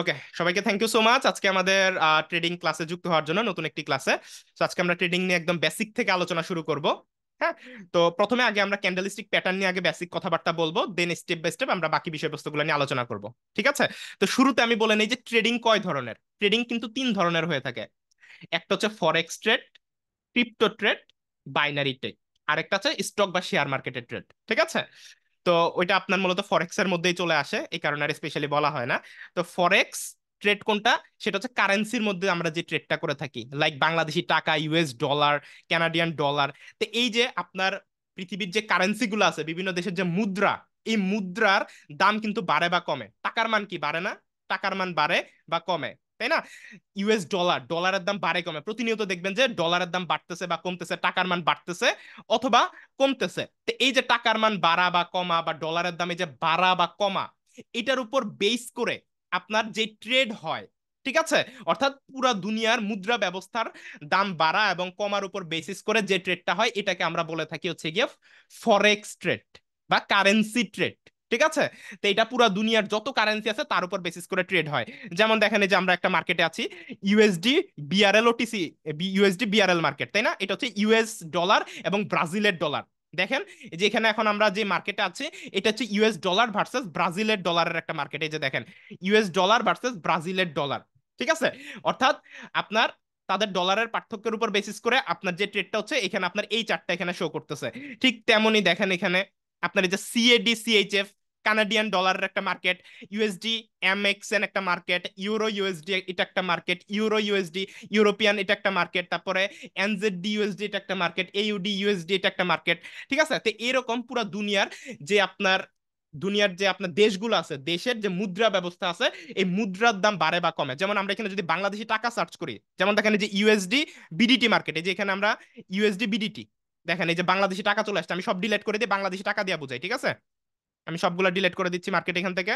ওকে সবাইকে thank you so much আজকে আমাদের ট্রেডিং ক্লাসে যুক্ত হওয়ার জন্য নতুন একটি ক্লাসে তো আজকে আমরা ট্রেডিং নিয়ে একদম বেসিক থেকে আলোচনা শুরু করব হ্যাঁ তো প্রথমে আগে আমরা ক্যান্ডেলিস্টিক প্যাটার্ন নিয়ে আগে বেসিক কথাবার্তা বলবো দেন স্টেপ বাই স্টেপ আমরা বাকি বিষয়বস্তুগুলো নিয়ে আলোচনা করব ঠিক আছে তো শুরুতে আমি বলে নিই যে ট্রেডিং কয় ধরনের ট্রেডিং কিন্তু তিন ধরনের হয়ে থাকে একটা হচ্ছে forex trade crypto trade binary trade আরেকটা হচ্ছে স্টক বা শেয়ার মার্কেটের ট্রেড ঠিক আছে তো ওইটা আপনার মূলত ফরেক্সের মধ্যেই চলে আসে এই কারণে আর স্পেশালি বলা হয় না তো ফরেক্স ট্রেড কোনটা সেটা হচ্ছে কারেন্সির মধ্যে আমরা যে ট্রেডটা করে থাকি লাইক বাংলাদেশি টাকা ইউএস ডলার ক্যানাডিয়ান ডলার তো এই যে আপনার পৃথিবীর যে কারেন্সিগুলো আছে বিভিন্ন দেশের যে মুদ্রা এই মুদ্রার দাম কিন্তু বাড়ে বা কমে টাকার মান কি বাড়ে না টাকার মান বাড়ে বা কমে তাই না ইউএস ডলার ডলারের দাম বাড়ে কমে প্রতিনিয়ত দেখবেন যে ডলারের দাম বাড়তেছে বা কমতেছে টাকার মান বাড়তেছে অথবা কমতেছে তো এই যে টাকার মান বাড়া বা কমা বা ডলারের দামে যে বাড়া বা কমা এটার উপর বেস করে আপনার যে ট্রেড হয় ঠিক আছে অর্থাৎ পুরা দুনিয়ার মুদ্রা ব্যবস্থার দাম বাড়া এবং কমার উপর বেসিস করে যে ট্রেডটা হয় এটাকে আমরা বলে থাকি হচ্ছে গিয়ে ফরেক্স ট্রেড বা কারেন্সি ট্রেড ঠিক আছে তো এটা পুরো দুনিয়ার যত কারেন্সি আছে তার উপর বেসিস করে ট্রেড হয় যেমন দেখেন যে আমরা একটা মার্কেটে আছি USD BRL OTC USD BRL market তাই না এটা হচ্ছে ইউএস ডলার এবং ব্রাজিলের ডলার দেখেন যে এখানে এখন আমরা যে মার্কেটে আছি এটা হচ্ছে ইউএস ডলার ভার্সেস ব্রাজিলের ডলারের একটা মার্কেট এই যে দেখেন ইউএস ডলার ভার্সেস ব্রাজিলের ডলার ঠিক আছে অর্থাৎ আপনার তাদের ডলারের পার্থক্যের উপর বেসিস করে আপনার যে ট্রেডটা হচ্ছে এখানে আপনার এই চারটা এখানে শো করতেছে ঠিক তেমনই দেখেন এখানে আপনার এই যে সিএডি সিএইচএফ কানাডিয়ান ডলারের একটা মার্কেট ইউএসডি এম এক্সএন একটা মার্কেট ইউরো ইউএসডি এটা একটা মার্কেট ইউরো ইউএসডি ইউরোপিয়ান এটা একটা মার্কেট তারপরে এনজেডি ইউএসডি এটা একটা মার্কেট এইউডি ইউএসডি এটা একটা মার্কেট ঠিক আছে তো এরকম পুরো দুনিয়ার যে আপনার দুনিয়ার যে আপনার দেশগুলো আছে দেশের যে মুদ্রা ব্যবস্থা আছে এই মুদ্রার দাম বাড়ে বা কমে যেমন আমরা এখানে যদি বাংলাদেশি টাকা সার্চ করি যেমন দেখেন যে ইউএসডি বিডিটি মার্কেট এই যে এখানে আমরা ইউএসডি বিডিটি দেখেন এই যে বাংলাদেশি টাকা চলে আসছে আমি সব ডিলেট করে দিই বাংলাদেশি টাকা দিয়ে বুঝাই ঠিক আছে আমি সবগুলো ডিলেট করে দিচ্ছি মার্কেট এখান থেকে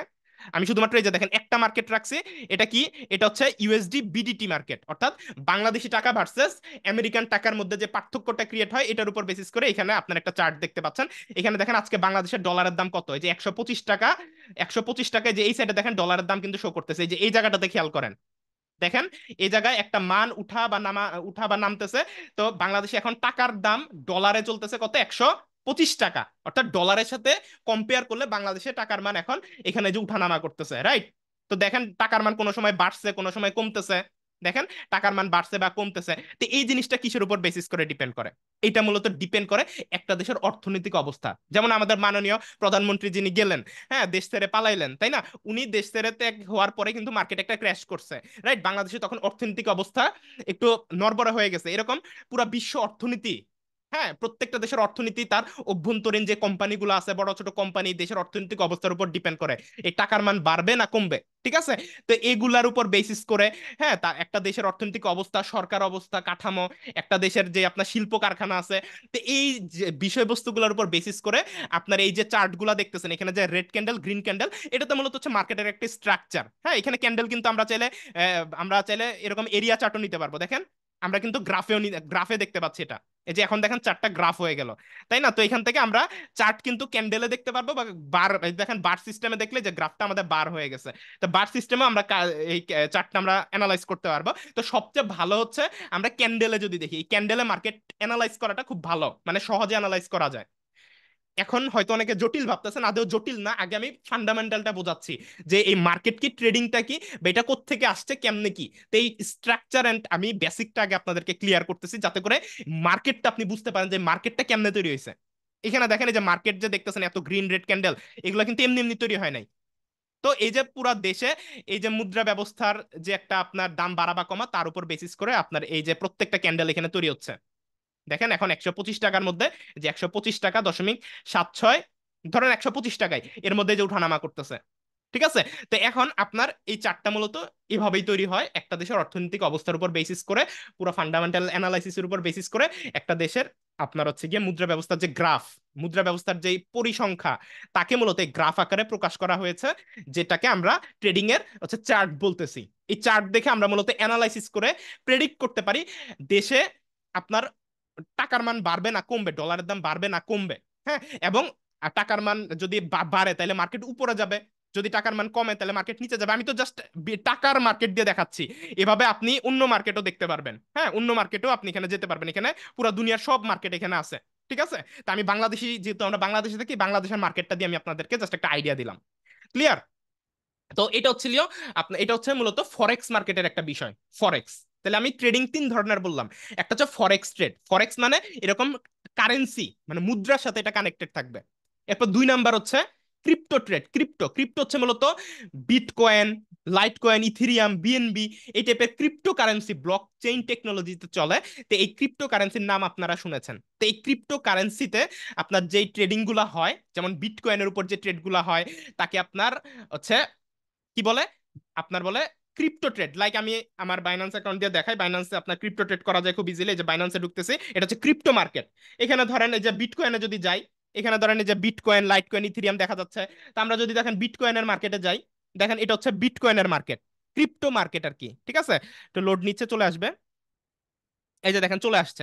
আমি শুধুমাত্র এই যে দেখেন একটা মার্কেট রাখছি এটা কি এটা হচ্ছে ইউএসডি বিডিটি মার্কেট অর্থাৎ বাংলাদেশি টাকা ভার্সেস আমেরিকান টাকার মধ্যে যে পার্থক্যটা ক্রিয়েট হয় এটার উপর বেসিস করে এখানে আপনার একটা চার্ট দেখতে পাচ্ছেন এখানে দেখেন আজকে বাংলাদেশের ডলারের দাম কত এই যে একশো টাকা একশো টাকায় যে এই সাইডে দেখেন ডলারের দাম কিন্তু শো করতেছে এই যে এই জায়গাটাতে খেয়াল করেন দেখেন এই জায়গায় একটা মান উঠা বা নামা উঠা বা নামতেছে তো বাংলাদেশে এখন টাকার দাম ডলারে চলতেছে কত একশো পঁচিশ টাকা অর্থাৎ ডলারের সাথে কম্পেয়ার করলে বাংলাদেশে টাকার মান এখন এখানে যে উঠা নামা করতেছে রাইট তো দেখেন টাকার মান কোনো সময় বাড়ছে কোনো সময় কমতেছে দেখেন টাকার মান বাড়ছে বা কমতেছে তো এই জিনিসটা কিসের উপর বেসিস করে ডিপেন্ড করে এটা মূলত ডিপেন্ড করে একটা দেশের অর্থনৈতিক অবস্থা যেমন আমাদের মাননীয় প্রধানমন্ত্রী যিনি গেলেন হ্যাঁ দেশ ছেড়ে পালাইলেন তাই না উনি দেশ ছেড়ে ত্যাগ হওয়ার পরে কিন্তু মার্কেট একটা ক্র্যাশ করছে রাইট বাংলাদেশে তখন অর্থনৈতিক অবস্থা একটু নরবরা হয়ে গেছে এরকম পুরা বিশ্ব অর্থনীতি হ্যাঁ প্রত্যেকটা দেশের অর্থনীতি তার অভ্যন্তরীণ যে কোম্পানিগুলো আছে বড় ছোট কোম্পানি দেশের অর্থনৈতিক অবস্থার উপর ডিপেন্ড করে এই টাকার মান বাড়বে না কমবে ঠিক আছে তো এগুলার উপর বেসিস করে হ্যাঁ তা একটা দেশের অর্থনৈতিক অবস্থা সরকার অবস্থা কাঠামো একটা দেশের যে আপনার শিল্প কারখানা আছে তো এই যে বিষয়বস্তুগুলোর উপর বেসিস করে আপনার এই যে চার্টগুলো দেখতেছেন এখানে যে রেড ক্যান্ডেল গ্রিন ক্যান্ডেল এটা তো মূলত হচ্ছে মার্কেটের একটি স্ট্রাকচার হ্যাঁ এখানে ক্যান্ডেল কিন্তু আমরা চাইলে আমরা চাইলে এরকম এরিয়া চার্টও নিতে পারবো দেখেন আমরা কিন্তু গ্রাফেও গ্রাফে দেখতে পাচ্ছি এটা এই যে এখন দেখেন চারটা গ্রাফ হয়ে গেল তাই না তো এখান থেকে আমরা চার্ট কিন্তু ক্যান্ডেলে দেখতে পারবো বা বার দেখেন বার সিস্টেমে দেখলে যে গ্রাফটা আমাদের বার হয়ে গেছে তো বার সিস্টেমে আমরা এই চার্টটা আমরা অ্যানালাইজ করতে পারবো তো সবচেয়ে ভালো হচ্ছে আমরা ক্যান্ডেলে যদি দেখি এই ক্যান্ডেলে মার্কেট অ্যানালাইজ করাটা খুব ভালো মানে সহজে অ্যানালাইজ করা যায় এখন হয়তো অনেকে জটিল ভাবতেছেন আদেও জটিল না আগে আমি ফান্ডামেন্টালটা বোঝাচ্ছি যে এই মার্কেট কি ট্রেডিংটা কি বা এটা থেকে আসছে কেমনে কি তো এই স্ট্রাকচার অ্যান্ড আমি বেসিকটা আগে আপনাদেরকে ক্লিয়ার করতেছি যাতে করে মার্কেটটা আপনি বুঝতে পারেন যে মার্কেটটা কেমনে তৈরি হয়েছে এখানে দেখেন যে মার্কেট যে দেখতেছেন এত গ্রিন রেড ক্যান্ডেল এগুলো কিন্তু এমনি এমনি তৈরি হয় নাই তো এই যে পুরা দেশে এই যে মুদ্রা ব্যবস্থার যে একটা আপনার দাম বাড়া বা কমা তার উপর বেসিস করে আপনার এই যে প্রত্যেকটা ক্যান্ডেল এখানে তৈরি হচ্ছে দেখেন এখন একশো পঁচিশ টাকার মধ্যে যে একশো পঁচিশ টাকা দশমিক সাত ছয় ধরেন একশো পঁচিশ টাকায় এর মধ্যে যে উঠানামা করতেছে ঠিক আছে তো এখন আপনার এই চারটা মূলত এভাবেই তৈরি হয় একটা দেশের অর্থনৈতিক অবস্থার উপর বেসিস করে পুরো ফান্ডামেন্টাল অ্যানালাইসিসের উপর বেসিস করে একটা দেশের আপনার হচ্ছে গিয়ে মুদ্রা ব্যবস্থার যে গ্রাফ মুদ্রা ব্যবস্থার যে পরিসংখ্যা তাকে মূলত গ্রাফ আকারে প্রকাশ করা হয়েছে যেটাকে আমরা ট্রেডিং এর হচ্ছে চার্ট বলতেছি এই চার্ট দেখে আমরা মূলত অ্যানালাইসিস করে প্রেডিক্ট করতে পারি দেশে আপনার টাকার মান বাড়বে না কমবে ডলারের দাম বাড়বে না কমবে হ্যাঁ এবং টাকার মান যদি বাড়ে তাহলে মার্কেট উপরে যাবে যদি টাকার মান কমে তাহলে মার্কেট নিচে যাবে আমি তো জাস্ট টাকার মার্কেট দিয়ে দেখাচ্ছি এভাবে আপনি অন্য মার্কেটও দেখতে পারবেন হ্যাঁ অন্য মার্কেটেও আপনি এখানে যেতে পারবেন এখানে পুরো দুনিয়ার সব মার্কেট এখানে আছে ঠিক আছে তা আমি বাংলাদেশি যেহেতু আমরা বাংলাদেশে থাকি বাংলাদেশের মার্কেটটা দিয়ে আমি আপনাদেরকে জাস্ট একটা আইডিয়া দিলাম ক্লিয়ার তো এটা হচ্ছিল আপনার এটা হচ্ছে মূলত ফরেক্স মার্কেটের একটা বিষয় ফরেক্স তাহলে আমি ট্রেডিং তিন ধরনের বললাম একটা হচ্ছে ফরেক্স ট্রেড ফরেক্স মানে এরকম কারেন্সি মানে মুদ্রার সাথে এটা কানেক্টেড থাকবে এরপর দুই নাম্বার হচ্ছে ক্রিপ্টো ট্রেড ক্রিপ্টো ক্রিপ্টো হচ্ছে মূলত bitcoin litecoin ethereum BNB এই টাইপের ক্রিপ্টো কারেন্সি ব্লক চেইন টেকনোলজিতে চলে তো এই ক্রিপ্টো কারেন্সির নাম আপনারা শুনেছেন তো এই ক্রিপ্টো কারেন্সিতে আপনার যেই ট্রেডিংগুলো হয় যেমন বিটকয়েনের উপর যে ট্রেডগুলো হয় তাকে আপনার হচ্ছে কি বলে আপনার বলে ক্রিপ্টো ট্রেড লাইক আমি আমার বাইন্যান্স অ্যাকাউন্ট দিয়ে দেখাই বাইন্যান্সে আপনার ক্রিপ্টো ট্রেড করা যায় খুব ইজিলি যে বাইন্যান্সে ঢুকতেছে এটা হচ্ছে ক্রিপ্টো মার্কেট এখানে ধরেন এই যে বিটকয়েনে যদি যাই এখানে ধরেন এই যে বিটকয়েন লাইট কয়েন ইথিরিয়াম দেখা যাচ্ছে তো আমরা যদি দেখেন বিটকয়েনের মার্কেটে যাই দেখেন এটা হচ্ছে বিটকয়েনের মার্কেট ক্রিপ্টো মার্কেট আর কি ঠিক আছে তো লোড নিচে চলে আসবে এই যে দেখেন চলে আসছে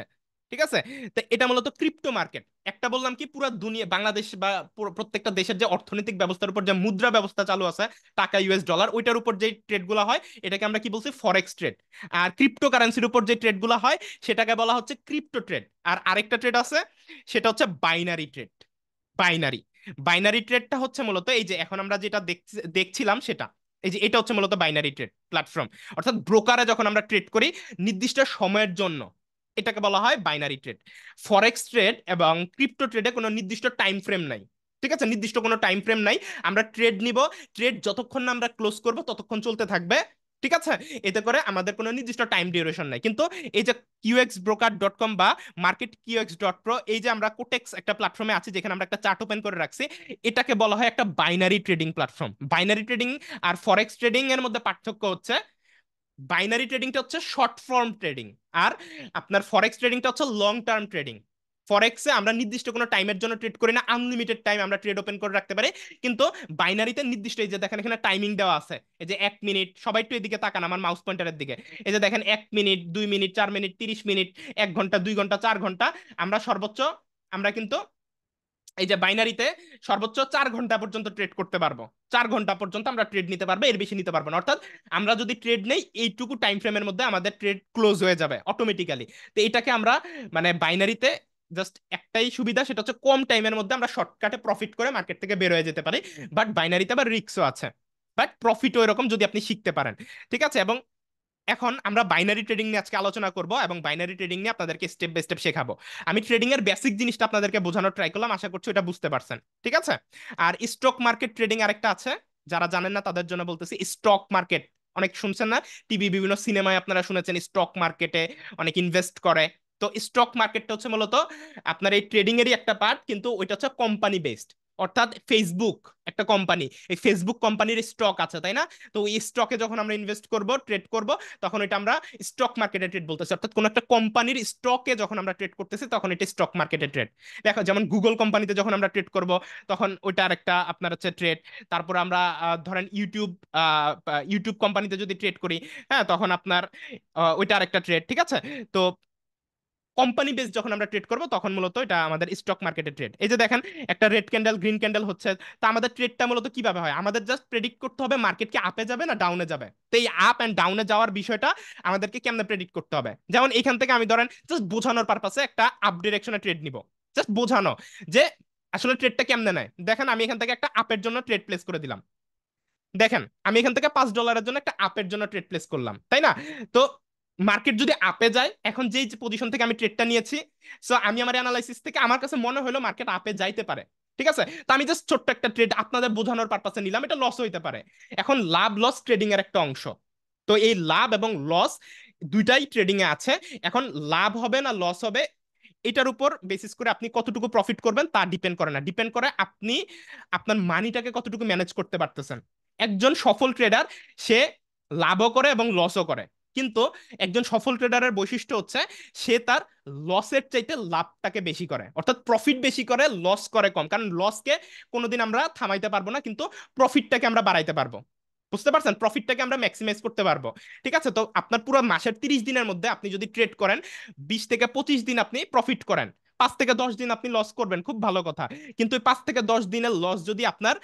ঠিক আছে তো এটা মূলত ক্রিপ্টো মার্কেট একটা বললাম কি পুরো দুনিয়া বাংলাদেশ বা প্রত্যেকটা দেশের যে অর্থনৈতিক ব্যবস্থার উপর যে মুদ্রা ব্যবস্থা চালু আছে টাকা ইউএস ডলার ওইটার উপর যে ট্রেডগুলো হয় এটাকে আমরা কি বলছি ফরেক্স ট্রেড আর ক্রিপ্টো কারেন্সির উপর যে ট্রেডগুলো হয় সেটাকে বলা হচ্ছে ক্রিপ্টো ট্রেড আর আরেকটা ট্রেড আছে সেটা হচ্ছে বাইনারি ট্রেড বাইনারি বাইনারি ট্রেডটা হচ্ছে মূলত এই যে এখন আমরা যেটা দেখছিলাম সেটা এই যে এটা হচ্ছে মূলত বাইনারি ট্রেড প্ল্যাটফর্ম অর্থাৎ ব্রোকারে যখন আমরা ট্রেড করি নির্দিষ্ট সময়ের জন্য এটাকে বলা হয় বাইনারি ট্রেড ফরেক্স ট্রেড এবং ক্রিপ্টো ট্রেডে কোনো নির্দিষ্ট টাইম ফ্রেম নাই ঠিক আছে নির্দিষ্ট কোনো টাইম ফ্রেম নাই আমরা ট্রেড নিব ট্রেড যতক্ষণ না আমরা ক্লোজ করব ততক্ষণ চলতে থাকবে ঠিক আছে এতে করে আমাদের কোনো নির্দিষ্ট টাইম ডিউরেশন নাই কিন্তু এই যে কিউএক্স ব্রোকার ডট কম বা মার্কেট কিউএক্স ডট প্রো এই যে আমরা কোটেক্স একটা প্ল্যাটফর্মে আছি যেখানে আমরা একটা চার্ট ওপেন করে রাখছি এটাকে বলা হয় একটা binary trading platform binary trading আর ফরেক্স ট্রেডিং এর মধ্যে পার্থক্য হচ্ছে বাইনারি ট্রেডিংটা হচ্ছে শর্ট ফর্ম ট্রেডিং আর আপনার ফরেক্স ট্রেডিংটা হচ্ছে লং টার্ম ট্রেডিং ফরেক্সে আমরা নির্দিষ্ট কোনো টাইমের জন্য ট্রেড করি না আনলিমিটেড টাইম আমরা ট্রেড ওপেন করে রাখতে পারি কিন্তু বাইনারিতে নির্দিষ্ট এই যে দেখেন এখানে টাইমিং দেওয়া আছে এই যে এক মিনিট সবাই একটু এদিকে তাকান আমার মাউস পয়েন্টারের দিকে এই যে দেখেন এক মিনিট দুই মিনিট চার মিনিট তিরিশ মিনিট এক ঘন্টা দুই ঘন্টা চার ঘন্টা আমরা সর্বোচ্চ আমরা কিন্তু এই যে বাইনারিতে সর্বোচ্চ চার ঘন্টা পর্যন্ত ট্রেড করতে পারবো চার ঘন্টা পর্যন্ত আমরা ট্রেড নিতে পারবো এর বেশি নিতে পারবো না অর্থাৎ আমরা যদি ট্রেড নেই এইটুকু টাইম ফ্রেমের মধ্যে আমাদের ট্রেড ক্লোজ হয়ে যাবে অটোমেটিক্যালি তো এটাকে আমরা মানে বাইনারিতে জাস্ট একটাই সুবিধা সেটা হচ্ছে কম টাইমের মধ্যে আমরা শর্টকাটে প্রফিট করে মার্কেট থেকে বের হয়ে যেতে পারি বাট বাইনারিতে আবার রিক্সও আছে বাট প্রফিটও এরকম যদি আপনি শিখতে পারেন ঠিক আছে এবং এখন আমরা বাইনারি ট্রেডিং নিয়ে আজকে আলোচনা করব এবং বাইনারি ট্রেডিং নিয়ে আপনাদেরকে স্টেপ বাই স্টেপ শেখাবো আমি ট্রেডিং এর বেসিক জিনিসটা আপনাদেরকে বোঝানোর ট্রাই করলাম আশা করছি এটা বুঝতে পারছেন ঠিক আছে আর স্টক মার্কেট ট্রেডিং আরেকটা আছে যারা জানেন না তাদের জন্য বলতেছি স্টক মার্কেট অনেক শুনছেন না টিভি বিভিন্ন সিনেমায় আপনারা শুনেছেন স্টক মার্কেটে অনেক ইনভেস্ট করে তো স্টক মার্কেটটা হচ্ছে মূলত আপনার এই ট্রেডিং এরই একটা পার্ট কিন্তু ওইটা হচ্ছে কোম্পানি বেসড অর্থাৎ ফেসবুক একটা কোম্পানি এই ফেসবুক কোম্পানির স্টক আছে তাই না তো এই স্টকে যখন আমরা ইনভেস্ট করব ট্রেড করব তখন এটা আমরা স্টক মার্কেটে ট্রেড বলতেছি অর্থাৎ কোনো একটা কোম্পানির স্টকে যখন আমরা ট্রেড করতেছি তখন এটা স্টক মার্কেটে ট্রেড দেখো যেমন গুগল কোম্পানিতে যখন আমরা ট্রেড করব তখন ওইটার একটা আপনার হচ্ছে ট্রেড তারপর আমরা ধরেন ইউটিউব ইউটিউব কোম্পানিতে যদি ট্রেড করি হ্যাঁ তখন আপনার ওইটার একটা ট্রেড ঠিক আছে তো কোম্পানি বেস যখন আমরা ট্রেড করব তখন মূলত এটা আমাদের স্টক মার্কেটে ট্রেড এই যে দেখেন একটা রেড ক্যান্ডেল গ্রিন ক্যান্ডেল হচ্ছে তা আমাদের ট্রেডটা মূলত কিভাবে হয় আমাদের জাস্ট প্রেডিক্ট করতে হবে মার্কেট কি আপে যাবে না ডাউনে যাবে তো এই আপ অ্যান্ড ডাউনে যাওয়ার বিষয়টা আমাদেরকে কেমনে প্রেডিক্ট করতে হবে যেমন এখান থেকে আমি ধরেন জাস্ট বোঝানোর পারপাসে একটা আপ ডিরেকশনে ট্রেড নিব জাস্ট বোঝানো যে আসলে ট্রেডটা কেমনে নেয় দেখেন আমি এখান থেকে একটা আপের জন্য ট্রেড প্লেস করে দিলাম দেখেন আমি এখান থেকে পাঁচ ডলারের জন্য একটা আপের জন্য ট্রেড প্লেস করলাম তাই না তো মার্কেট যদি আপে যায় এখন যেই পজিশন থেকে আমি ট্রেডটা নিয়েছি সো আমি আমার অ্যানালাইসিস থেকে আমার কাছে মনে হলো মার্কেট আপে যাইতে পারে ঠিক আছে তো আমি জাস্ট ছোট্ট একটা ট্রেড আপনাদের বোঝানোর পারপাসে নিলাম এটা লস হইতে পারে এখন লাভ লস ট্রেডিং এর একটা অংশ তো এই লাভ এবং লস দুইটাই ট্রেডিং এ আছে এখন লাভ হবে না লস হবে এটার উপর বেসিস করে আপনি কতটুকু প্রফিট করবেন তা ডিপেন্ড করে না ডিপেন্ড করে আপনি আপনার মানিটাকে কতটুকু ম্যানেজ করতে পারতেছেন একজন সফল ট্রেডার সে লাভও করে এবং লসও করে কিন্তু একজন সফল ট্রেডারের বৈশিষ্ট্য হচ্ছে সে তার লসের চাইতে লাভটাকে বেশি করে অর্থাৎ প্রফিট বেশি করে লস করে কম কারণ লসকে কোনোদিন আমরা থামাইতে পারবো না কিন্তু প্রফিটটাকে আমরা বাড়াইতে পারবো বুঝতে পারছেন প্রফিটটাকে আমরা ম্যাক্সিমাইজ করতে পারবো ঠিক আছে তো আপনার পুরো মাসের তিরিশ দিনের মধ্যে আপনি যদি ট্রেড করেন বিশ থেকে পঁচিশ দিন আপনি প্রফিট করেন পাঁচ থেকে দশ দিন আপনি লস করবেন খুব ভালো কথা কিন্তু এই পাঁচ থেকে দশ দিনের লস যদি আপনার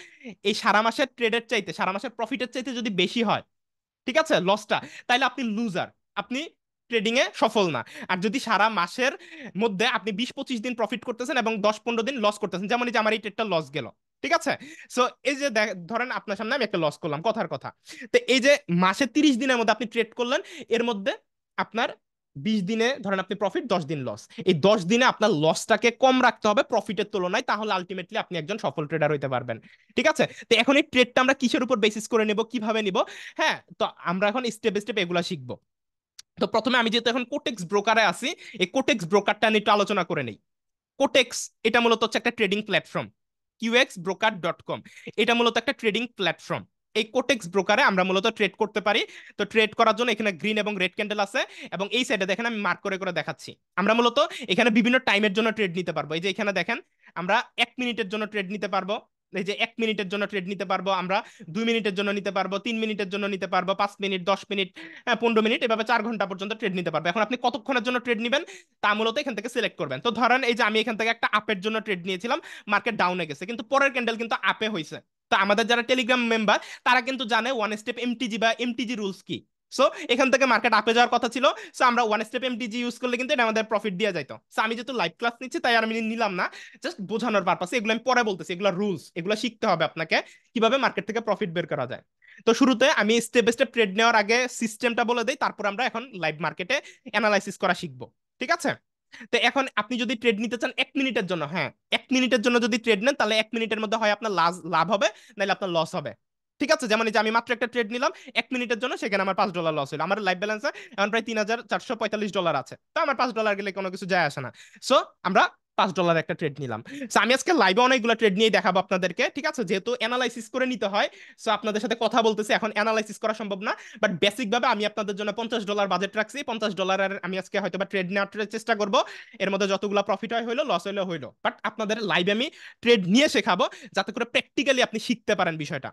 এই সারা মাসের ট্রেডের চাইতে সারা মাসের প্রফিটের চাইতে যদি বেশি হয় ঠিক আছে লসটা তাইলে আপনি লুজার আপনি ট্রেডিং এ সফল না আর যদি সারা মাসের মধ্যে আপনি বিশ পঁচিশ দিন প্রফিট করতেছেন এবং দশ পনেরো দিন লস করতেছেন যেমন যে আমার এই ট্রেডটা লস গেল ঠিক আছে সো এই যে ধরেন আপনার সামনে আমি একটা লস করলাম কথার কথা তো এই যে মাসে তিরিশ দিনের মধ্যে আপনি ট্রেড করলেন এর মধ্যে আপনার বিশ দিনে ধরেন আপনি প্রফিট দশ দিন লস এই দশ দিনে আপনার লসটাকে কম রাখতে হবে প্রফিটের তুলনায় তাহলে আলটিমেটলি আপনি একজন সফল ট্রেডার হইতে পারবেন ঠিক আছে তো এখন এই ট্রেডটা আমরা কিসের উপর বেসিস করে নেব কিভাবে নিব হ্যাঁ তো আমরা এখন স্টেপ স্টেপ এগুলা শিখবো তো প্রথমে আমি যেহেতু এখন কোটেক্স ব্রোকারে আসি এই কোটেক্স ব্রোকারটা নিয়ে একটু আলোচনা করে নেই কোটেক্স এটা মূলত হচ্ছে একটা trading platform QX broker dot com এটা মূলত একটা ট্রেডিং প্ল্যাটফর্ম এই কোটেক্স ব্রোকারে আমরা মূলত ট্রেড করতে পারি তো ট্রেড করার জন্য এখানে গ্রিন এবং রেড ক্যান্ডেল আছে এবং এই সাইডে দেখেন আমি মার্ক করে করে দেখাচ্ছি আমরা মূলত এখানে বিভিন্ন টাইমের জন্য ট্রেড নিতে পারবো এই যে এখানে দেখেন আমরা এক মিনিটের জন্য ট্রেড নিতে পারবো এই যে এক মিনিটের জন্য ট্রেড নিতে পারবো আমরা দুই মিনিটের জন্য নিতে পারবো তিন মিনিটের জন্য নিতে পারবো পাঁচ মিনিট দশ মিনিট হ্যাঁ, পনেরো মিনিট এভাবে চার ঘন্টা পর্যন্ত ট্রেড নিতে পারবো এখন আপনি কতক্ষণের জন্য ট্রেড নেবেন তা মূলত এখান থেকে সিলেক্ট করবেন তো ধরেন এই যে আমি এখান থেকে একটা আপের জন্য ট্রেড নিয়েছিলাম মার্কেট ডাউনে গেছে কিন্তু পরের ক্যান্ডেল কিন্তু আপে হয়েছে তো আমাদের যারা টেলিগ্রাম মেম্বার তারা কিন্তু জানে ওয়ান স্টেপ এমটিজি বা এমটিজি রুলস কি সো এখান থেকে মার্কেট আপে যাওয়ার কথা ছিল সো আমরা ওয়ান স্টেপ এমডিজি ইউজ করলে কিন্তু এটা আমাদের প্রফিট দিয়ে যাইতো সো আমি যেহেতু লাইভ ক্লাস নিচ্ছি তাই আমি নিলাম না জাস্ট বোঝানোর পারপাস এগুলো আমি পরে বলতেছি এগুলো রুলস এগুলো শিখতে হবে আপনাকে কিভাবে মার্কেট থেকে প্রফিট বের করা যায় তো শুরুতে আমি স্টেপ বাই স্টেপ ট্রেড নেওয়ার আগে সিস্টেমটা বলে দিই তারপর আমরা এখন লাইভ মার্কেটে অ্যানালাইসিস করা শিখব ঠিক আছে তো এখন আপনি যদি ট্রেড নিতে চান এক মিনিটের জন্য হ্যাঁ এক মিনিটের জন্য যদি ট্রেড নেন তাহলে এক মিনিটের মধ্যে হয় আপনার লাভ হবে নাহলে আপনার লস হবে ঠিক আছে যেমন আমি মাত্র একটা ট্রেড নিলাম এক মিনিটের জন্য সেখানে আমার পাঁচ ডলার লস হলো আমার লাইফ ব্যালেন্সে এখন প্রায় তিন ডলার আছে তো আমার পাঁচ ডলার গেলে কোনো কিছু যায় আসে না সো আমরা পাঁচ ডলার একটা ট্রেড নিলাম সো আমি আজকে লাইভে অনেকগুলো ট্রেড নিয়ে দেখাবো আপনাদেরকে ঠিক আছে যেহেতু অ্যানালাইসিস করে নিতে হয় সো আপনাদের সাথে কথা বলতেছি এখন অ্যানালাইসিস করা সম্ভব না বাট বেসিকভাবে আমি আপনাদের জন্য পঞ্চাশ ডলার বাজেট রাখছি পঞ্চাশ ডলারের আমি আজকে হয়তো বা ট্রেড নেওয়ার চেষ্টা করবো এর মধ্যে যতগুলো প্রফিট হয় হইলো লস হইলো হইলো বাট আপনাদের লাইভে আমি ট্রেড নিয়ে শেখাবো যাতে করে প্র্যাকটিক্যালি আপনি শিখতে পারেন বিষয়টা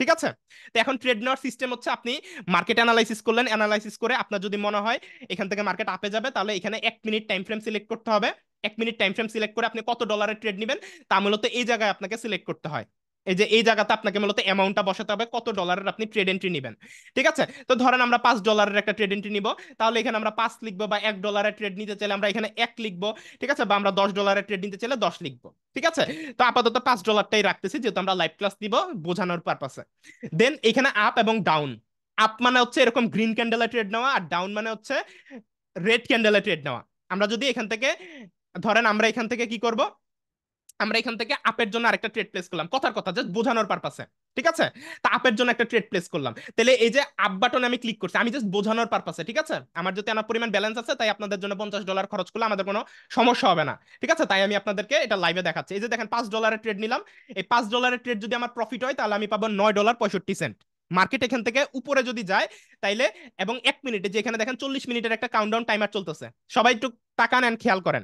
ঠিক আছে তো এখন ট্রেড নেওয়ার সিস্টেম হচ্ছে আপনি মার্কেট অ্যানালাইসিস করলেন অ্যানালাইসিস করে আপনার যদি মনে হয় এখান থেকে মার্কেট আপে যাবে তাহলে এখানে এক মিনিট টাইম ফ্রেম সিলেক্ট করতে হবে এক মিনিট টাইম ফ্রেম সিলেক্ট করে আপনি কত ডলারের ট্রেড নেবেন তা মূলত এই জায়গায় আপনাকে সিলেক্ট করতে হয় এই যে এই জায়গাতে আপনাকে মূলত অ্যামাউন্টটা বসাতে হবে কত ডলারের আপনি ট্রেড এন্ট্রি নেবেন ঠিক আছে তো ধরেন আমরা পাঁচ ডলারের একটা ট্রেড এন্ট্রি নিব তাহলে এখানে আমরা পাঁচ লিখবো বা এক ডলারের ট্রেড নিতে চাইলে আমরা এখানে এক লিখবো ঠিক আছে বা আমরা দশ ডলারের ট্রেড নিতে চাইলে দশ লিখবো ঠিক আছে তো আপাতত পাঁচ ডলারটাই রাখতেছি যেহেতু আমরা লাইভ ক্লাস দিব বোঝানোর পারপাসে দেন এখানে আপ এবং ডাউন আপ মানে হচ্ছে এরকম গ্রিন ক্যান্ডেলের ট্রেড নেওয়া আর ডাউন মানে হচ্ছে রেড ক্যান্ডেলের ট্রেড নেওয়া আমরা যদি এখান থেকে ধরেন আমরা এখান থেকে কি করবো আমরা এখান থেকে আপের জন্য আরেকটা ট্রেড প্লেস করলাম কথার কথা জাস্ট বোঝানোর পারপাসে ঠিক আছে তা আপের জন্য একটা ট্রেড প্লেস করলাম তাহলে এই যে আপ বাটনে আমি ক্লিক করছি আমি জাস্ট বোঝানোর পারপাসে ঠিক আছে আমার যদি আমার পরিমাণ ব্যালেন্স আছে তাই আপনাদের জন্য পঞ্চাশ ডলার খরচ করলে আমাদের কোনো সমস্যা হবে না ঠিক আছে তাই আমি আপনাদেরকে এটা লাইভে দেখাচ্ছি এই যে দেখেন পাঁচ ডলারের ট্রেড নিলাম এই পাঁচ ডলারের ট্রেড যদি আমার প্রফিট হয় তাহলে আমি পাবো নয় ডলার পঁয়ষট্টি সেন্ট মার্কেট এখান থেকে উপরে যদি যায় তাইলে এবং এক মিনিটে যে এখানে দেখেন চল্লিশ মিনিটের একটা কাউন্টডাউন টাইমার চলতেছে সবাই একটু টাকা নেন খেয়াল করেন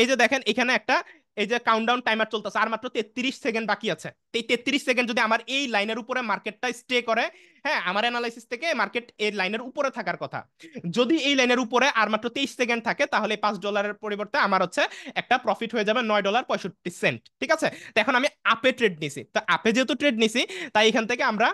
এই যে দেখেন এখানে একটা এই যে কাউন্টডাউন টাইমার চলতেছে আর মাত্র তেত্রিশ সেকেন্ড বাকি আছে এই তেত্রিশ সেকেন্ড যদি আমার এই লাইনের উপরে মার্কেটটা স্টে করে হ্যাঁ আমার অ্যানালাইসিস থেকে মার্কেট এই লাইনের উপরে থাকার কথা যদি এই লাইনের উপরে আর মাত্র তেইশ সেকেন্ড থাকে তাহলে পাঁচ ডলারের পরিবর্তে আমার হচ্ছে একটা প্রফিট হয়ে যাবে নয় ডলার পঁয়ষট্টি সেন্ট ঠিক আছে তো এখন আমি আপে ট্রেড নিছি তো আপে যেহেতু ট্রেড নিছি তাই এখান থেকে আমরা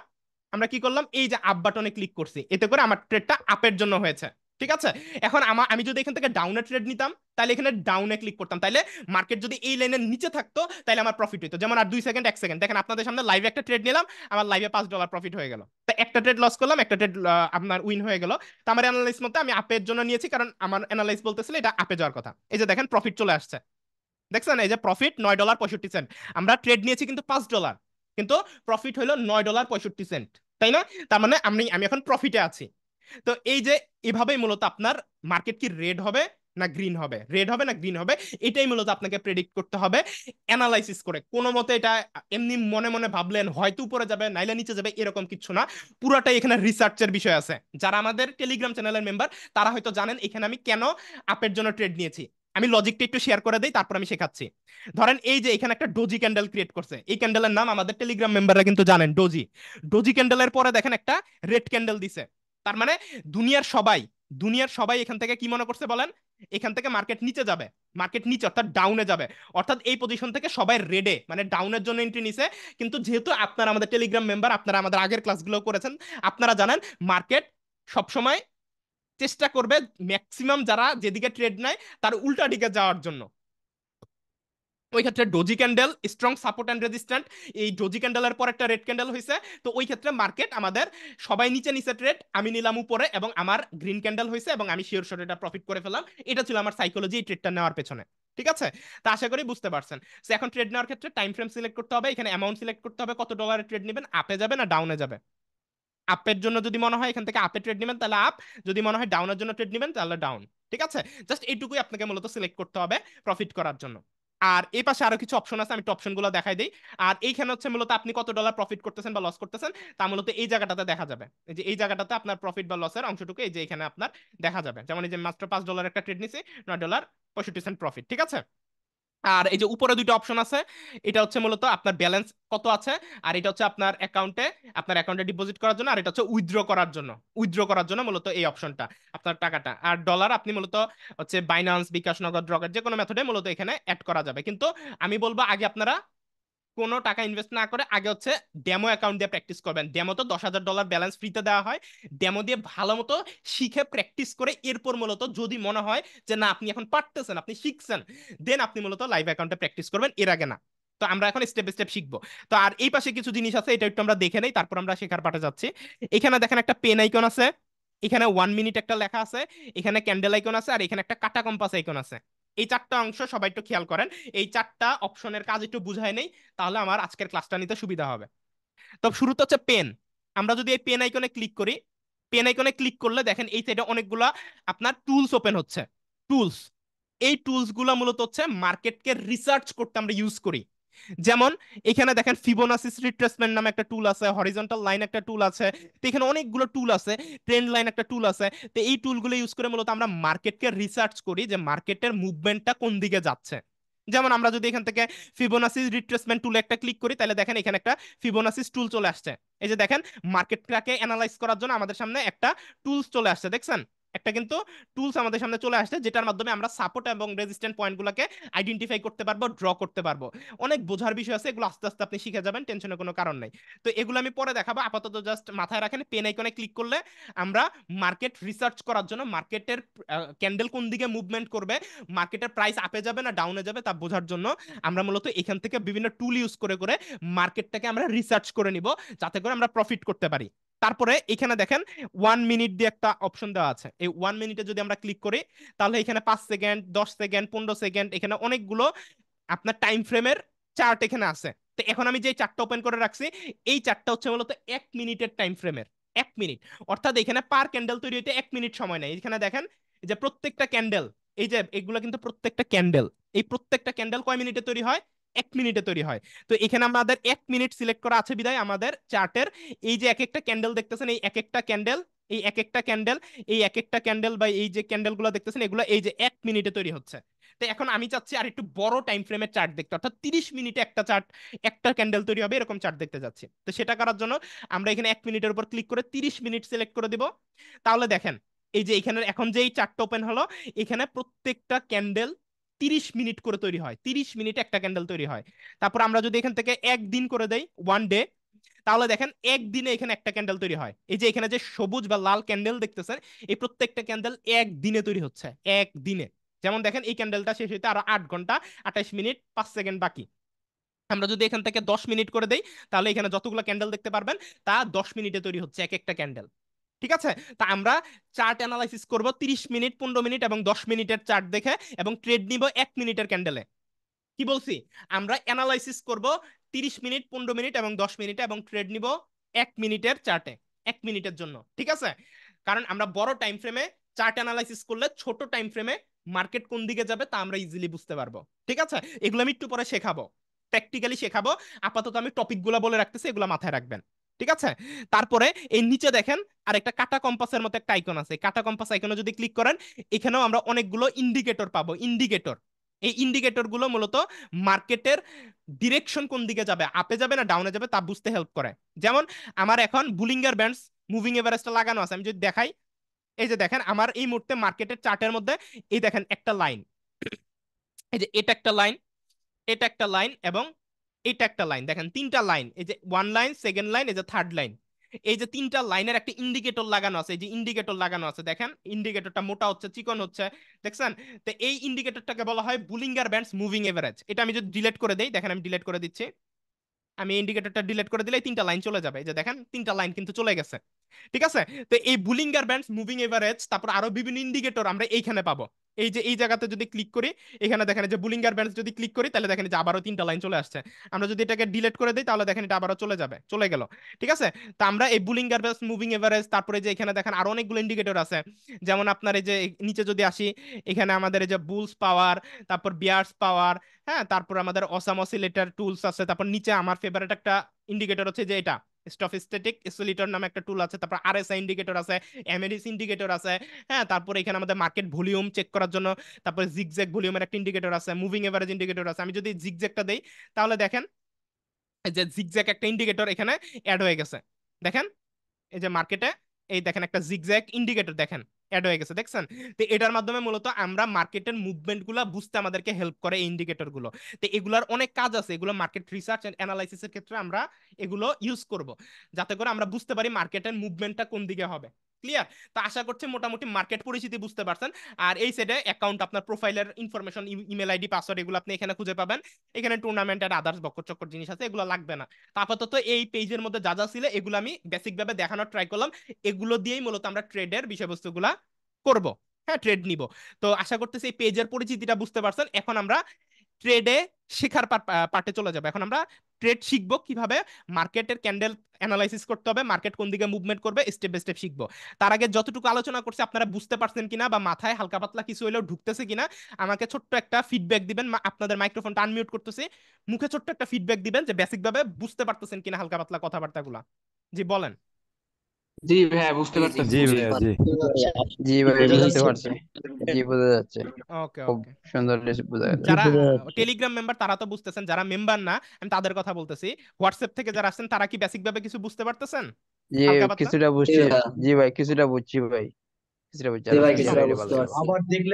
আমরা কি করলাম এই যে আপ বাটনে ক্লিক করছি এতে করে আমার ট্রেডটা আপের জন্য হয়েছে ঠিক আছে এখন আমার আমি যদি এখান থেকে ডাউনে ট্রেড নিতাম তাহলে এখানে ডাউনে ক্লিক করতাম তাহলে মার্কেট যদি এই লাইনের নিচে থাকতো তাহলে আমার প্রফিট হইতো যেমন আর দুই সেকেন্ড এক সেকেন্ড দেখেন আপনাদের সামনে লাইভে একটা ট্রেড নিলাম আমার লাইভে পাঁচ ডলার প্রফিট হয়ে গেল তা একটা ট্রেড লস করলাম একটা ট্রেড আপনার উইন হয়ে গেল তা আমার অ্যানালাইস মতো আমি আপের জন্য নিয়েছি কারণ আমার অ্যানালাইস বলতেছিল এটা আপে যাওয়ার কথা এই যে দেখেন প্রফিট চলে আসছে দেখছেন এই যে প্রফিট নয় ডলার পঁয়ষট্টি সেন্ট আমরা ট্রেড নিয়েছি কিন্তু পাঁচ ডলার কিন্তু প্রফিট হলো নয় ডলার পঁয়ষট্টি সেন্ট তাই না তার মানে আমি আমি এখন প্রফিটে আছি তো এই যে এভাবেই মূলত আপনার মার্কেট কি রেড হবে না গ্রিন হবে রেড হবে না গ্রিন হবে এটাই মূলত আপনাকে প্রেডিক্ট করতে হবে অ্যানালাইসিস করে কোনো মতে এটা এমনি মনে মনে ভাবলেন হয়তো উপরে যাবে নাইলে নিচে যাবে এরকম কিছু না পুরাটাই এখানে রিসার্চের বিষয় আছে যারা আমাদের টেলিগ্রাম চ্যানেলের মেম্বার তারা হয়তো জানেন এখানে আমি কেন আপের জন্য ট্রেড নিয়েছি আমি লজিকটা একটু শেয়ার করে দিই তারপর আমি শেখাচ্ছি ধরেন এই যে এখানে একটা ডোজি ক্যান্ডেল ক্রিয়েট করছে এই ক্যান্ডেলের নাম আমাদের টেলিগ্রাম মেম্বাররা কিন্তু জানেন ডোজি ডোজি ক্যান্ডেলের পরে দেখেন একটা রেড ক্যান্ডেল দিছে তার মানে দুনিয়ার সবাই দুনিয়ার সবাই এখান থেকে কি মনে করছে বলেন এখান থেকে মার্কেট নিচে যাবে মার্কেট নিচে অর্থাৎ ডাউনে যাবে অর্থাৎ এই পজিশন থেকে সবাই রেডে মানে ডাউনের জন্য এন্ট্রি নিছে কিন্তু যেহেতু আপনারা আমাদের টেলিগ্রাম মেম্বার আপনারা আমাদের আগের ক্লাসগুলো করেছেন আপনারা জানেন মার্কেট সবসময় চেষ্টা করবে ম্যাক্সিমাম যারা যেদিকে ট্রেড নেয় তার উল্টা দিকে যাওয়ার জন্য ওই ক্ষেত্রে doji candle strong support and resistant এই ডোজি ক্যান্ডেলের পর একটা রেড ক্যান্ডেল হয়েছে তো ওই ক্ষেত্রে মার্কেট আমাদের সবাই নিচে নিচে ট্রেড আমি নিলাম উপরে এবং আমার গ্রিন ক্যান্ডেল হয়েছে এবং আমি শিওর শর্ট এটা প্রফিট করে ফেলাম এটা ছিল আমার সাইকোলজি এই ট্রেডটা নেওয়ার পেছনে ঠিক আছে তা আশা করি বুঝতে পারছেন সে এখন ট্রেড নেওয়ার ক্ষেত্রে টাইম ফ্রেম সিলেক্ট করতে হবে এখানে অ্যামাউন্ট সিলেক্ট করতে হবে কত ডলারের ট্রেড নেবেন আপে যাবে না ডাউনে যাবে আপের জন্য যদি মনে হয় এখান থেকে আপে ট্রেড নেবেন তাহলে আপ যদি মনে হয় ডাউনের জন্য ট্রেড নেবেন তাহলে ডাউন ঠিক আছে জাস্ট এইটুকুই আপনাকে মূলত সিলেক্ট করতে হবে প্রফিট করার জন্য আর এই পাশে আরো কিছু অপশন আছে আমি একটু অপশনগুলো দেখাই দিই আর এইখানে হচ্ছে মূলত আপনি কত ডলার প্রফিট করতেছেন বা লস করতেছেন তা মূলত এই জায়গাটাতে দেখা যাবে যে এই জায়গাটাতে আপনার প্রফিট বা লসের অংশটুকু এই যে এখানে আপনার দেখা যাবে যেমন এই যে মাত্র পাঁচ ডলার একটা ট্রেড নিছি নয় ডলার পঁয়ষট্টি সেন্ট প্রফিট ঠিক আছে আর এই যে উপরে দুইটা অপশন আছে এটা হচ্ছে মূলত আপনার ব্যালেন্স কত আছে আর এটা হচ্ছে আপনার অ্যাকাউন্টে আপনার অ্যাকাউন্টে ডিপোজিট করার জন্য আর এটা হচ্ছে উইথড্র করার জন্য উইথড্র করার জন্য মূলত এই অপশনটা আপনার টাকাটা আর ডলার আপনি মূলত হচ্ছে বাইনান্স বিকাশ নগদ রকেট যে কোনো মেথডে মূলত এখানে অ্যাড করা যাবে কিন্তু আমি বলবো আগে আপনারা কোনো টাকা ইনভেস্ট না করে আগে হচ্ছে ডেমো অ্যাকাউন্ট দিয়ে প্র্যাকটিস করবেন ডেমো তো দশ হাজার ডলার ব্যালেন্স ফ্রিতে দেওয়া হয় ডেমো দিয়ে ভালো মতো শিখে প্র্যাকটিস করে এরপর মূলত যদি মনে হয় যে না আপনি এখন পারতেছেন আপনি শিখছেন দেন আপনি মূলত লাইভ অ্যাকাউন্টে প্র্যাকটিস করবেন এর আগে না তো আমরা এখন স্টেপ স্টেপ শিখবো তো আর এই পাশে কিছু জিনিস আছে এটা একটু আমরা দেখে নেই তারপর আমরা শেখার পাঠে যাচ্ছি এখানে দেখেন একটা পেন আইকন আছে এখানে ওয়ান মিনিট একটা লেখা আছে এখানে ক্যান্ডেল আইকন আছে আর এখানে একটা কাটা কম্পাস আইকন আছে এই চারটা অংশ সবাই একটু খেয়াল করেন এই চারটা অপশনের কাজ একটু বুঝায় নেই তাহলে আমার আজকের ক্লাসটা নিতে সুবিধা হবে তো শুরুতে হচ্ছে পেন আমরা যদি এই পেন আইকনে ক্লিক করি পেন আইকনে ক্লিক করলে দেখেন এই সাইডে অনেকগুলা আপনার টুলস ওপেন হচ্ছে টুলস এই টুলসগুলো মূলত হচ্ছে মার্কেটকে রিসার্চ করতে আমরা ইউজ করি যেমন এখানে দেখেন ফিবোনাসিস রিট্রেসমেন্ট নামে একটা টুল আছে হরিজন্টাল লাইন একটা টুল আছে তো এখানে অনেকগুলো টুল আছে ট্রেন্ড লাইন একটা টুল আছে তো এই টুলগুলো ইউজ করে মূলত আমরা মার্কেটকে রিসার্চ করি যে মার্কেটের মুভমেন্টটা কোন দিকে যাচ্ছে যেমন আমরা যদি এখান থেকে ফিবোনাসিস রিট্রেসমেন্ট টুলে একটা ক্লিক করি তাহলে দেখেন এখানে একটা ফিবোনাসিস টুল চলে আসছে এই যে দেখেন মার্কেটটাকে অ্যানালাইজ করার জন্য আমাদের সামনে একটা টুলস চলে আসছে দেখছেন একটা কিন্তু টুলস আমাদের সামনে চলে আসছে যেটার মাধ্যমে আমরা সাপোর্ট এবং রেজিস্ট্যান্ট পয়েন্টগুলোকে আইডেন্টিফাই করতে পারবো ড্র করতে পারবো অনেক বোঝার বিষয় আছে এগুলো আস্তে আস্তে আপনি শিখে যাবেন টেনশনের কোনো কারণ নাই তো এগুলো আমি পরে দেখাবো আপাতত জাস্ট মাথায় রাখেন পেন আইকনে ক্লিক করলে আমরা মার্কেট রিসার্চ করার জন্য মার্কেটের ক্যান্ডেল কোন দিকে মুভমেন্ট করবে মার্কেটের প্রাইস আপে যাবে না ডাউনে যাবে তা বোঝার জন্য আমরা মূলত এখান থেকে বিভিন্ন টুল ইউজ করে করে মার্কেটটাকে আমরা রিসার্চ করে নিব যাতে করে আমরা প্রফিট করতে পারি তারপরে এখানে দেখেন ওয়ান মিনিট দিয়ে একটা অপশন দেওয়া আছে এই ওয়ান মিনিটে যদি আমরা ক্লিক করি তাহলে এখানে পাঁচ সেকেন্ড দশ সেকেন্ড পনেরো সেকেন্ড এখানে অনেকগুলো আপনার টাইম ফ্রেমের চার্ট এখানে আছে তো এখন আমি যে চারটা ওপেন করে রাখছি এই চারটা হচ্ছে মূলত এক মিনিটের টাইম ফ্রেমের এক মিনিট অর্থাৎ এখানে পার ক্যান্ডেল তৈরি হইতে এক মিনিট সময় নেয় এখানে দেখেন যে প্রত্যেকটা ক্যান্ডেল এই যে এগুলো কিন্তু প্রত্যেকটা ক্যান্ডেল এই প্রত্যেকটা ক্যান্ডেল কয় মিনিটে তৈরি হয় এক মিনিটে তৈরি হয় তো এখানে আমাদের এক মিনিট সিলেক্ট করা আছে বিদায় আমাদের চার্টের এই যে এক একটা ক্যান্ডেল দেখতেছেন এই এক একটা ক্যান্ডেল এই এক একটা ক্যান্ডেল এই এক একটা ক্যান্ডেল বা এই যে ক্যান্ডেলগুলো দেখতেছেন এগুলো এই যে এক মিনিটে তৈরি হচ্ছে তো এখন আমি চাচ্ছি আর একটু বড় টাইম ফ্রেমের চার্ট দেখতে অর্থাৎ তিরিশ মিনিটে একটা চার্ট একটা ক্যান্ডেল তৈরি হবে এরকম চার্ট দেখতে যাচ্ছি তো সেটা করার জন্য আমরা এখানে এক মিনিটের উপর ক্লিক করে তিরিশ মিনিট সিলেক্ট করে দিব তাহলে দেখেন এই যে এখানে এখন যে এই চার্টটা ওপেন হলো এখানে প্রত্যেকটা ক্যান্ডেল তিরিশ মিনিট করে তৈরি হয় তিরিশ মিনিট একটা ক্যান্ডেল তৈরি হয় তারপর আমরা যদি এখান থেকে একদিন করে দেই ওয়ান ডে তাহলে দেখেন একদিনে এখানে একটা ক্যান্ডেল তৈরি হয় এই যে এখানে যে সবুজ বা লাল ক্যান্ডেল দেখতেছেন এই প্রত্যেকটা ক্যান্ডেল একদিনে তৈরি হচ্ছে একদিনে যেমন দেখেন এই ক্যান্ডেলটা শেষ হইতে আরো আট ঘন্টা আঠাইশ মিনিট পাঁচ সেকেন্ড বাকি আমরা যদি এখান থেকে দশ মিনিট করে দেই তাহলে এখানে যতগুলো ক্যান্ডেল দেখতে পারবেন তা দশ মিনিটে তৈরি হচ্ছে এক একটা ক্যান্ডেল ঠিক আছে তা আমরা চার্ট অ্যানালাইসিস করব তিরিশ মিনিট পনেরো মিনিট এবং দশ মিনিটের চার্ট দেখে এবং ট্রেড নিব এক মিনিটের ক্যান্ডেলে কি বলছি আমরা অ্যানালাইসিস করব তিরিশ মিনিট পনেরো মিনিট এবং দশ মিনিটে এবং ট্রেড নিব এক মিনিটের চার্টে এক মিনিটের জন্য ঠিক আছে কারণ আমরা বড় টাইম ফ্রেমে চার্ট অ্যানালাইসিস করলে ছোট টাইম ফ্রেমে মার্কেট কোন দিকে যাবে তা আমরা ইজিলি বুঝতে পারবো ঠিক আছে এগুলো আমি একটু পরে শেখাবো প্র্যাকটিক্যালি শেখাবো আপাতত আমি টপিকগুলো বলে রাখতেছি এগুলো মাথায় রাখবেন ঠিক আছে তারপরে এই নিচে দেখেন আর একটা কাটা কম্পাসের মতো একটা আইকন আছে কাটা কম্পাস আইকনে যদি ক্লিক করেন এখানেও আমরা অনেকগুলো ইন্ডিকেটর পাবো ইন্ডিকেটর এই ইন্ডিকেটর গুলো মূলত মার্কেটের ডিরেকশন কোন দিকে যাবে আপে যাবে না ডাউনে যাবে তা বুঝতে হেল্প করে যেমন আমার এখন বুলিঙ্গার ব্যান্ডস মুভিং এভারেস্টটা লাগানো আছে আমি যদি দেখাই এই যে দেখেন আমার এই মুহূর্তে মার্কেটের চার্টের মধ্যে এই দেখেন একটা লাইন এই যে এটা একটা লাইন এটা একটা লাইন এবং এটা একটা লাইন দেখেন তিনটা লাইন এই যে ওয়ান লাইন সেকেন্ড লাইন এই যে থার্ড লাইন এই যে তিনটা লাইনের একটা ইন্ডিকেটর লাগানো আছে এই যে ইন্ডিকেটর লাগানো আছে দেখেন ইন্ডিকেটরটা মোটা হচ্ছে চিকন হচ্ছে দেখছেন তো এই ইন্ডিকেটরটাকে বলা হয় বুলিঙ্গার ব্যান্ডস মুভিং এভারেজ এটা আমি যদি ডিলেট করে দেই দেখেন আমি ডিলেট করে দিচ্ছি আমি ইন্ডিকেটরটা ডিলেট করে দিলে তিনটা লাইন চলে যাবে যে দেখেন তিনটা লাইন কিন্তু চলে গেছে ঠিক আছে তো এই বুলিঙ্গার ব্যান্ডস মুভিং এভারেজ তারপর আরো বিভিন্ন ইন্ডিকেটর আমরা এইখানে পাবো এই যে এই জায়গাতে যদি ক্লিক করি এখানে দেখেন যে বুলিঙ্গার ব্যান্ড যদি ক্লিক করি তাহলে দেখেন যে আবারও তিনটা লাইন চলে আসছে আমরা যদি এটাকে ডিলেট করে দিই তাহলে দেখেন এটা আবারও চলে যাবে চলে গেল ঠিক আছে তো আমরা এই বুলিঙ্গার ব্যান্ড মুভিং এভারেজ তারপরে যে এখানে দেখেন আরো অনেকগুলো ইন্ডিকেটর আছে যেমন আপনার এই যে নিচে যদি আসি এখানে আমাদের এই যে বুলস পাওয়ার তারপর বিয়ার্স পাওয়ার হ্যাঁ তারপর আমাদের অসাম অসিলেটার টুলস আছে তারপর নিচে আমার ফেভারিট একটা ইন্ডিকেটর হচ্ছে যে এটা স্টফিস্টেটিক সলিটর নামে একটা টুল আছে তারপর আর এস ইন্ডিকেটর আছে এমএডিস ইন্ডিকেটর আছে হ্যাঁ তারপর এখানে আমাদের মার্কেট ভলিউম চেক করার জন্য তারপরে জিগজ্যাক ভলিউমের একটা ইন্ডিকেটর আছে মুভিং এভারেজ ইন্ডিকেটর আছে আমি যদি জিগজ্যাকটা দেই তাহলে দেখেন যে জিগজ্যাক একটা ইন্ডিকেটর এখানে অ্যাড হয়ে গেছে দেখেন এই যে মার্কেটে এই দেখেন একটা জিগজ্যাক ইন্ডিকেটর দেখেন অ্যাড হয়ে গেছে দেখছেন তো এটার মাধ্যমে মূলত আমরা মার্কেটের মুভমেন্টগুলো বুঝতে আমাদেরকে হেল্প করে এই ইন্ডিকেটরগুলো তো এগুলার অনেক কাজ আছে এগুলো মার্কেট রিসার্চ অ্যান্ড অ্যানালাইসিসের ক্ষেত্রে আমরা এগুলো ইউজ করব যাতে করে আমরা বুঝতে পারি মার্কেটের মুভমেন্টটা কোন দিকে হবে ক্লিয়ার তো আশা করছি মোটামুটি মার্কেট পরিচিতি বুঝতে পারছেন আর এই সেটে অ্যাকাউন্ট আপনার প্রোফাইলের ইনফরমেশন ইমেল আইডি পাসওয়ার্ড এগুলো আপনি এখানে খুঁজে পাবেন এখানে টুর্নামেন্ট আর আদার্স চক্কর জিনিস আছে এগুলো লাগবে না আপাতত এই পেজের মধ্যে যা যা ছিল এগুলো আমি বেসিকভাবে দেখানোর ট্রাই করলাম এগুলো দিয়েই মূলত আমরা ট্রেডের বিষয়বস্তুগুলা করব হ্যাঁ ট্রেড নিব তো আশা করতেছি এই পেজের পরিচিতিটা বুঝতে পারছেন এখন আমরা ট্রেডে শেখার পার্টে চলে যাবে এখন আমরা ট্রেড শিখবো কিভাবে মার্কেটের ক্যান্ডেল অ্যানালাইসিস করতে হবে মার্কেট কোন দিকে মুভমেন্ট করবে স্টেপ বাই স্টেপ শিখবো তার আগে যতটুকু আলোচনা করছি আপনারা বুঝতে পারছেন কিনা বা মাথায় হালকা পাতলা কিছু হইলেও ঢুকতেছে কিনা আমাকে ছোট্ট একটা ফিডব্যাক দিবেন আপনাদের মাইক্রোফোনটা আনমিউট করতেছি মুখে ছোট্ট একটা ফিডব্যাক দিবেন যে বেসিকভাবে বুঝতে পারতেছেন কিনা হালকা পাতলা কথাবার্তাগুলো জি বলেন জি ভাই বুঝতে পারতেছি জি জি জি বুঝতে পারছি জি বোঝা যাচ্ছে ওকে ওকে সুন্দর বোঝা যারা টেলিগ্রাম মেম্বার তারা তো বুঝতেছেন যারা মেম্বার না আমি তাদের কথা বলতেছি হোয়াটসঅ্যাপ থেকে যারা আসছেন তারা কি বেসিক ভাবে কিছু বুঝতে পারতেছেন জি কিছুটা বুঝছি জি ভাই কিছুটা বুঝছি ভাই আমি তাহলে হচ্ছে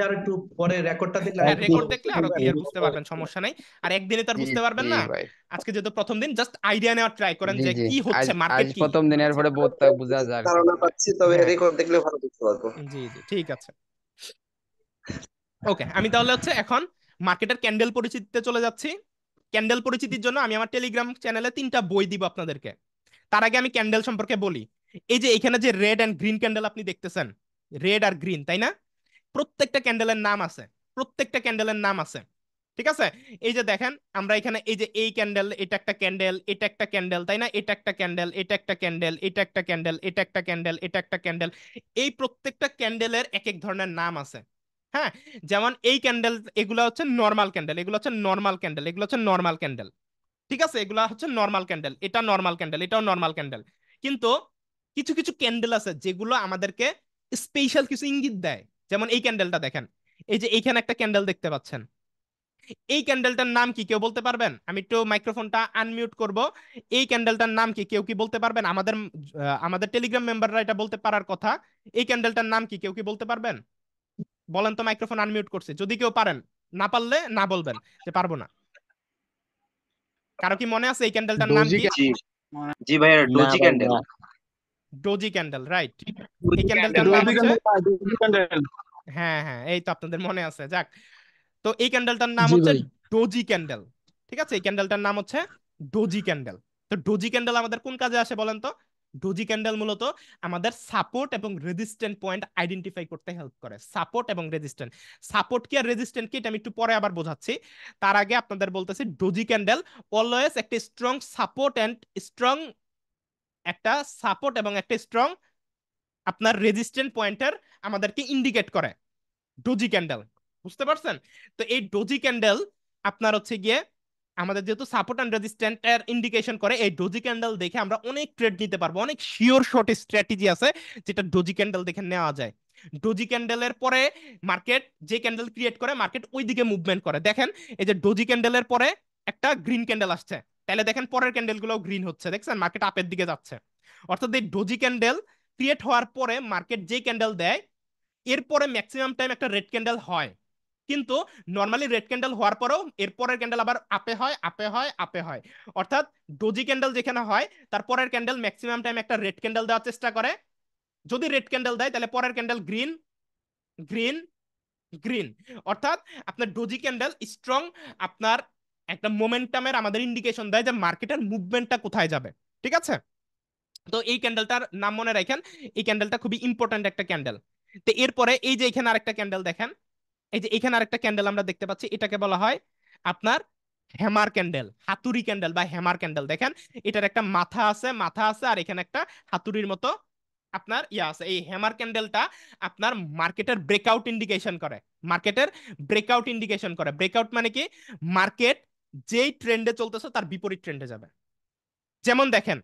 এখন মার্কেটের ক্যান্ডেল পরিচিতিতে চলে যাচ্ছি ক্যান্ডেল পরিচিতির জন্য আমি আমার টেলিগ্রাম চ্যানেলে তিনটা বই দিব আপনাদেরকে তার আগে আমি ক্যান্ডেল সম্পর্কে বলি এই যে এখানে যে রেড অ্যান্ড গ্রিন ক্যান্ডেল আপনি দেখতেছেন রেড আর গ্রিন তাই না প্রত্যেকটা ক্যান্ডেলের নাম আছে প্রত্যেকটা ক্যান্ডেলের নাম আছে ঠিক আছে এই যে দেখেন আমরা এখানে এই যে এই ক্যান্ডেল এটা একটা ক্যান্ডেল এটা একটা ক্যান্ডেল তাই না এটা একটা ক্যান্ডেল এটা একটা ক্যান্ডেল এটা একটা ক্যান্ডেল এটা একটা ক্যান্ডেল এটা একটা ক্যান্ডেল এই প্রত্যেকটা ক্যান্ডেলের এক এক ধরনের নাম আছে হ্যাঁ যেমন এই ক্যান্ডেল এগুলো হচ্ছে নর্মাল ক্যান্ডেল এগুলো হচ্ছে নর্মাল ক্যান্ডেল এগুলো হচ্ছে নর্মাল ক্যান্ডেল ঠিক আছে এগুলো হচ্ছে নর্মাল ক্যান্ডেল এটা নর্মাল ক্যান্ডেল এটাও নর্মাল ক্যান্ডেল কিন্তু কিছু কিছু ক্যান্ডেল আছে যেগুলো আমাদেরকে স্পেশাল কিছু ইঙ্গিত দেয় যেমন এই ক্যান্ডেলটা দেখেন এই যে এইখানে একটা ক্যান্ডেল দেখতে পাচ্ছেন এই ক্যান্ডেলটার নাম কি কেউ বলতে পারবেন আমি একটু মাইক্রোফোনটা আনমিউট করব এই ক্যান্ডেলটার নাম কি কেউ কি বলতে পারবেন আমাদের আমাদের টেলিগ্রাম মেম্বাররা এটা বলতে পারার কথা এই ক্যান্ডেলটার নাম কি কেউ কি বলতে পারবেন বলেন তো মাইক্রোফোন আনমিউট করছে যদি কেউ পারেন না পারলে না বলবেন যে পারবো না কারো কি মনে আছে এই ক্যান্ডেলটার নাম কি জি ভাইয়া doji candle doji candle right এই ক্যান্ডেলটার হ্যাঁ হ্যাঁ এই তো আপনাদের মনে আছে যাক তো এই ক্যান্ডেলটার নাম হচ্ছে ডোজি ক্যান্ডেল ঠিক আছে এই ক্যান্ডেলটার নাম হচ্ছে ডোজি ক্যান্ডেল তো ডোজি ক্যান্ডেল আমাদের কোন কাজে আসে বলেন তো ডোজি ক্যান্ডেল মূলত আমাদের সাপোর্ট এবং রেজিস্ট্যান্ট পয়েন্ট আইডেন্টিফাই করতে হেল্প করে সাপোর্ট এবং রেজিস্ট্যান্ট সাপোর্ট কি আর রেজিস্ট্যান্ট কি এটা আমি একটু পরে আবার বোঝাচ্ছি তার আগে আপনাদের বলতেছি ডোজি ক্যান্ডেল অলওয়েজ একটা স্ট্রং সাপোর্ট অ্যান্ড স্ট্রং একটা সাপোর্ট এবং একটা স্ট্রং আপনার রেজিস্ট্যান্ট পয়েন্টার আমাদেরকে ইন্ডিকেট করে ডোজি ক্যান্ডেল বুঝতে পারছেন তো এই ডোজি ক্যান্ডেল আপনার হচ্ছে গিয়ে আমাদের যেহেতু সাপোর্ট অ্যান্ড রেজিস্ট্যান্টের ইন্ডিকেশন করে এই ডোজি ক্যান্ডেল দেখে আমরা অনেক ট্রেড নিতে পারবো অনেক শিওর শর্ট স্ট্র্যাটেজি আছে যেটা ডোজি ক্যান্ডেল দেখে নেওয়া যায় ডোজি ক্যান্ডেলের পরে মার্কেট যে ক্যান্ডেল ক্রিয়েট করে মার্কেট ওই দিকে মুভমেন্ট করে দেখেন এই যে ডোজি ক্যান্ডেলের পরে একটা গ্রিন ক্যান্ডেল আসছে তাহলে দেখেন পরের ক্যান্ডেলগুলো গ্রিন হচ্ছে দেখছেন মার্কেট আপের দিকে যাচ্ছে অর্থাৎ এই ডোজি ক্যান্ডেল ক্রিয়েট হওয়ার পরে মার্কেট যে ক্যান্ডেল দেয় এরপরে ম্যাক্সিমাম টাইম একটা রেড ক্যান্ডেল হয় কিন্তু নর্মালি রেড ক্যান্ডেল হওয়ার পরেও এরপরের ক্যান্ডেল আবার আপে হয় আপে হয় আপে হয় অর্থাৎ ডোজি ক্যান্ডেল যেখানে হয় তার পরের ক্যান্ডেল ম্যাক্সিমাম টাইম একটা রেড ক্যান্ডেল দেওয়ার চেষ্টা করে যদি রেড ক্যান্ডেল দেয় তাহলে পরের ক্যান্ডেল গ্রিন গ্রিন গ্রিন অর্থাৎ আপনার ডোজি ক্যান্ডেল স্ট্রং আপনার একটা মোমেন্টামের আমাদের ইন্ডিকেশন দেয় যে মার্কেটের মুভমেন্টটা কোথায় যাবে ঠিক আছে তো এই ক্যান্ডেলটার নাম মনে রাখেন এই ক্যান্ডেলটা খুবই ইম্পর্ট্যান্ট একটা ক্যান্ডেল তো এরপরে এই যে এখানে আরেকটা ক্যান্ডেল দেখেন এই যে এখানে আরেকটা ক্যান্ডেল আমরা দেখতে পাচ্ছি এটাকে বলা হয় আপনার হ্যামার ক্যান্ডেল হাতুড়ি ক্যান্ডেল বা হ্যামার ক্যান্ডেল দেখেন এটার একটা মাথা আছে মাথা আছে আর এখানে একটা হাতুড়ির মতো আপনার ইয়া আছে এই হ্যামার ক্যান্ডেলটা আপনার মার্কেটের ব্রেকআউট ইন্ডিকেশন করে মার্কেটের ব্রেকআউট ইন্ডিকেশন করে ব্রেকআউট মানে কি মার্কেট যেই ট্রেন্ডে চলতেছে তার বিপরীত ট্রেন্ডে যাবে যেমন দেখেন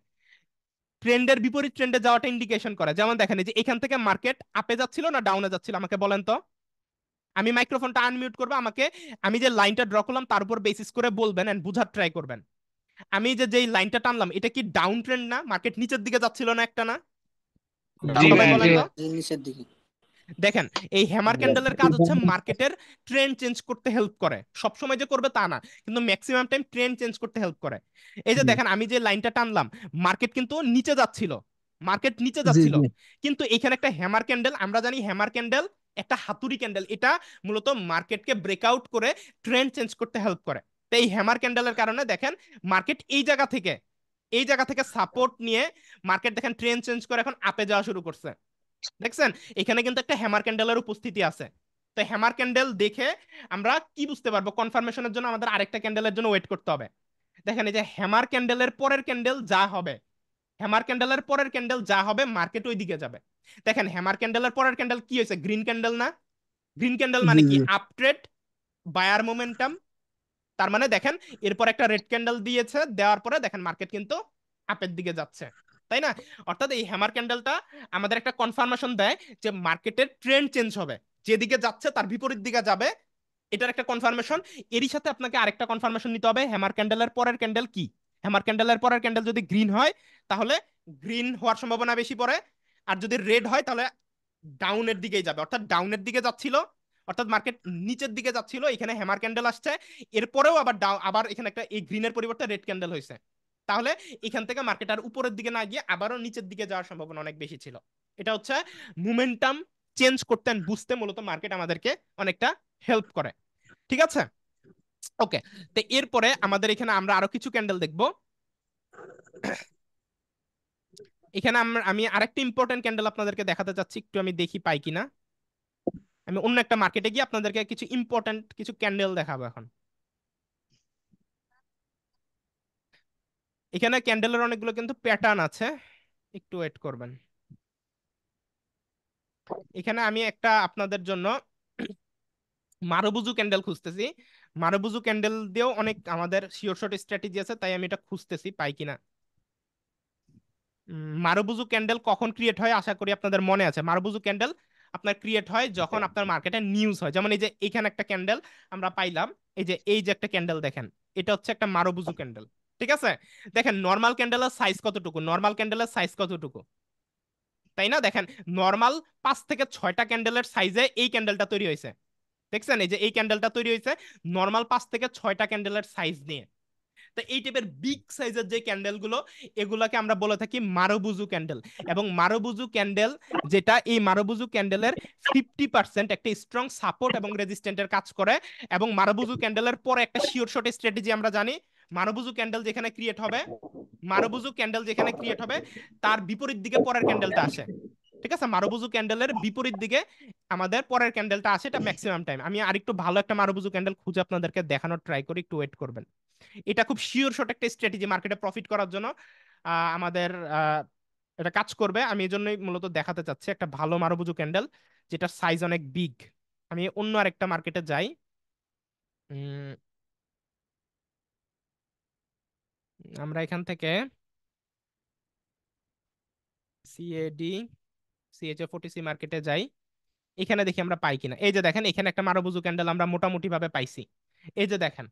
ট্রেন্ডের বিপরীত ট্রেন্ডে যাওয়াটা ইন্ডিকেশন করে যেমন দেখেন যে এখান থেকে মার্কেট আপে যাচ্ছিল না ডাউনে যাচ্ছিল আমাকে বলেন তো আমি মাইক্রোফোনটা আনমিউট করবো আমাকে আমি যে লাইনটা ড্র করলাম তার উপর বেসিস করে বলবেন অ্যান্ড বুঝার ট্রাই করবেন আমি যে যেই লাইনটা টানলাম এটা কি ডাউন ট্রেন্ড না মার্কেট নিচের দিকে যাচ্ছিল না একটা না দেখেন এই হ্যামার ক্যান্ডেলের কাজ হচ্ছে মার্কেটের ট্রেন্ড চেঞ্জ করতে হেল্প করে সব সময় যে করবে তা না কিন্তু ম্যাক্সিমাম টাইম ট্রেন্ড চেঞ্জ করতে হেল্প করে এই যে দেখেন আমি যে লাইনটা টানলাম মার্কেট কিন্তু নিচে যাচ্ছিল মার্কেট নিচে যাচ্ছিল কিন্তু এখানে একটা হ্যামার ক্যান্ডেল আমরা জানি হ্যামার ক্যান্ডেল একটা হাতুড়ি ক্যান্ডেল এটা মূলত মার্কেটকে ব্রেকআউট করে ট্রেন্ড চেঞ্জ করতে হেল্প করে তো এই হ্যামার ক্যান্ডেলের কারণে দেখেন মার্কেট এই জায়গা থেকে এই জায়গা থেকে সাপোর্ট নিয়ে মার্কেট দেখেন ট্রেন্ড চেঞ্জ করে এখন আপে যাওয়া শুরু করছে দেখছেন এখানে কিন্তু একটা হ্যামার ক্যান্ডেলের উপস্থিতি আছে তো হ্যামার ক্যান্ডেল দেখে আমরা কি বুঝতে পারবো কনফার্মেশনের জন্য আমাদের আরেকটা ক্যান্ডেলের জন্য ওয়েট করতে হবে দেখেন এই যে হ্যামার ক্যান্ডেলের পরের ক্যান্ডেল যা হবে হ্যামার ক্যান্ডেলের পরের ক্যান্ডেল যা হবে মার্কেট ওই দিকে যাবে দেখেন হ্যামার ক্যান্ডেলের পরের ক্যান্ডেল কি হয়েছে গ্রিন ক্যান্ডেল না গ্রিন ক্যান্ডেল মানে কি আপট্রেড বায়ার মোমেন্টাম তার মানে দেখেন এরপর একটা রেড ক্যান্ডেল দিয়েছে দেওয়ার পরে দেখেন মার্কেট কিন্তু আপের দিকে যাচ্ছে তাই না অর্থাৎ এই হ্যামার ক্যান্ডেলটা আমাদের একটা কনফার্মেশন দেয় যে মার্কেটের ট্রেন্ড চেঞ্জ হবে যেদিকে যাচ্ছে তার বিপরীত দিকে যাবে এটার একটা কনফার্মেশন এরই সাথে আপনাকে আরেকটা কনফার্মেশন নিতে হবে হ্যামার ক্যান্ডেলের পরের ক্যান্ডেল কি হ্যামার ক্যান্ডেলের পরের ক্যান্ডেল যদি গ্রিন হয় তাহলে গ্রিন হওয়ার সম্ভাবনা বেশি পড়ে আর যদি রেড হয় তাহলে ডাউনের দিকেই যাবে অর্থাৎ ডাউনের দিকে যাচ্ছিল অর্থাৎ মার্কেট নিচের দিকে যাচ্ছিল এখানে হ্যামার ক্যান্ডেল আসছে এরপরেও আবার আবার এখানে একটা এই গ্রিনের পরিবর্তে রেড ক্যান্ডেল হয়েছে তাহলে এখান থেকে মার্কেট আর উপরের দিকে না গিয়ে আবারও নিচের দিকে যাওয়ার সম্ভাবনা অনেক বেশি ছিল এটা হচ্ছে মুমেন্টাম চেঞ্জ করতে বুঝতে মূলত মার্কেট আমাদেরকে অনেকটা হেল্প করে ঠিক আছে ওকে তো এরপরে আমাদের এখানে আমরা আরো কিছু ক্যান্ডেল দেখব এখানে আমি আরেকটা ইম্পর্টেন্ট ক্যান্ডেল আপনাদেরকে দেখাতে চাচ্ছি একটু আমি দেখি পাই কিনা আমি অন্য একটা মার্কেটে গিয়ে আপনাদেরকে কিছু ইম্পর্টেন্ট কিছু ক্যান্ডেল দেখাবো এখন এখানে ক্যান্ডেলের অনেকগুলো কিন্তু প্যাটার্ন আছে একটু ওয়েট করবেন এখানে আমি একটা আপনাদের জন্য মারবুজু ক্যান্ডেল খুঁজতেছি মারবুজু ক্যান্ডেল দিয়েও অনেক আমাদের শিওর শর্ট স্ট্র্যাটেজি আছে তাই আমি এটা খুঁজতেছি পাই কিনা মারবুজু ক্যান্ডেল কখন ক্রিয়েট হয় আশা করি আপনাদের মনে আছে মারবুজু ক্যান্ডেল আপনার ক্রিয়েট হয় যখন আপনার মার্কেটে নিউজ হয় যেমন এই যে এখানে একটা ক্যান্ডেল আমরা পাইলাম এই যে এই যে একটা ক্যান্ডেল দেখেন এটা হচ্ছে একটা মারবুজু ক্যান্ডেল ঠিক আছে দেখেন নর্মাল ক্যান্ডেলের সাইজ কতটুকু নর্মাল ক্যান্ডেলের সাইজ কতটুকু তাই না দেখেন নর্মাল পাঁচ থেকে ছয়টা ক্যান্ডেলের সাইজে এই ক্যান্ডেলটা তৈরি হয়েছে দেখছেন এই যে এই ক্যান্ডেলটা তৈরি হয়েছে নর্মাল পাঁচ থেকে ছয়টা ক্যান্ডেলের সাইজ নিয়ে তো এই টাইপের বিগ সাইজের যে ক্যান্ডেলগুলো এগুলোকে আমরা বলে থাকি মারোবুজু ক্যান্ডেল এবং মারোবুজু ক্যান্ডেল যেটা এই মারবুজু ক্যান্ডেলের ফিফটি পার্সেন্ট একটা স্ট্রং সাপোর্ট এবং রেজিস্ট্যান্টের কাজ করে এবং মারবুজু ক্যান্ডেলের পরে একটা শিওর শর্ট স্ট্র্যাটেজি আমরা জানি মানবুজু ক্যান্ডেল যেখানে ক্রিয়েট হবে মারবুজু ক্যান্ডেল যেখানে ক্রিয়েট হবে তার বিপরীত দিকে পরের ক্যান্ডেলটা আসে ঠিক আছে মারবুজু ক্যান্ডেলের বিপরীত দিকে আমাদের পরের ক্যান্ডেলটা আসে এটা ম্যাক্সিমাম টাইম আমি আরেকটু ভালো একটা মারবুজু ক্যান্ডেল খুঁজে আপনাদেরকে দেখানোর ট্রাই করি একটু ওয়েট করবেন এটা খুব শিওর শট একটা স্ট্র্যাটেজি মার্কেটে প্রফিট করার জন্য আমাদের এটা কাজ করবে আমি এই জন্যই মূলত দেখাতে চাচ্ছি একটা ভালো মারবুজু ক্যান্ডেল যেটা সাইজ অনেক বিগ আমি অন্য আরেকটা মার্কেটে যাই আমরা এখান থেকে সিএডি সিএচ ফোর্টি সি মার্কেটে যাই এখানে দেখি আমরা পাই কিনা এই যে দেখেন এখানে একটা মারবুজু ক্যান্ডেল আমরা মোটামুটি ভাবে পাইছি এই যে দেখেন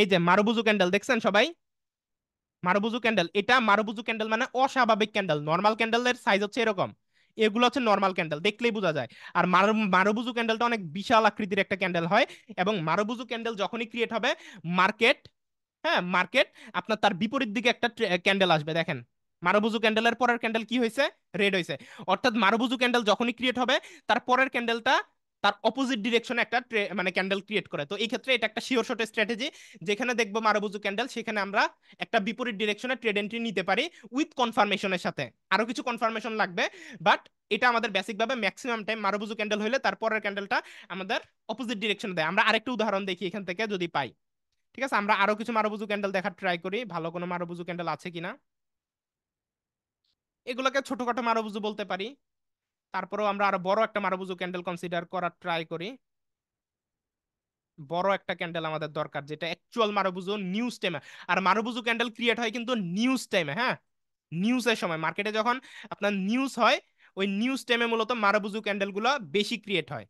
এই যে মারবুজু ক্যান্ডেল দেখছেন সবাই মারবুজু ক্যান্ডেল এটা মারবুজু ক্যান্ডেল মানে অস্বাভাবিক ক্যান্ডেল নর্মাল ক্যান্ডেলের সাইজ হচ্ছে এরকম এগুলো হচ্ছে নর্মাল ক্যান্ডেল দেখলেই বোঝা যায় আর মারবুজু ক্যান্ডেলটা অনেক বিশাল আকৃতির একটা ক্যান্ডেল হয় এবং মারবুজু ক্যান্ডেল যখনই ক্রিয়েট হবে মার্কেট হ্যাঁ মার্কেট আপনার তার বিপরীত দিকে একটা ক্যান্ডেল আসবে দেখেন মারবুজু ক্যান্ডেলের পরের ক্যান্ডেল কি হয়েছে রেড হয়েছে অর্থাৎ মারবুজু ক্যান্ডেল যখনই ক্রিয়েট হবে তার পরের ক্যান্ডেলটা তার অপোজিট ডিরেকশনে একটা মানে ক্যান্ডেল ক্রিয়েট করে তো এই ক্ষেত্রে এটা একটা শিওর শর্ট স্ট্র্যাটেজি যেখানে দেখবো মারবুজু ক্যান্ডেল সেখানে আমরা একটা বিপরীত ডিরেকশনে ট্রেড এন্ট্রি নিতে পারি উইথ কনফার্মেশনের সাথে আরো কিছু কনফার্মেশন লাগবে বাট এটা আমাদের বেসিকভাবে ম্যাক্সিমাম টাইম মারবুজু ক্যান্ডেল হলে তারপরের ক্যান্ডেলটা আমাদের অপোজিট ডিরেকশনে দেয় আমরা আরেকটা উদাহরণ দেখি এখান থেকে যদি পাই ঠিক আছে আমরা আরো কিছু মারবুজু ক্যান্ডেল দেখার ট্রাই করি ভালো কোনো মারবুজু ক্যান্ডেল আছে কিনা এগুলোকে ছোটখাটো মারবুজু বলতে পারি তারপরেও আমরা আরো বড় একটা মারবুজু ক্যান্ডেল কনসিডার করার ট্রাই করি বড় একটা ক্যান্ডেল আমাদের দরকার যেটা অ্যাকচুয়াল মারবুজু নিউজ টাইমে আর মারবুজু ক্যান্ডেল ক্রিয়েট হয় কিন্তু নিউজ টাইমে হ্যাঁ নিউজের সময় মার্কেটে যখন আপনার নিউজ হয় ওই নিউজ টাইমে মূলত মারবুজু ক্যান্ডেলগুলো বেশি ক্রিয়েট হয়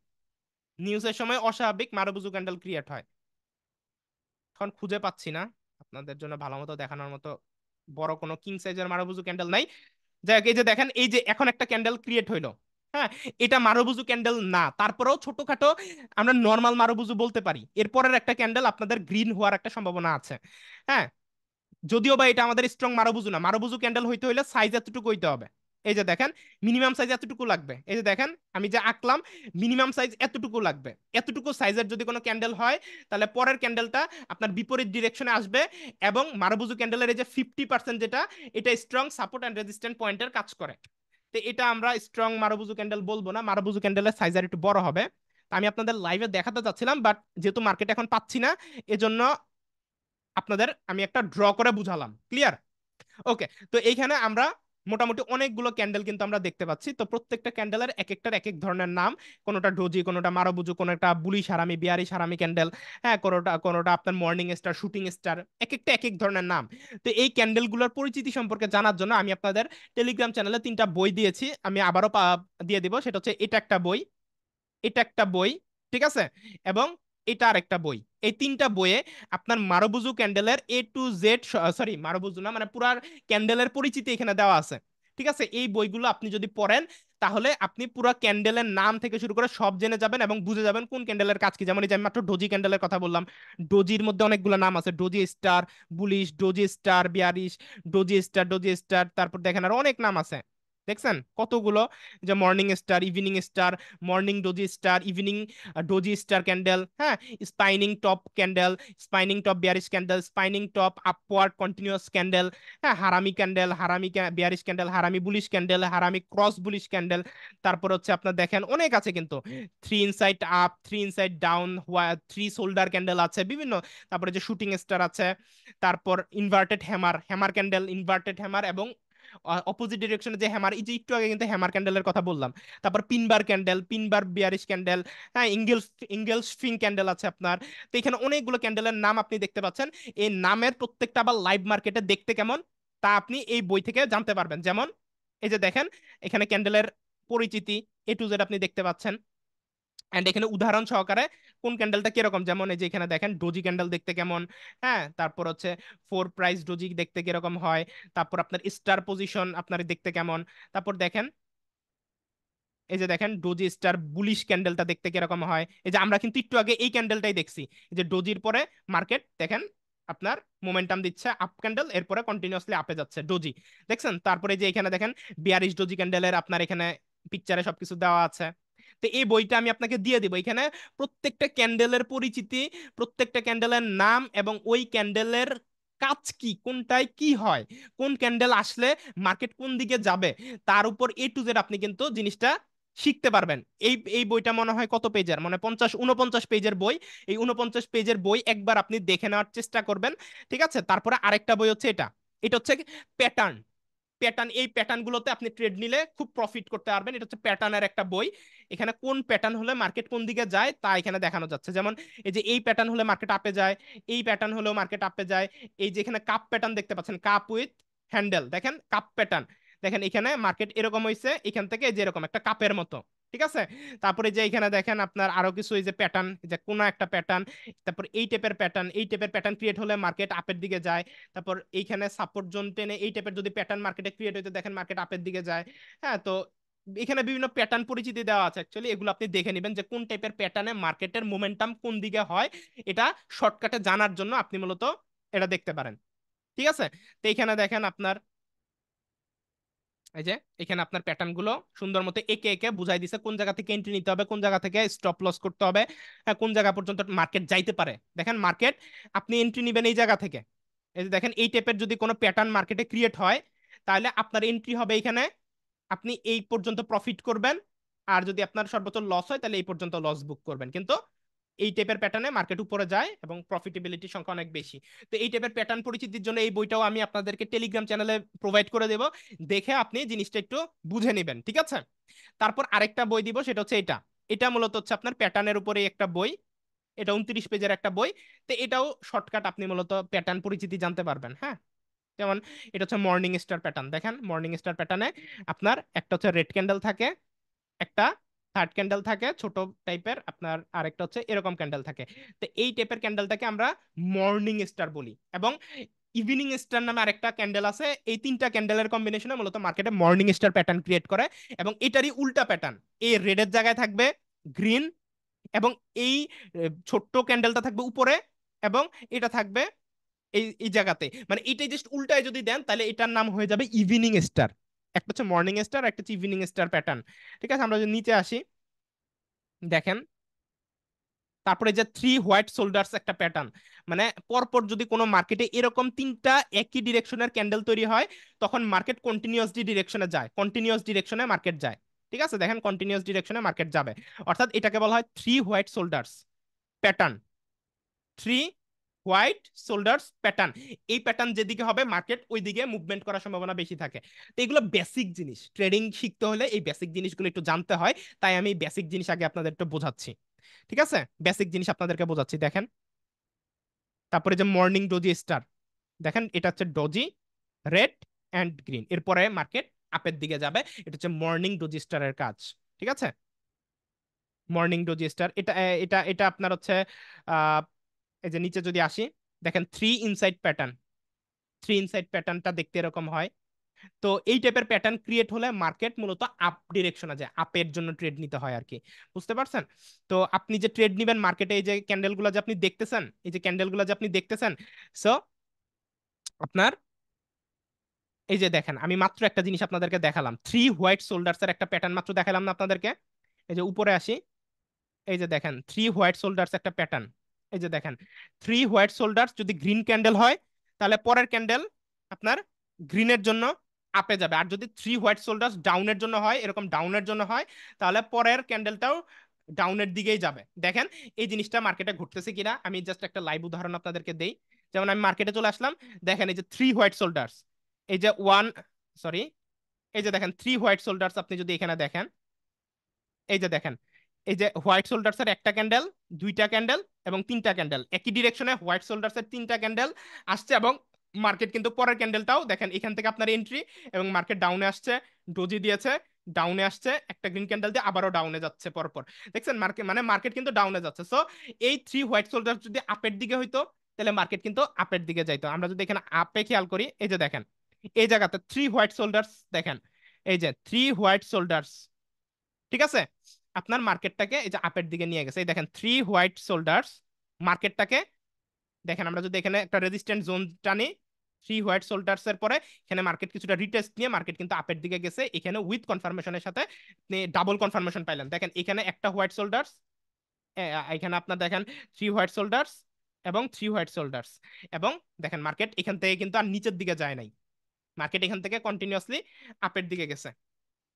নিউজের সময় অস্বাভাবিক মারবুজু ক্যান্ডেল ক্রিয়েট হয় এখন খুঁজে পাচ্ছি না আপনাদের জন্য ভালো মতো দেখানোর মতো বড় কোনো কিং সাইজের মারবুজু ক্যান্ডেল নাই যাই হোক এই যে দেখেন এই যে এখন একটা ক্যান্ডেল ক্রিয়েট হইলো হ্যাঁ এটা মারবুজু ক্যান্ডেল না তারপরেও ছোটখাটো আমরা নর্মাল মারবুজু বলতে পারি এরপরের একটা ক্যান্ডেল আপনাদের গ্রিন হওয়ার একটা সম্ভাবনা আছে হ্যাঁ যদিও বা এটা আমাদের স্ট্রং মারবুজু না মারবুজু ক্যান্ডেল হইতে হইলে সাইজ এতটুকু হইতে হবে এই যে দেখেন মিনিমাম সাইজ এতটুকু লাগবে এই যে দেখেন আমি যে আঁকলাম মিনিমাম সাইজ এতটুকু লাগবে এতটুকু সাইজের যদি কোনো ক্যান্ডেল হয় তাহলে পরের ক্যান্ডেলটা আপনার বিপরীত ডিরেকশনে আসবে এবং মারবুজু ক্যান্ডেলের এই যে ফিফটি পার্সেন্ট যেটা এটা স্ট্রং সাপোর্ট অ্যান্ড রেজিস্ট্যান্ট পয়েন্টের কাজ করে তো এটা আমরা স্ট্রং মারবুজু ক্যান্ডেল বলবো না মারবুজু ক্যান্ডেলের সাইজ আর একটু বড় হবে তা আমি আপনাদের লাইভে দেখাতে চাচ্ছিলাম বাট যেহেতু মার্কেট এখন পাচ্ছি না এজন্য আপনাদের আমি একটা ড্র করে বুঝালাম ক্লিয়ার ওকে তো এইখানে আমরা মোটামুটি অনেকগুলো ক্যান্ডেল কিন্তু আমরা দেখতে পাচ্ছি তো প্রত্যেকটা ক্যান্ডেলের এক একটার এক এক ধরনের নাম কোনোটা ডোজি কোনোটা মারাবুজু কোনো একটা বুলি সারামি বিহারি সারামি ক্যান্ডেল হ্যাঁ কোনোটা কোনোটা আপনার মর্নিং স্টার শুটিং স্টার এক একটা এক এক ধরনের নাম তো এই ক্যান্ডেলগুলোর পরিচিতি সম্পর্কে জানার জন্য আমি আপনাদের টেলিগ্রাম চ্যানেলে তিনটা বই দিয়েছি আমি আবারও দিয়ে দেবো সেটা হচ্ছে এটা একটা বই এটা একটা বই ঠিক আছে এবং এটা আর একটা বই এই তিনটা বইয়ে আপনার মারবুজু ক্যান্ডেলের A to Z sorry marubozu না মানে পুরার ক্যান্ডেলের পরিচিতি এখানে দেওয়া আছে ঠিক আছে এই বইগুলো আপনি যদি পড়েন তাহলে আপনি পুরো ক্যান্ডেলের নাম থেকে শুরু করে সব জেনে যাবেন এবং বুঝে যাবেন কোন ক্যান্ডেলের কাজ কি যেমন এই যে আমি মাত্র ডোজি ক্যান্ডেলের কথা বললাম ডোজির মধ্যে অনেকগুলো নাম আছে doji star bullish doji star bearish doji star doji star তারপর দেখেন আর অনেক নাম আছে দেখছেন কতগুলো যে morning star evening star morning doji star evening doji star candle হ্যাঁ spinning top candle spinning top bearish candle spinning top upward continuous candle হ্যাঁ harami candle harami bearish candle harami bullish candle harami cross bullish candle তারপর হচ্ছে আপনার দেখেন অনেক আছে কিন্তু three inside up three inside down three shoulder candle আছে বিভিন্ন তারপরে যে শুটিং স্টার আছে তারপর inverted hammer hammer candle inverted hammer এবং অপোজিট ডিরেকশনে যে হ্যামার এই যে একটু আগে কিন্তু হ্যামার ক্যান্ডেলের কথা বললাম তারপর pin bar candle pin bar bearish candle হ্যাঁ ইংগেলস ইঙ্গেলস ফিং ক্যান্ডেল আছে আপনার তো এখানে অনেকগুলো ক্যান্ডেলের নাম আপনি দেখতে পাচ্ছেন এই নামের প্রত্যেকটা আবার লাইভ মার্কেটে দেখতে কেমন তা আপনি এই বই থেকে জানতে পারবেন যেমন এই যে দেখেন এখানে ক্যান্ডেলের পরিচিতি এ টু জেড আপনি দেখতে পাচ্ছেন অ্যান্ড এখানে উদাহরণ সহকারে কোন ক্যান্ডেলটা কিরকম যেমন এই যে এখানে দেখেন ডোজি ক্যান্ডেল দেখতে কেমন হ্যাঁ তারপর হচ্ছে ফোর প্রাইস ডোজি দেখতে কিরকম হয় তারপর আপনার স্টার পজিশন আপনার দেখতে কেমন তারপর দেখেন এই যে দেখেন ডোজি স্টার বুলিশ ক্যান্ডেলটা দেখতে কিরকম হয় এই যে আমরা কিন্তু একটু আগে এই ক্যান্ডেলটাই দেখছি যে ডোজির পরে মার্কেট দেখেন আপনার মোমেন্টাম দিচ্ছে আপ ক্যান্ডেল এরপরে কন্টিনিউসলি আপে যাচ্ছে ডোজি দেখছেন তারপরে যে এখানে দেখেন বিয়ারিশ ডোজি ক্যান্ডেলের আপনার এখানে পিকচারে সবকিছু দেওয়া আছে তো এই বইটা আমি আপনাকে দিয়ে দেবো এখানে প্রত্যেকটা ক্যান্ডেলের পরিচিতি প্রত্যেকটা ক্যান্ডেলের নাম এবং ওই ক্যান্ডেলের কাজ কি কোনটায় কি হয় কোন ক্যান্ডেল আসলে মার্কেট কোন দিকে যাবে তার উপর এ টু জেড আপনি কিন্তু জিনিসটা শিখতে পারবেন এই এই বইটা মনে হয় কত পেজের মানে পঞ্চাশ উনপঞ্চাশ পেজের বই এই উনপঞ্চাশ পেজের বই একবার আপনি দেখে নেওয়ার চেষ্টা করবেন ঠিক আছে তারপরে আরেকটা বই হচ্ছে এটা এটা হচ্ছে প্যাটার্ন প্যাটার্ন এই প্যাটার্নগুলোতে আপনি ট্রেড নিলে খুব প্রফিট করতে পারবেন এটা হচ্ছে প্যাটার্নের একটা বই এখানে কোন প্যাটার্ন হলে মার্কেট কোন দিকে যায় তা এখানে দেখানো যাচ্ছে যেমন এই যে এই প্যাটার্ন হলে মার্কেট আপে যায় এই প্যাটার্ন হলেও মার্কেট আপে যায় এই যে এখানে কাপ প্যাটার্ন দেখতে পাচ্ছেন কাপ উইথ হ্যান্ডেল দেখেন কাপ প্যাটার্ন দেখেন এখানে মার্কেট এরকম হয়েছে এখান থেকে যে এরকম একটা কাপের মতো ঠিক আছে তারপরে যে এখানে দেখেন আপনার আরো কিছু এই যে প্যাটার্ন যে কোনো একটা প্যাটার্ন তারপর এই টাইপের প্যাটার্ন এই টাইপের প্যাটার্ন ক্রিয়েট হলে মার্কেট আপের দিকে যায় তারপর এইখানে সাপোর্ট জোন টেনে এই টাইপের যদি প্যাটার্ন মার্কেটে ক্রিয়েট হইতে দেখেন মার্কেট আপের দিকে যায় হ্যাঁ তো এখানে বিভিন্ন প্যাটার্ন পরিচিতি দেওয়া আছে অ্যাকচুয়ালি এগুলো আপনি দেখে নেবেন যে কোন টাইপের প্যাটার্নে মার্কেটের মোমেন্টাম কোন দিকে হয় এটা শর্টকাটে জানার জন্য আপনি মূলত এটা দেখতে পারেন ঠিক আছে তো এখানে দেখেন আপনার এই যে এখানে আপনার প্যাটার্ন গুলো সুন্দর মতো একে একে বুঝাই দিছে কোন জায়গা থেকে এন্ট্রি নিতে হবে কোন জায়গা থেকে স্টপ লস করতে হবে হ্যাঁ, কোন জায়গা পর্যন্ত মার্কেট যাইতে পারে দেখেন মার্কেট আপনি এন্ট্রি নেবেন এই জায়গা থেকে এই যে দেখেন এই টাইপের যদি কোনো প্যাটার্ন মার্কেটে ক্রিয়েট হয় তাহলে আপনার এন্ট্রি হবে এখানে আপনি এই পর্যন্ত প্রফিট করবেন আর যদি আপনার সর্বোচ্চ লস হয় তাহলে এই পর্যন্ত লস বুক করবেন কিন্তু এই টাইপের প্যাটার্নে মার্কেট উপরে যায় এবং প্রফিটেবিলিটি সংখ্যা অনেক বেশি তো এই টাইপের প্যাটার্ন পরিচিতির জন্য এই বইটাও আমি আপনাদেরকে টেলিগ্রাম চ্যানেলে প্রোভাইড করে দেব দেখে আপনি জিনিসটা একটু বুঝে নেবেন ঠিক আছে তারপর আরেকটা বই দিব সেটা হচ্ছে এটা এটা মূলত হচ্ছে আপনার প্যাটার্নের উপরে একটা বই এটা উনত্রিশ পেজের একটা বই তো এটাও শর্টকাট আপনি মূলত প্যাটার্ন পরিচিতি জানতে পারবেন হ্যাঁ যেমন এটা হচ্ছে মর্নিং স্টার প্যাটার্ন দেখেন মর্নিং স্টার প্যাটার্নে আপনার একটা হচ্ছে রেড ক্যান্ডেল থাকে একটা থার্ড ক্যান্ডেল থাকে ছোট টাইপের আপনার আরেকটা হচ্ছে এরকম ক্যান্ডেল থাকে তো এই টাইপের ক্যান্ডেলটাকে আমরা মর্নিং স্টার বলি এবং ইভিনিং স্টার নামে আরেকটা ক্যান্ডেল আছে এই তিনটা ক্যান্ডেলের কম্বিনেশনে মূলত মার্কেটে মর্নিং স্টার প্যাটার্ন ক্রিয়েট করে এবং এটারই উল্টা প্যাটার্ন এই রেডের জায়গায় থাকবে গ্রিন এবং এই ছোট্ট ক্যান্ডেলটা থাকবে উপরে এবং এটা থাকবে এই এই জায়গাতে মানে এটাই জাস্ট উল্টায় যদি দেন তাহলে এটার নাম হয়ে যাবে ইভিনিং স্টার একটা হচ্ছে মর্নিং স্টার একটা হচ্ছে ইভিনিং স্টার প্যাটার্ন ঠিক আছে আমরা যদি নিচে আসি দেখেন তারপরে যে থ্রি হোয়াইট সোল্ডার্স একটা প্যাটার্ন মানে পরপর যদি কোনো মার্কেটে এরকম তিনটা একই ডিরেকশনের ক্যান্ডেল তৈরি হয় তখন মার্কেট কন্টিনিউয়াসলি ডিরেকশনে যায় কন্টিনিউয়াস ডিরেকশনে মার্কেট যায় ঠিক আছে দেখেন কন্টিনিউয়াস ডিরেকশনে মার্কেট যাবে অর্থাৎ এটাকে বলা হয় three white soldiers pattern three white soldiers pattern এই প্যাটার্ন যেদিকে হবে মার্কেট ওই দিকে মুভমেন্ট করার সম্ভাবনা বেশি থাকে তো এগুলো বেসিক জিনিস ট্রেডিং শিখতে হলে এই বেসিক জিনিসগুলো একটু জানতে হয় তাই আমি বেসিক জিনিস আগে আপনাদের একটু বোঝাচ্ছি ঠিক আছে বেসিক জিনিস আপনাদেরকে বোঝাচ্ছি দেখেন তারপরে যে মর্নিং ডোজি স্টার দেখেন এটা হচ্ছে ডোজি রেড অ্যান্ড গ্রিন এরপরে মার্কেট আপের দিকে যাবে এটা হচ্ছে মর্নিং ডোজি স্টারের কাজ ঠিক আছে মর্নিং ডোজি স্টার এটা এটা এটা আপনার হচ্ছে এই যে নিচে যদি আসি দেখেন three inside pattern three inside প্যাটার্নটা দেখতে এরকম হয় তো এই টাইপের প্যাটার্ন ক্রিয়েট হলে মার্কেট মূলত আপ ডিরেকশনে যায় আপের জন্য ট্রেড নিতে হয় আর কি বুঝতে পারছেন তো আপনি যে ট্রেড নেবেন মার্কেটে এই যে ক্যান্ডেলগুলো যে আপনি দেখতেছেন এই যে ক্যান্ডেলগুলো যে আপনি দেখতেছেন সো আপনার এই যে দেখেন আমি মাত্র একটা জিনিস আপনাদেরকে দেখালাম থ্রি হোয়াইট সোল্ডার্সের একটা প্যাটার্ন মাত্র দেখালাম না আপনাদেরকে এই যে উপরে আসি এই যে দেখেন থ্রি হোয়াইট সোল্ডার্স একটা প্যাটার্ন এই যে দেখেন থ্রি হোয়াইট সোল্ডার্স যদি গ্রিন ক্যান্ডেল হয় তাহলে পরের ক্যান্ডেল আপনার গ্রিনের জন্য আপে যাবে আর যদি থ্রি হোয়াইট সোল্ডার্স ডাউনের জন্য হয় এরকম ডাউনের জন্য হয় তাহলে পরের ক্যান্ডেলটাও ডাউনের দিকেই যাবে দেখেন এই জিনিসটা মার্কেটে ঘটতেছে কিনা আমি জাস্ট একটা লাইভ উদাহরণ আপনাদেরকে দেই যেমন আমি মার্কেটে চলে আসলাম দেখেন এই যে থ্রি হোয়াইট সোল্ডার্স এই যে ওয়ান সরি এই যে দেখেন থ্রি হোয়াইট সোল্ডার্স আপনি যদি এখানে দেখেন এই যে দেখেন এই যে হোয়াইট সোল্ডার্সের একটা ক্যান্ডেল দুইটা ক্যান্ডেল এবং তিনটা ক্যান্ডেল একই ডিরেকশনে হোয়াইট সোল্ডার্সের তিনটা ক্যান্ডেল আসছে এবং মার্কেট কিন্তু পরের ক্যান্ডেলটাও দেখেন এখান থেকে আপনার এন্ট্রি এবং মার্কেট ডাউনে আসছে ডোজি দিয়েছে ডাউনে আসছে একটা গ্রিন ক্যান্ডেল দিয়ে আবারও ডাউনে যাচ্ছে পরপর দেখছেন মার্কেট মানে মার্কেট কিন্তু ডাউনে যাচ্ছে সো এই থ্রি হোয়াইট সোল্ডার যদি আপের দিকে হইতো তাহলে মার্কেট কিন্তু আপের দিকে যাইতো আমরা যদি এখানে আপে খেয়াল করি এই যে দেখেন এই জায়গাতে থ্রি হোয়াইট সোল্ডার্স দেখেন এই যে থ্রি হোয়াইট সোল্ডার্স ঠিক আছে আপনার মার্কেটটাকে এই যে আপের দিকে নিয়ে গেছে এই দেখেন থ্রি হোয়াইট সোল্ডার্স মার্কেটটাকে দেখেন আমরা যদি এখানে একটা রেজিস্ট্যান্ট জোন টানি থ্রি হোয়াইট সোল্ডার্স এর পরে এখানে মার্কেট কিছুটা রিটেস্ট নিয়ে মার্কেট কিন্তু আপের দিকে গেছে এখানে উইথ কনফার্মেশনের সাথে ডাবল কনফার্মেশন পাইলেন দেখেন এখানে একটা হোয়াইট সোল্ডার্স এখানে আপনার দেখেন থ্রি হোয়াইট সোল্ডার্স এবং থ্রি হোয়াইট সোল্ডার্স এবং দেখেন মার্কেট এখান থেকে কিন্তু আর নিচের দিকে যায় নাই মার্কেট এখান থেকে কন্টিনিউয়াসলি আপের দিকে গেছে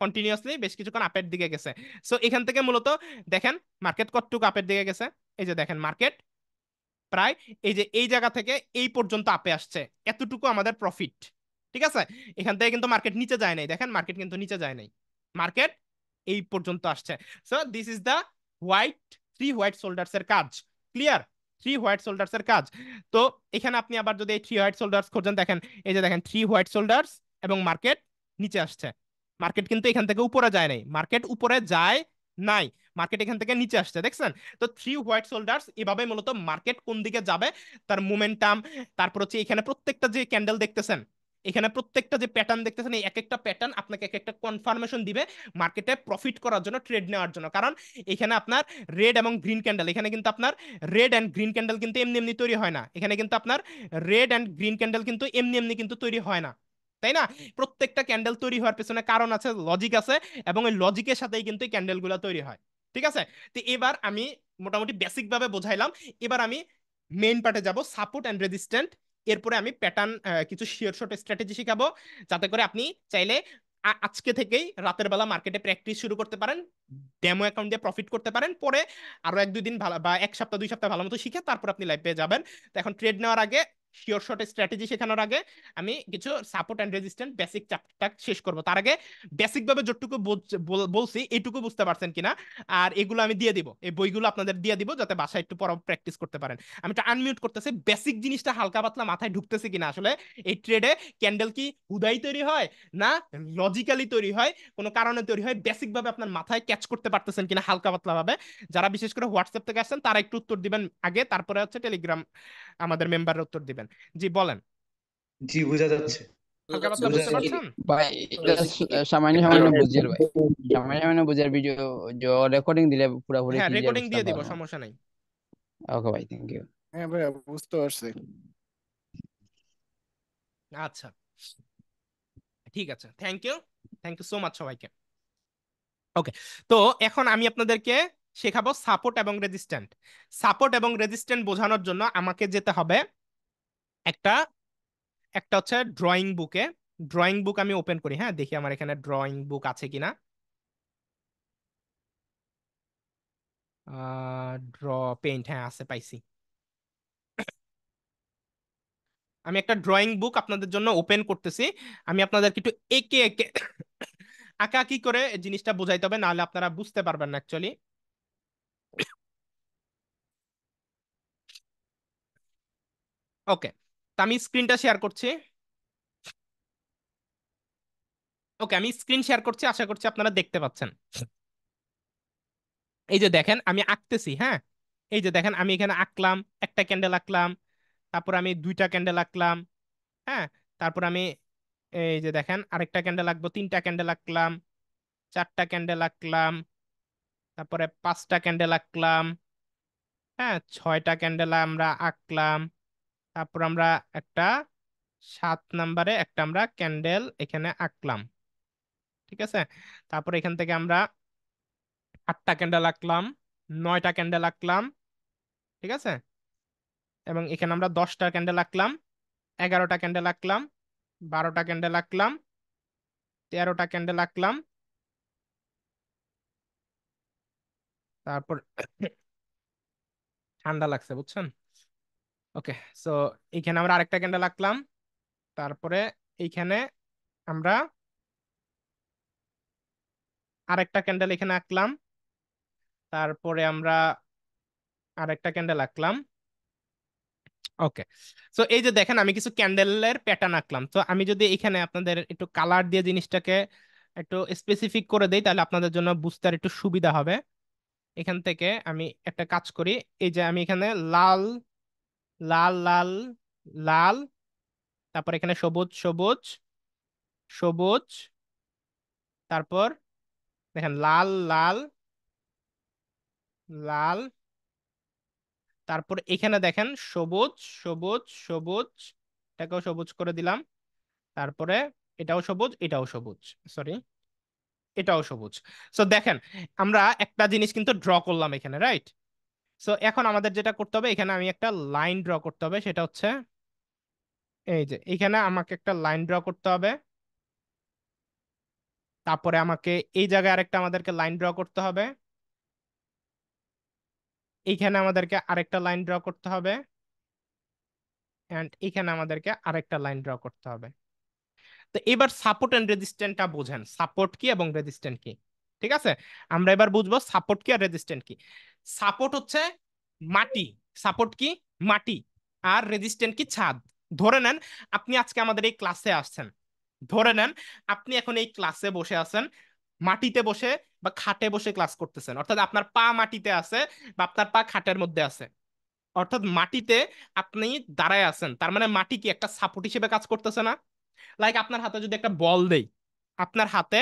কন্টিনিউসলি বেশ কিছুক্ষণ আপের দিকে গেছে সো এখান থেকে মূলত দেখেন মার্কেট কতটুকু আপের দিকে গেছে এই যে দেখেন মার্কেট প্রায় এই যে এই জায়গা থেকে এই পর্যন্ত আপে আসছে এতটুকু আমাদের প্রফিট ঠিক আছে এখান থেকে কিন্তু মার্কেট নিচে যায় নাই দেখেন মার্কেট কিন্তু নিচে যায় নাই মার্কেট এই পর্যন্ত আসছে so this is the white three white soldiers এর কাজ ক্লিয়ার থ্রি হোয়াইট সোল্ডার্স এর কাজ তো এখানে আপনি আবার যদি এই থ্রি হোয়াইট সোল্ডার্স খোঁজেন দেখেন এই যে দেখেন থ্রি হোয়াইট সোল্ডার্স এবং মার্কেট নিচে আসছে মার্কেট কিন্তু এখান থেকে উপরে যায় নাই মার্কেট উপরে যায় নাই মার্কেট এখান থেকে নিচে আসছে দেখছেন তো থ্রি হোয়াইট সোল্ডার্স এভাবে মূলত মার্কেট কোন দিকে যাবে তার মোমেন্টাম তারপর হচ্ছে এখানে প্রত্যেকটা যে ক্যান্ডেল দেখতেছেন এখানে প্রত্যেকটা যে প্যাটার্ন দেখতেছেন এই এক একটা প্যাটার্ন আপনাকে এক একটা কনফার্মেশন দিবে মার্কেটে প্রফিট করার জন্য ট্রেড নেওয়ার জন্য কারণ এখানে আপনার রেড এবং গ্রিন ক্যান্ডেল এখানে কিন্তু আপনার রেড অ্যান্ড গ্রিন ক্যান্ডেল কিন্তু এমনি এমনি তৈরি হয় না এখানে কিন্তু আপনার রেড অ্যান্ড গ্রিন ক্যান্ডেল কিন্তু এমনি এমনি কিন্তু তৈরি হয় না তাই না প্রত্যেকটা ক্যান্ডেল তৈরি হওয়ার পেছনে কারণ আছে লজিক আছে এবং ওই লজিকের সাথেই কিন্তু ক্যান্ডেলগুলো তৈরি হয় ঠিক আছে তো এবার আমি মোটামুটি বেসিকভাবে বোঝাইলাম এবার আমি মেইন পার্টে যাব সাপোর্ট অ্যান্ড রেজিস্ট্যান্ট এরপরে আমি প্যাটার্ন কিছু শেয়ার শর্ট স্ট্র্যাটেজি শেখাবো যাতে করে আপনি চাইলে আজকে থেকেই রাতের বেলা মার্কেটে প্র্যাকটিস শুরু করতে পারেন ডেমো অ্যাকাউন্ট দিয়ে প্রফিট করতে পারেন পরে আরও এক দুই দিন ভালো বা এক সপ্তাহ দুই সপ্তাহ ভালো মতো শিখে তারপর আপনি লাইফে যাবেন তো এখন ট্রেড নেওয়ার আগে শিওর শর্ট স্ট্র্যাটেজি শেখানোর আগে আমি কিছু সাপোর্ট অ্যান্ড রেজিস্ট্যান্ট বেসিক চ্যাপ্টারটা শেষ করব তার আগে বেসিকভাবে যতটুকু বলছি এইটুকু বুঝতে পারছেন কিনা আর এগুলো আমি দিয়ে দিব এই বইগুলো আপনাদের দিয়ে দিব যাতে বাসায় একটু পর প্র্যাকটিস করতে পারেন আমি এটা আনমিউট করতেছি বেসিক জিনিসটা হালকা পাতলা মাথায় ঢুকতেছে কিনা আসলে এই ট্রেডে ক্যান্ডেল কি উদায় তৈরি হয় না লজিক্যালি তৈরি হয় কোনো কারণে তৈরি হয় বেসিকভাবে আপনার মাথায় ক্যাচ করতে পারতেছেন কিনা হালকা পাতলাভাবে যারা বিশেষ করে হোয়াটসঅ্যাপ থেকে আসছেন তারা একটু উত্তর দিবেন আগে তারপরে হচ্ছে টেলিগ্রাম আমাদের মেম্বারের উত্তর দিবেন দিবেন জি বলেন জি বোঝা যাচ্ছে আচ্ছা ঠিক আছে thank you thank you so much okay তো এখন আমি আপনাদেরকে শেখাবো সাপোর্ট এবং রেজিস্ট্যান্ট সাপোর্ট এবং রেজিস্ট্যান্ট বোঝানোর জন্য আমাকে যেতে হবে একটা একটা হচ্ছে ড্রয়িং বুকে ড্রয়িং বুক আমি ওপেন করি হ্যাঁ দেখি আমার এখানে ড্রয়িং বুক আছে কি না ড্র পেইন্ট হ্যাঁ আছে পাইছি আমি একটা ড্রয়িং বুক আপনাদের জন্য ওপেন করতেছি আমি আপনাদেরকে একটু একে একে আঁকা কি করে জিনিসটা বোঝাইতে হবে নাহলে আপনারা বুঝতে পারবেন না অ্যাকচুয়ালি ওকে তো আমি স্ক্রিনটা শেয়ার করছি ওকে আমি স্ক্রিন শেয়ার করছি আশা করছি আপনারা দেখতে পাচ্ছেন এই যে দেখেন আমি আঁকতেছি হ্যাঁ এই যে দেখেন আমি এখানে আঁকলাম একটা ক্যান্ডেল আঁকলাম তারপর আমি দুইটা ক্যান্ডেল আঁকলাম হ্যাঁ তারপর আমি এই যে দেখেন আরেকটা ক্যান্ডেল আঁকবো তিনটা ক্যান্ডেল আঁকলাম চারটা ক্যান্ডেল আঁকলাম তারপরে পাঁচটা ক্যান্ডেল আঁকলাম হ্যাঁ ছয়টা ক্যান্ডেল আমরা আঁকলাম তারপর আমরা একটা সাত নাম্বারে একটা আমরা ক্যান্ডেল এখানে আঁকলাম ঠিক আছে তারপর এখান থেকে আমরা আটটা ক্যান্ডেল আঁকলাম নয়টা ক্যান্ডেল আঁকলাম ঠিক আছে এবং এখানে আমরা দশটা ক্যান্ডেল আঁকলাম এগারোটা ক্যান্ডেল আঁকলাম বারোটা ক্যান্ডেল আঁকলাম তেরোটা ক্যান্ডেল আঁকলাম তারপর ঠান্ডা লাগছে বুঝছেন ওকে সো এইখানে আমরা আরেকটা ক্যান্ডেল আঁকলাম তারপরে এইখানে আমরা আরেকটা ক্যান্ডেল এখানে আঁকলাম তারপরে আমরা আরেকটা ক্যান্ডেল আঁকলাম ওকে সো এই যে দেখেন আমি কিছু ক্যান্ডেলের প্যাটার্ন আঁকলাম তো আমি যদি এখানে আপনাদের একটু কালার দিয়ে জিনিসটাকে একটু স্পেসিফিক করে দেই তাহলে আপনাদের জন্য বুঝতে একটু সুবিধা হবে এখান থেকে আমি একটা কাজ করি এই যে আমি এখানে লাল লাল লাল লাল তারপর এখানে সবুজ সবুজ সবুজ তারপর দেখেন লাল লাল লাল তারপর এখানে দেখেন সবুজ সবুজ সবুজ এটাকেও সবুজ করে দিলাম তারপরে এটাও সবুজ এটাও সবুজ সরি এটাও সবুজ সো দেখেন আমরা একটা জিনিস কিন্তু ড্র করলাম এখানে রাইট সো এখন আমাদের যেটা করতে হবে এখানে আমি একটা লাইন ড্র করতে হবে সেটা হচ্ছে এই যে এখানে আমাকে একটা লাইন ড্র করতে হবে তারপরে আমাকে এই জায়গায় আরেকটা আমাদেরকে লাইন ড্র করতে হবে এইখানে আমাদেরকে আরেকটা লাইন ড্র করতে হবে অ্যান্ড এখানে আমাদেরকে আরেকটা লাইন ড্র করতে হবে তো এবার সাপোর্ট অ্যান্ড রেজিস্ট্যান্টটা বোঝেন সাপোর্ট কি এবং রেজিস্ট্যান্ট কি ঠিক আছে আমরা এবার বুঝবো সাপোর্ট কি আর রেজিস্ট্যান্ট কি সাপোর্ট হচ্ছে মাটি সাপোর্ট কি মাটি আর রেজিস্ট্যান্ট কি ছাদ ধরে নেন আপনি আজকে আমাদের এই ক্লাসে আসছেন ধরে নেন আপনি এখন এই ক্লাসে বসে আছেন মাটিতে বসে বা খাটে বসে ক্লাস করতেছেন অর্থাৎ আপনার পা মাটিতে আছে বা আপনার পা খাটের মধ্যে আছে অর্থাৎ মাটিতে আপনি দাঁড়ায় আছেন তার মানে মাটি কি একটা সাপোর্ট হিসেবে কাজ করতেছে না লাইক আপনার হাতে যদি একটা বল দেই আপনার হাতে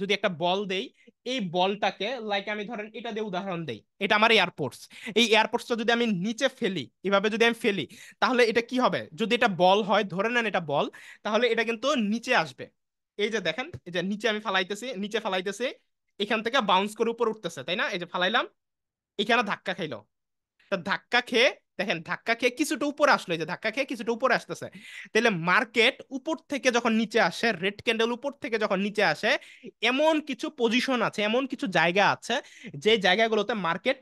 যদি একটা বল দেই এই বলটাকে লাইক আমি ধরেন এটা দিয়ে উদাহরণ দেই এটা আমার এয়ারপোর্টস এই এয়ারপোর্টসটা যদি আমি নিচে ফেলি এভাবে যদি আমি ফেলি তাহলে এটা কি হবে যদি এটা বল হয় ধরে নেন এটা বল তাহলে এটা কিন্তু নিচে আসবে এই যে দেখেন এই যে নিচে আমি ফালাইতেছি নিচে ফালাইতেছি এখান থেকে বাউন্স করে উপর উঠতেছে তাই না এই যে ফালাইলাম এখানে ধাক্কা খাইলো তো ধাক্কা খেয়ে দেখেন ধাক্কা খেয়ে কিছুটা উপরে আসলো যে ধাক্কা খেয়ে কিছুটা উপরে আসতেছে তাহলে মার্কেট উপর থেকে যখন নিচে আসে রেড ক্যান্ডেল উপর থেকে যখন নিচে আসে এমন কিছু পজিশন আছে এমন কিছু জায়গা আছে যে জায়গাগুলোতে মার্কেট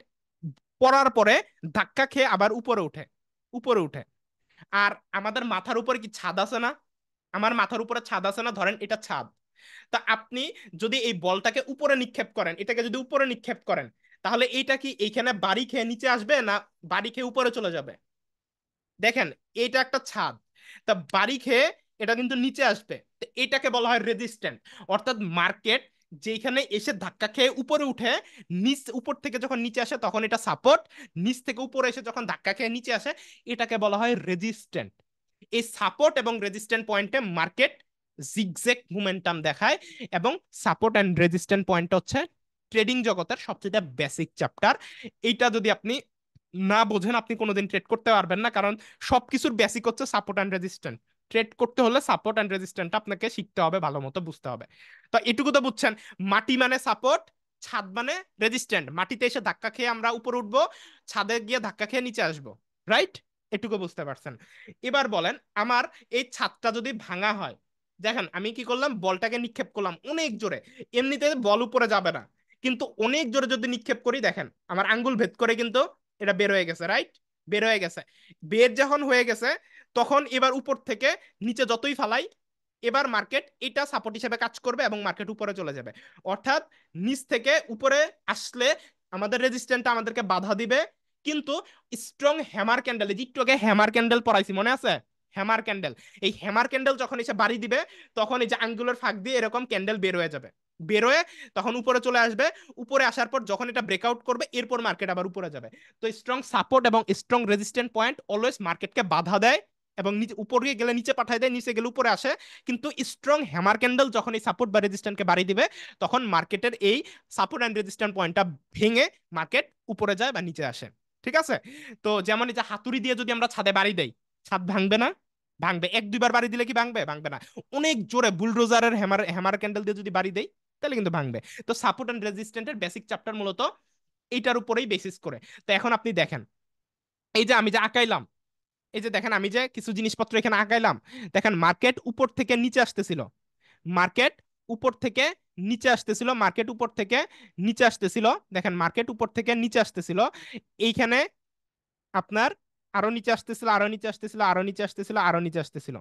পড়ার পরে ধাক্কা খেয়ে আবার উপরে উঠে উপরে উঠে আর আমাদের মাথার উপরে কি ছাদ আছে না আমার মাথার উপরে ছাদ আছে না ধরেন এটা ছাদ তা আপনি যদি এই বলটাকে উপরে নিক্ষেপ করেন এটাকে যদি উপরে নিক্ষেপ করেন তাহলে এইটা কি এইখানে বাড়ি খেয়ে নিচে আসবে না বাড়ি খেয়ে উপরে চলে যাবে দেখেন এটা একটা ছাদ তা বাড়ি খেয়ে এটা কিন্তু নিচে আসবে তো এটাকে বলা হয় রেজিস্ট্যান্ট অর্থাৎ মার্কেট যেখানে এসে ধাক্কা খেয়ে উপরে উঠে নিচ উপর থেকে যখন নিচে আসে তখন এটা সাপোর্ট নিচ থেকে উপরে এসে যখন ধাক্কা খেয়ে নিচে আসে এটাকে বলা হয় রেজিস্ট্যান্ট এই সাপোর্ট এবং রেজিস্ট্যান্ট পয়েন্টে মার্কেট জিগজেক মুমেন্টাম দেখায় এবং সাপোর্ট অ্যান্ড রেজিস্ট্যান্ট পয়েন্ট হচ্ছে ট্রেডিং জগতের সবচেয়ে বেসিক চ্যাপ্টার এইটা যদি আপনি না বোঝেন আপনি কোনোদিন ট্রেড করতে পারবেন না কারণ সবকিছুর বেসিক হচ্ছে সাপোর্ট অ্যান্ড রেজিস্ট্যান্ট ট্রেড করতে হলে সাপোর্ট অ্যান্ড রেজিস্ট্যান্ট আপনাকে শিখতে হবে ভালো মতো বুঝতে হবে তো এটুকু তো বুঝছেন মাটি মানে সাপোর্ট ছাদ মানে রেজিস্ট্যান্ট মাটিতে এসে ধাক্কা খেয়ে আমরা উপরে উঠবো ছাদে গিয়ে ধাক্কা খেয়ে নিচে আসবো রাইট এটুকু বুঝতে পারছেন এবার বলেন আমার এই ছাদটা যদি ভাঙা হয় দেখেন আমি কি করলাম বলটাকে নিক্ষেপ করলাম অনেক জোরে এমনিতে বল উপরে যাবে না কিন্তু অনেক জোরে যদি নিক্ষেপ করি দেখেন আমার আঙ্গুল ভেদ করে কিন্তু এটা বের হয়ে গেছে রাইট বের হয়ে গেছে বের যখন হয়ে গেছে তখন এবার উপর থেকে নিচে যতই ফালাই এবার মার্কেট এটা সাপোর্ট হিসেবে কাজ করবে এবং মার্কেট উপরে চলে যাবে অর্থাৎ নিচ থেকে উপরে আসলে আমাদের রেজিস্ট্যান্টটা আমাদেরকে বাধা দিবে কিন্তু স্ট্রং হ্যামার ক্যান্ডেল এই আগে হ্যামার ক্যান্ডেল পড়াইছি মনে আছে হ্যামার ক্যান্ডেল এই হ্যামার ক্যান্ডেল যখন এসে বাড়ি দিবে তখন এই যে আঙ্গুলের ফাঁক দিয়ে এরকম ক্যান্ডেল বের হয়ে যাবে বেরোয় তখন উপরে চলে আসবে উপরে আসার পর যখন এটা ব্রেকআউট করবে এরপর মার্কেট আবার উপরে যাবে তো স্ট্রং সাপোর্ট এবং স্ট্রং রেজিস্ট্যান্ট পয়েন্ট অলওয়েজ মার্কেটকে বাধা দেয় এবং নিচে উপরে গেলে নিচে পাঠায় দেয় নিচে গেলে উপরে আসে কিন্তু স্ট্রং হ্যামার ক্যান্ডেল যখন এই সাপোর্ট বা রেজিস্ট্যান্টকে বাড়িয়ে দিবে তখন মার্কেটের এই সাপোর্ট অ্যান্ড রেজিস্ট্যান্ট পয়েন্টটা ভেঙে মার্কেট উপরে যায় বা নিচে আসে ঠিক আছে তো যেমন এই যে হাতুড়ি দিয়ে যদি আমরা ছাদে বাড়ি দেই ছাদ ভাঙবে না ভাঙবে এক দুইবার বাড়ি দিলে কি ভাঙবে ভাঙবে না অনেক জোরে বুলডোজারের হ্যামার হ্যামার ক্যান্ডেল দিয়ে যদি বাড়ি দেয় তাহলে কিন্তু ভাঙবে তো সাপোর্ট অ্যান্ড রেজিস্ট্যান্টের বেসিক চ্যাপ্টার মূলত এটার উপরেই বেসিস করে তো এখন আপনি দেখেন এই যে আমি যে আঁকাইলাম এই যে দেখেন আমি যে কিছু জিনিসপত্র এখানে আঁকাইলাম দেখেন মার্কেট উপর থেকে নিচে আসতেছিল মার্কেট উপর থেকে নিচে আসতেছিল মার্কেট উপর থেকে নিচে আসতেছিল দেখেন মার্কেট উপর থেকে নিচে আসতেছিল এইখানে আপনার আরো নিচে আসতেছিল আরো নিচে আসতেছিল আরো নিচে আসতেছিল আরো নিচে আসতেছিল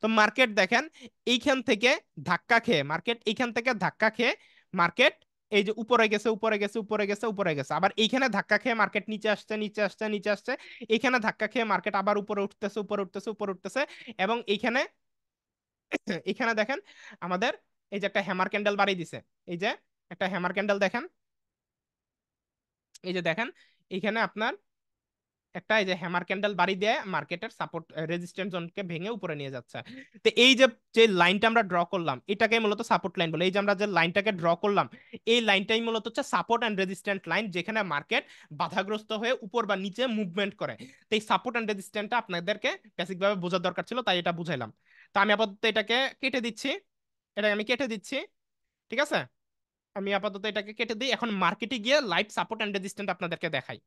তো মার্কেট দেখেন এইখান থেকে ধাক্কা খেয়ে মার্কেট এইখান থেকে ধাক্কা খেয়ে মার্কেট এই যে উপরে গেছে উপরে গেছে উপরে গেছে উপরে গেছে আবার এইখানে ধাক্কা খেয়ে মার্কেট নিচে আসছে নিচে আসছে নিচে আসছে এইখানে ধাক্কা খেয়ে মার্কেট আবার উপরে উঠতেছে উপরে উঠতেছে উপরে উঠতেছে এবং এইখানে এখানে দেখেন আমাদের এই যে একটা হ্যামার ক্যান্ডেল বাড়িয়ে দিছে এই যে একটা হ্যামার ক্যান্ডেল দেখেন এই যে দেখেন এখানে আপনার একটা এই যে হ্যামার ক্যান্ডেল বাড়ি দিয়ে মার্কেটের সাপোর্ট রেজিস্ট্যান্স জোনকে ভেঙে উপরে নিয়ে যাচ্ছে তো এই যে যে লাইনটা আমরা ড্র করলাম এটাকে মূলত সাপোর্ট লাইন বলে এই যে আমরা যে লাইনটাকে ড্র করলাম এই লাইনটাই মূলত হচ্ছে সাপোর্ট অ্যান্ড রেজিস্ট্যান্ট লাইন যেখানে মার্কেট বাধাগ্রস্ত হয়ে উপর বা নিচে মুভমেন্ট করে তো এই সাপোর্ট অ্যান্ড রেজিস্ট্যান্টটা আপনাদেরকে বেসিকভাবে বোঝার দরকার ছিল তাই এটা বুঝাইলাম তো আমি আপাতত এটাকে কেটে দিচ্ছি এটাকে আমি কেটে দিচ্ছি ঠিক আছে আমি আপাতত এটাকে কেটে দিই এখন মার্কেটে গিয়ে লাইভ সাপোর্ট অ্যান্ড রেজিস্ট্যান্ট আপনাদেরকে দেখাই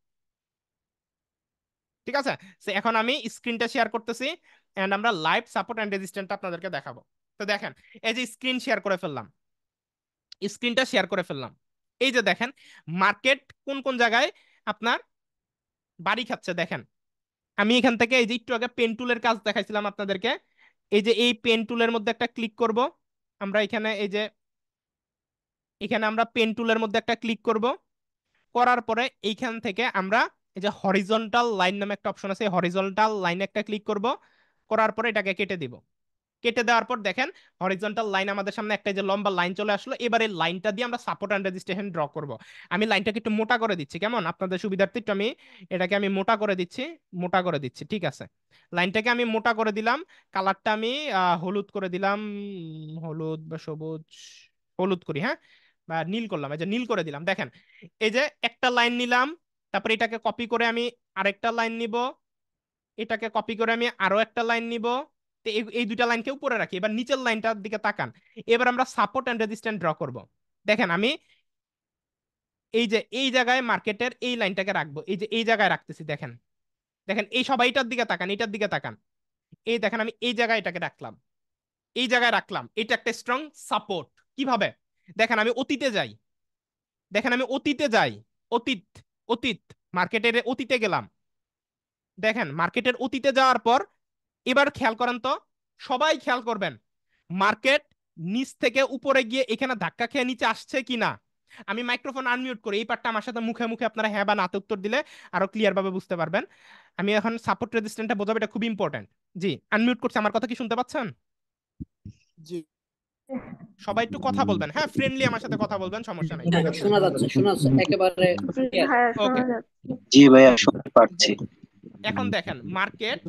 ঠিক আছে এখন আমি স্ক্রিনটা শেয়ার করতেছি অ্যান্ড আমরা লাইভ সাপোর্ট অ্যান্ড রেজিস্ট্যান্টটা আপনাদেরকে দেখাবো তো দেখেন এই যে স্ক্রিন শেয়ার করে ফেললাম স্ক্রিনটা শেয়ার করে ফেললাম এই যে দেখেন মার্কেট কোন কোন জায়গায় আপনার বাড়ি খাচ্ছে দেখেন আমি এখান থেকে এই যে একটু আগে পেন টুলের কাজ দেখাইছিলাম আপনাদেরকে এই যে এই পেন টুলের মধ্যে একটা ক্লিক করব আমরা এখানে এই যে এখানে আমরা পেন টুলের মধ্যে একটা ক্লিক করব করার পরে এইখান থেকে আমরা এই যে হরিজন্টাল লাইন নামে একটা অপশন আছে হরিজন্টাল লাইনে একটা ক্লিক করব করার পরে এটাকে কেটে দিব কেটে দেওয়ার পর দেখেন হরিজন্টাল লাইন আমাদের সামনে একটা যে লম্বা লাইন চলে আসলো এবারে লাইনটা দিয়ে আমরা সাপোর্ট অ্যান্ড রেজিস্ট্রেশন ড্র করব আমি লাইনটাকে একটু মোটা করে দিচ্ছি কেমন আপনাদের সুবিধার্থে একটু আমি এটাকে আমি মোটা করে দিচ্ছি মোটা করে দিচ্ছি ঠিক আছে লাইনটাকে আমি মোটা করে দিলাম কালারটা আমি হলুদ করে দিলাম হলুদ বা সবুজ হলুদ করি হ্যাঁ বা নীল করলাম এই যে নীল করে দিলাম দেখেন এই যে একটা লাইন নিলাম তারপরে এটাকে কপি করে আমি আরেকটা লাইন নিব এটাকে কপি করে আমি আরও একটা লাইন নিব তো এই দুইটা লাইনকে উপরে রাখি এবার নিচের লাইনটার দিকে তাকান এবার আমরা সাপোর্ট অ্যান্ড রেজিস্ট্যান্ট ড্র করব দেখেন আমি এই যে এই জায়গায় মার্কেটের এই লাইনটাকে রাখবো এই যে এই জায়গায় রাখতেছি দেখেন দেখেন এই সবাইটার দিকে তাকান এটার দিকে তাকান এই দেখেন আমি এই জায়গায় এটাকে রাখলাম এই জায়গায় রাখলাম এটা একটা স্ট্রং সাপোর্ট কিভাবে দেখেন আমি অতীতে যাই দেখেন আমি অতীতে যাই অতীত অতীত মার্কেটের অতীতে গেলাম দেখেন মার্কেটের অতীতে যাওয়ার পর এবার খেয়াল করেন তো সবাই খেয়াল করবেন মার্কেট নিচ থেকে উপরে গিয়ে এখানে ধাক্কা খেয়ে নিচে আসছে কি না আমি মাইক্রোফোন আনমিউট করি এই পার্টটা আমার সাথে মুখে মুখে আপনারা হ্যাঁ বা নাতে উত্তর দিলে আরো ক্লিয়ার ভাবে বুঝতে পারবেন আমি এখন সাপোর্ট রেজিস্ট্যান্টটা বোঝাবো এটা খুব ইম্পর্টেন্ট জি আনমিউট করছি আমার কথা কি শুনতে পাচ্ছেন জি সবাই একটু কথা বলবেন হ্যাঁ ফ্রেন্ডলি আমার সাথে কথা বলবেন সমস্যা নাই হ্যাঁ, শোনা যাচ্ছে শোনা যাচ্ছে একেবারে হ্যাঁ, জি ভাই শুনতে পাচ্ছি এখন দেখেন মার্কেট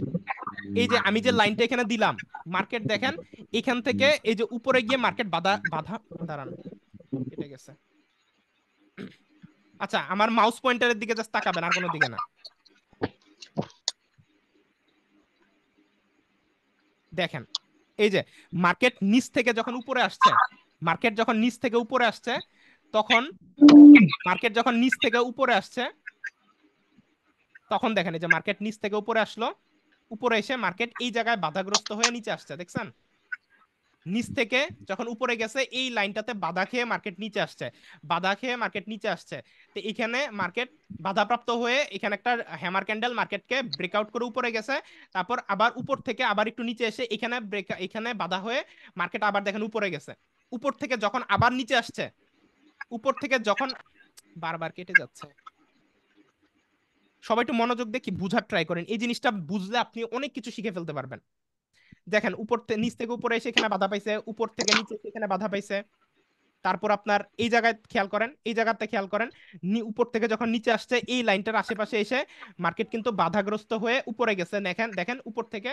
এই যে আমি যে লাইনটা এখানে দিলাম মার্কেট দেখেন এখান থেকে এই যে উপরে গিয়ে মার্কেট বাধা বাধা দাঁড়ান এটা গেছে আচ্ছা আমার মাউস পয়েন্টারের দিকে জাস্ট তাকাবেন আর কোনো দিকে না দেখেন এই যে মার্কেট নিচ থেকে যখন উপরে আসছে মার্কেট যখন নিচ থেকে উপরে আসছে তখন মার্কেট যখন নিচ থেকে উপরে আসছে তখন দেখেন এই যে মার্কেট নিচ থেকে উপরে আসলো উপরে এসে মার্কেট এই জায়গায় বাধাগ্রস্ত হয়ে নিচে আসছে দেখছেন নিচ থেকে যখন উপরে গেছে এই লাইনটাতে বাধা খেয়ে মার্কেট নিচে আসছে বাধা খেয়ে মার্কেট নিচে আসছে তো এখানে মার্কেট বাধাপ্রাপ্ত হয়ে এখানে একটা হ্যামার ক্যান্ডেল মার্কেটকে ব্রেকআউট করে উপরে গেছে তারপর আবার উপর থেকে আবার একটু নিচে এসে এখানে ব্রেক এখানে বাধা হয়ে মার্কেট আবার দেখেন উপরে গেছে উপর থেকে যখন আবার নিচে আসছে উপর থেকে যখন বারবার কেটে যাচ্ছে সবাই একটু মনোযোগ দেখি বুঝার ট্রাই করেন এই জিনিসটা বুঝলে আপনি অনেক কিছু শিখে ফেলতে পারবেন দেখেন উপর থেকে নিচ থেকে উপরে সেখানে বাধা পাইছে উপর থেকে নিচে সেখানে বাধা পাইছে তারপর আপনার এই জায়গায় খেয়াল করেন এই জায়গাতে খেয়াল করেন উপর থেকে যখন নিচে আসছে এই লাইনটার আশেপাশে এসে মার্কেট কিন্তু বাধাগ্রস্ত হয়ে উপরে গেছে দেখেন দেখেন উপর থেকে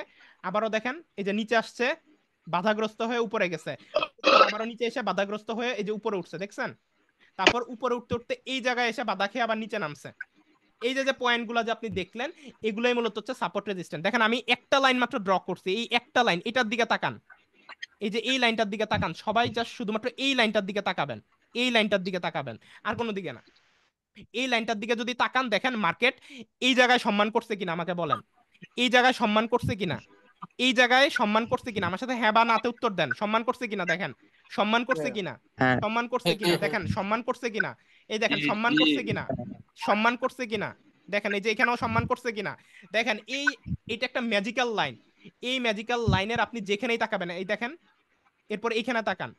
আবারও দেখেন এই যে নিচে আসছে বাধাগ্রস্ত হয়ে উপরে গেছে আবারও নিচে এসে বাধাগ্রস্ত হয়ে এই যে উপরে উঠছে দেখছেন তারপর উপরে উঠতে উঠতে এই জায়গায় এসে বাধা খেয়ে আবার নিচে নামছে এই যে যে পয়েন্টগুলো যে আপনি দেখলেন এগুলোই মূলত হচ্ছে সাপোর্ট রেজিস্ট্যান্স দেখেন আমি একটা লাইন মাত্র ড্র করছি এই একটা লাইন এটার দিকে তাকান এই যে এই লাইনটার দিকে তাকান সবাই জাস্ট শুধুমাত্র এই লাইনটার দিকে তাকাবেন এই লাইনটার দিকে তাকাবেন আর কোনো দিকে না এই লাইনটার দিকে যদি তাকান দেখেন মার্কেট এই জায়গায় সম্মান করছে কিনা আমাকে বলেন এই জায়গায় সম্মান করছে কিনা এই জায়গায় সম্মান করছে কিনা আমার সাথে হ্যাঁ বা নাতে উত্তর দেন সম্মান করছে কিনা দেখেন সম্মান করছে হ্যাঁ। কিনা হ্যাঁ। সম্মান করছে কিনা দেখেন সম্মান করছে কিনা এই দেখেন সম্মান করছে কিনা সম্মান করছে কিনা দেখেন এই যে এখানেও সম্মান করছে কিনা দেখেন এই এটা একটা ম্যাজিক্যাল লাইন এই ম্যাজিক্যাল লাইনের আপনি যেখানেই তাকাবেন এই দেখেন এরপর এইখানে তাকান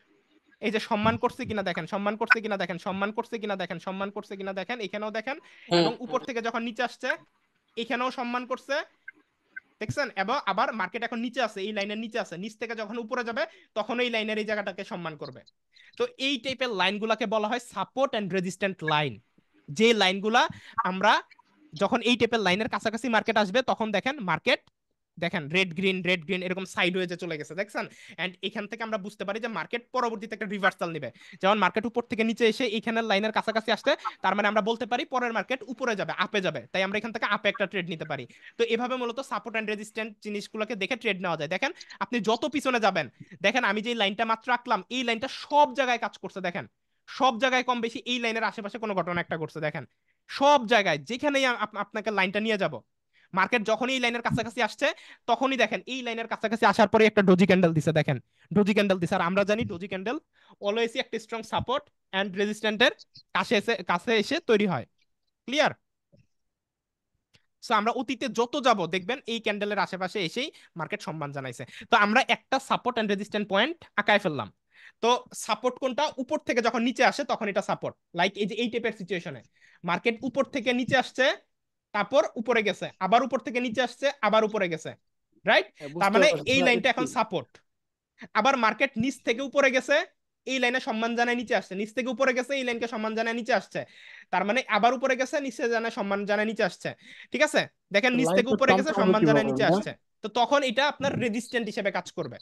এই যে সম্মান করছে কিনা দেখেন সম্মান করছে কিনা দেখেন সম্মান করছে কিনা দেখেন সম্মান করছে কিনা দেখেন এখানেও দেখেন এবং উপর থেকে যখন নিচে আসছে এখানেও সম্মান করছে দেখছেন এবং আবার মার্কেট এখন নিচে আছে এই লাইনের নিচে আছে নিচ থেকে যখন উপরে যাবে তখন এই লাইনের এই জায়গাটাকে সম্মান করবে তো এই টাইপের লাইনগুলাকে বলা হয় সাপোর্ট অ্যান্ড রেজিস্ট্যান্ট লাইন যে লাইনগুলা আমরা যখন এই টাইপের লাইনের কাছাকাছি মার্কেট আসবে তখন দেখেন মার্কেট দেখেন রেড গ্রিন রেড গ্রিন এরকম সাইড হয়ে চলে গেছে দেখছেন অ্যান্ড এখান থেকে আমরা বুঝতে পারি যে মার্কেট পরবর্তীতে একটা রিভার্সাল নেবে যেমন মার্কেট উপর থেকে নিচে এসে এখানের লাইনের কাছাকাছি আসতে তার মানে আমরা বলতে পারি পরের মার্কেট উপরে যাবে আপে যাবে তাই আমরা এখান থেকে আপে একটা ট্রেড নিতে পারি তো এভাবে মূলত সাপোর্ট অ্যান্ড রেজিস্ট্যান্ট জিনিসগুলোকে দেখে ট্রেড নেওয়া যায় দেখেন আপনি যত পিছনে যাবেন দেখেন আমি যে লাইনটা মাত্র আঁকলাম এই লাইনটা সব জায়গায় কাজ করছে দেখেন সব জায়গায় কম বেশি এই লাইনের আশেপাশে কোনো ঘটনা একটা ঘটছে দেখেন সব জায়গায় যেখানেই আপনাকে লাইনটা নিয়ে যাবো মার্কেট যখনই এই লাইনের কাছাকাছি আসছে তখনই দেখেন এই লাইনের কাছাকাছি আসার পরে একটা ডোজি ক্যান্ডেল দিছে দেখেন ডোজি ক্যান্ডেল দিছে আর আমরা জানি ডোজি ক্যান্ডেল অলওয়েজ একটা স্ট্রং সাপোর্ট অ্যান্ড রেজিস্ট্যান্টের কাছে এসে কাছে এসে তৈরি হয় ক্লিয়ার সো আমরা অতীতে যত যাব দেখবেন এই ক্যান্ডেলের আশেপাশে এসেই মার্কেট সম্মান জানাইছে তো আমরা একটা সাপোর্ট অ্যান্ড রেজিস্ট্যান্ট পয়েন্ট আঁকায় ফেললাম তো সাপোর্ট কোনটা উপর থেকে যখন নিচে আসে তখন এটা সাপোর্ট লাইক এই যে এই টাইপের সিচুয়েশনে মার্কেট উপর থেকে নিচে আসছে তারপর উপরে গেছে আবার উপর থেকে নিচে আসছে আবার উপরে গেছে রাইট হ্যাঁ, তার মানে এই লাইনটা এখন সাপোর্ট আবার মার্কেট নিচ থেকে উপরে গেছে এই লাইনে সম্মান জানায় নিচে আসছে নিচ থেকে উপরে গেছে এই লাইনকে সম্মান জানায় নিচে আসছে তার মানে আবার উপরে গেছে নিচে জানায় সম্মান জানায় নিচে আসছে ঠিক আছে দেখেন নিচ থেকে উপরে গেছে সম্মান জানায় নিচে আসছে তো তখন এটা আপনার রেজিস্ট্যান্ট হিসেবে কাজ করবে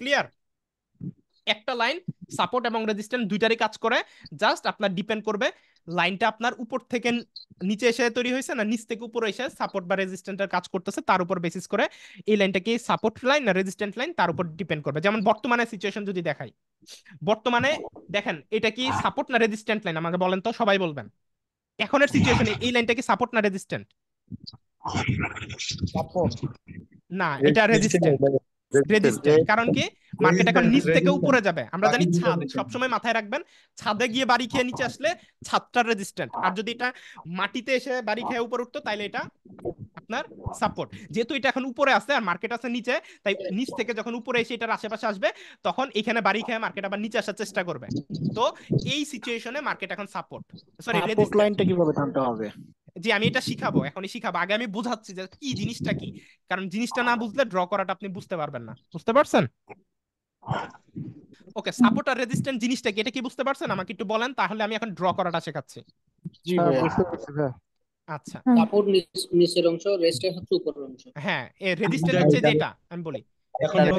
ক্লিয়ার একটা লাইন সাপোর্ট এবং রেজিস্ট্যান্ট দুইটারই কাজ করে জাস্ট আপনার ডিপেন্ড করবে লাইনটা আপনার উপর থেকে নিচে এসে তৈরি হয়েছে না নিচ থেকে উপরে এসে সাপোর্ট বা রেজিস্ট্যান্টের কাজ করতেছে তার উপর বেসিস করে এই লাইনটা কি সাপোর্ট লাইন না রেজিস্ট্যান্ট লাইন তার উপর ডিপেন্ড করবে যেমন বর্তমানে সিচুয়েশন যদি দেখাই বর্তমানে দেখেন এটা কি সাপোর্ট না রেজিস্ট্যান্ট লাইন আমাকে বলেন তো সবাই বলবেন এখনের সিচুয়েশনে এই লাইনটা কি সাপোর্ট না রেজিস্ট্যান্ট না এটা রেজিস্ট্যান্ট কারণ কি মার্কেট এখন নিচ থেকে উপরে যাবে আমরা জানি ছাদ সবসময় মাথায় রাখবেন ছাদে গিয়ে বাড়ি খেয়ে নিচে আসলে ছাদটা রেজিস্ট্যান্ট আর যদি এটা মাটিতে এসে বাড়ি খেয়ে উপরে উঠতো তাহলে এটা আপনার সাপোর্ট যেহেতু এটা এখন উপরে আছে আর মার্কেট আছে নিচে তাই নিচ থেকে যখন উপরে এসে এটার আশেপাশে আসবে তখন এখানে বাড়ি খেয়ে মার্কেট আবার নিচে আসার চেষ্টা করবে তো এই সিচুয়েশনে মার্কেট এখন সাপোর্ট সরি রেজিস্ট্যান্ট লাইনটা কিভাবে টানতে হবে যে আমি এটা শিখাবো এখনই শিখাবো আগে আমি বোঝাচ্ছি যে কি জিনিসটা কি কারণ জিনিসটা না বুঝলে ড্র করাটা আপনি বুঝতে পারবেন না বুঝতে পারছেন ওকে সাপোর্ট আর রেজিস্ট্যান্ট জিনিসটা কি এটা কি বুঝতে পারছেন আমাকে একটু বলেন তাহলে আমি এখন ড্র করাটা শেখাচ্ছি জি বুঝতে পারছি ভাই আচ্ছা সাপোর্ট নিচের অংশ রেজিস্ট্যান্ট হচ্ছে উপরের অংশ হ্যাঁ এ রেজিস্ট্যান্ট আচ্ছা, হচ্ছে আচ্ছা। এটা আমি বলি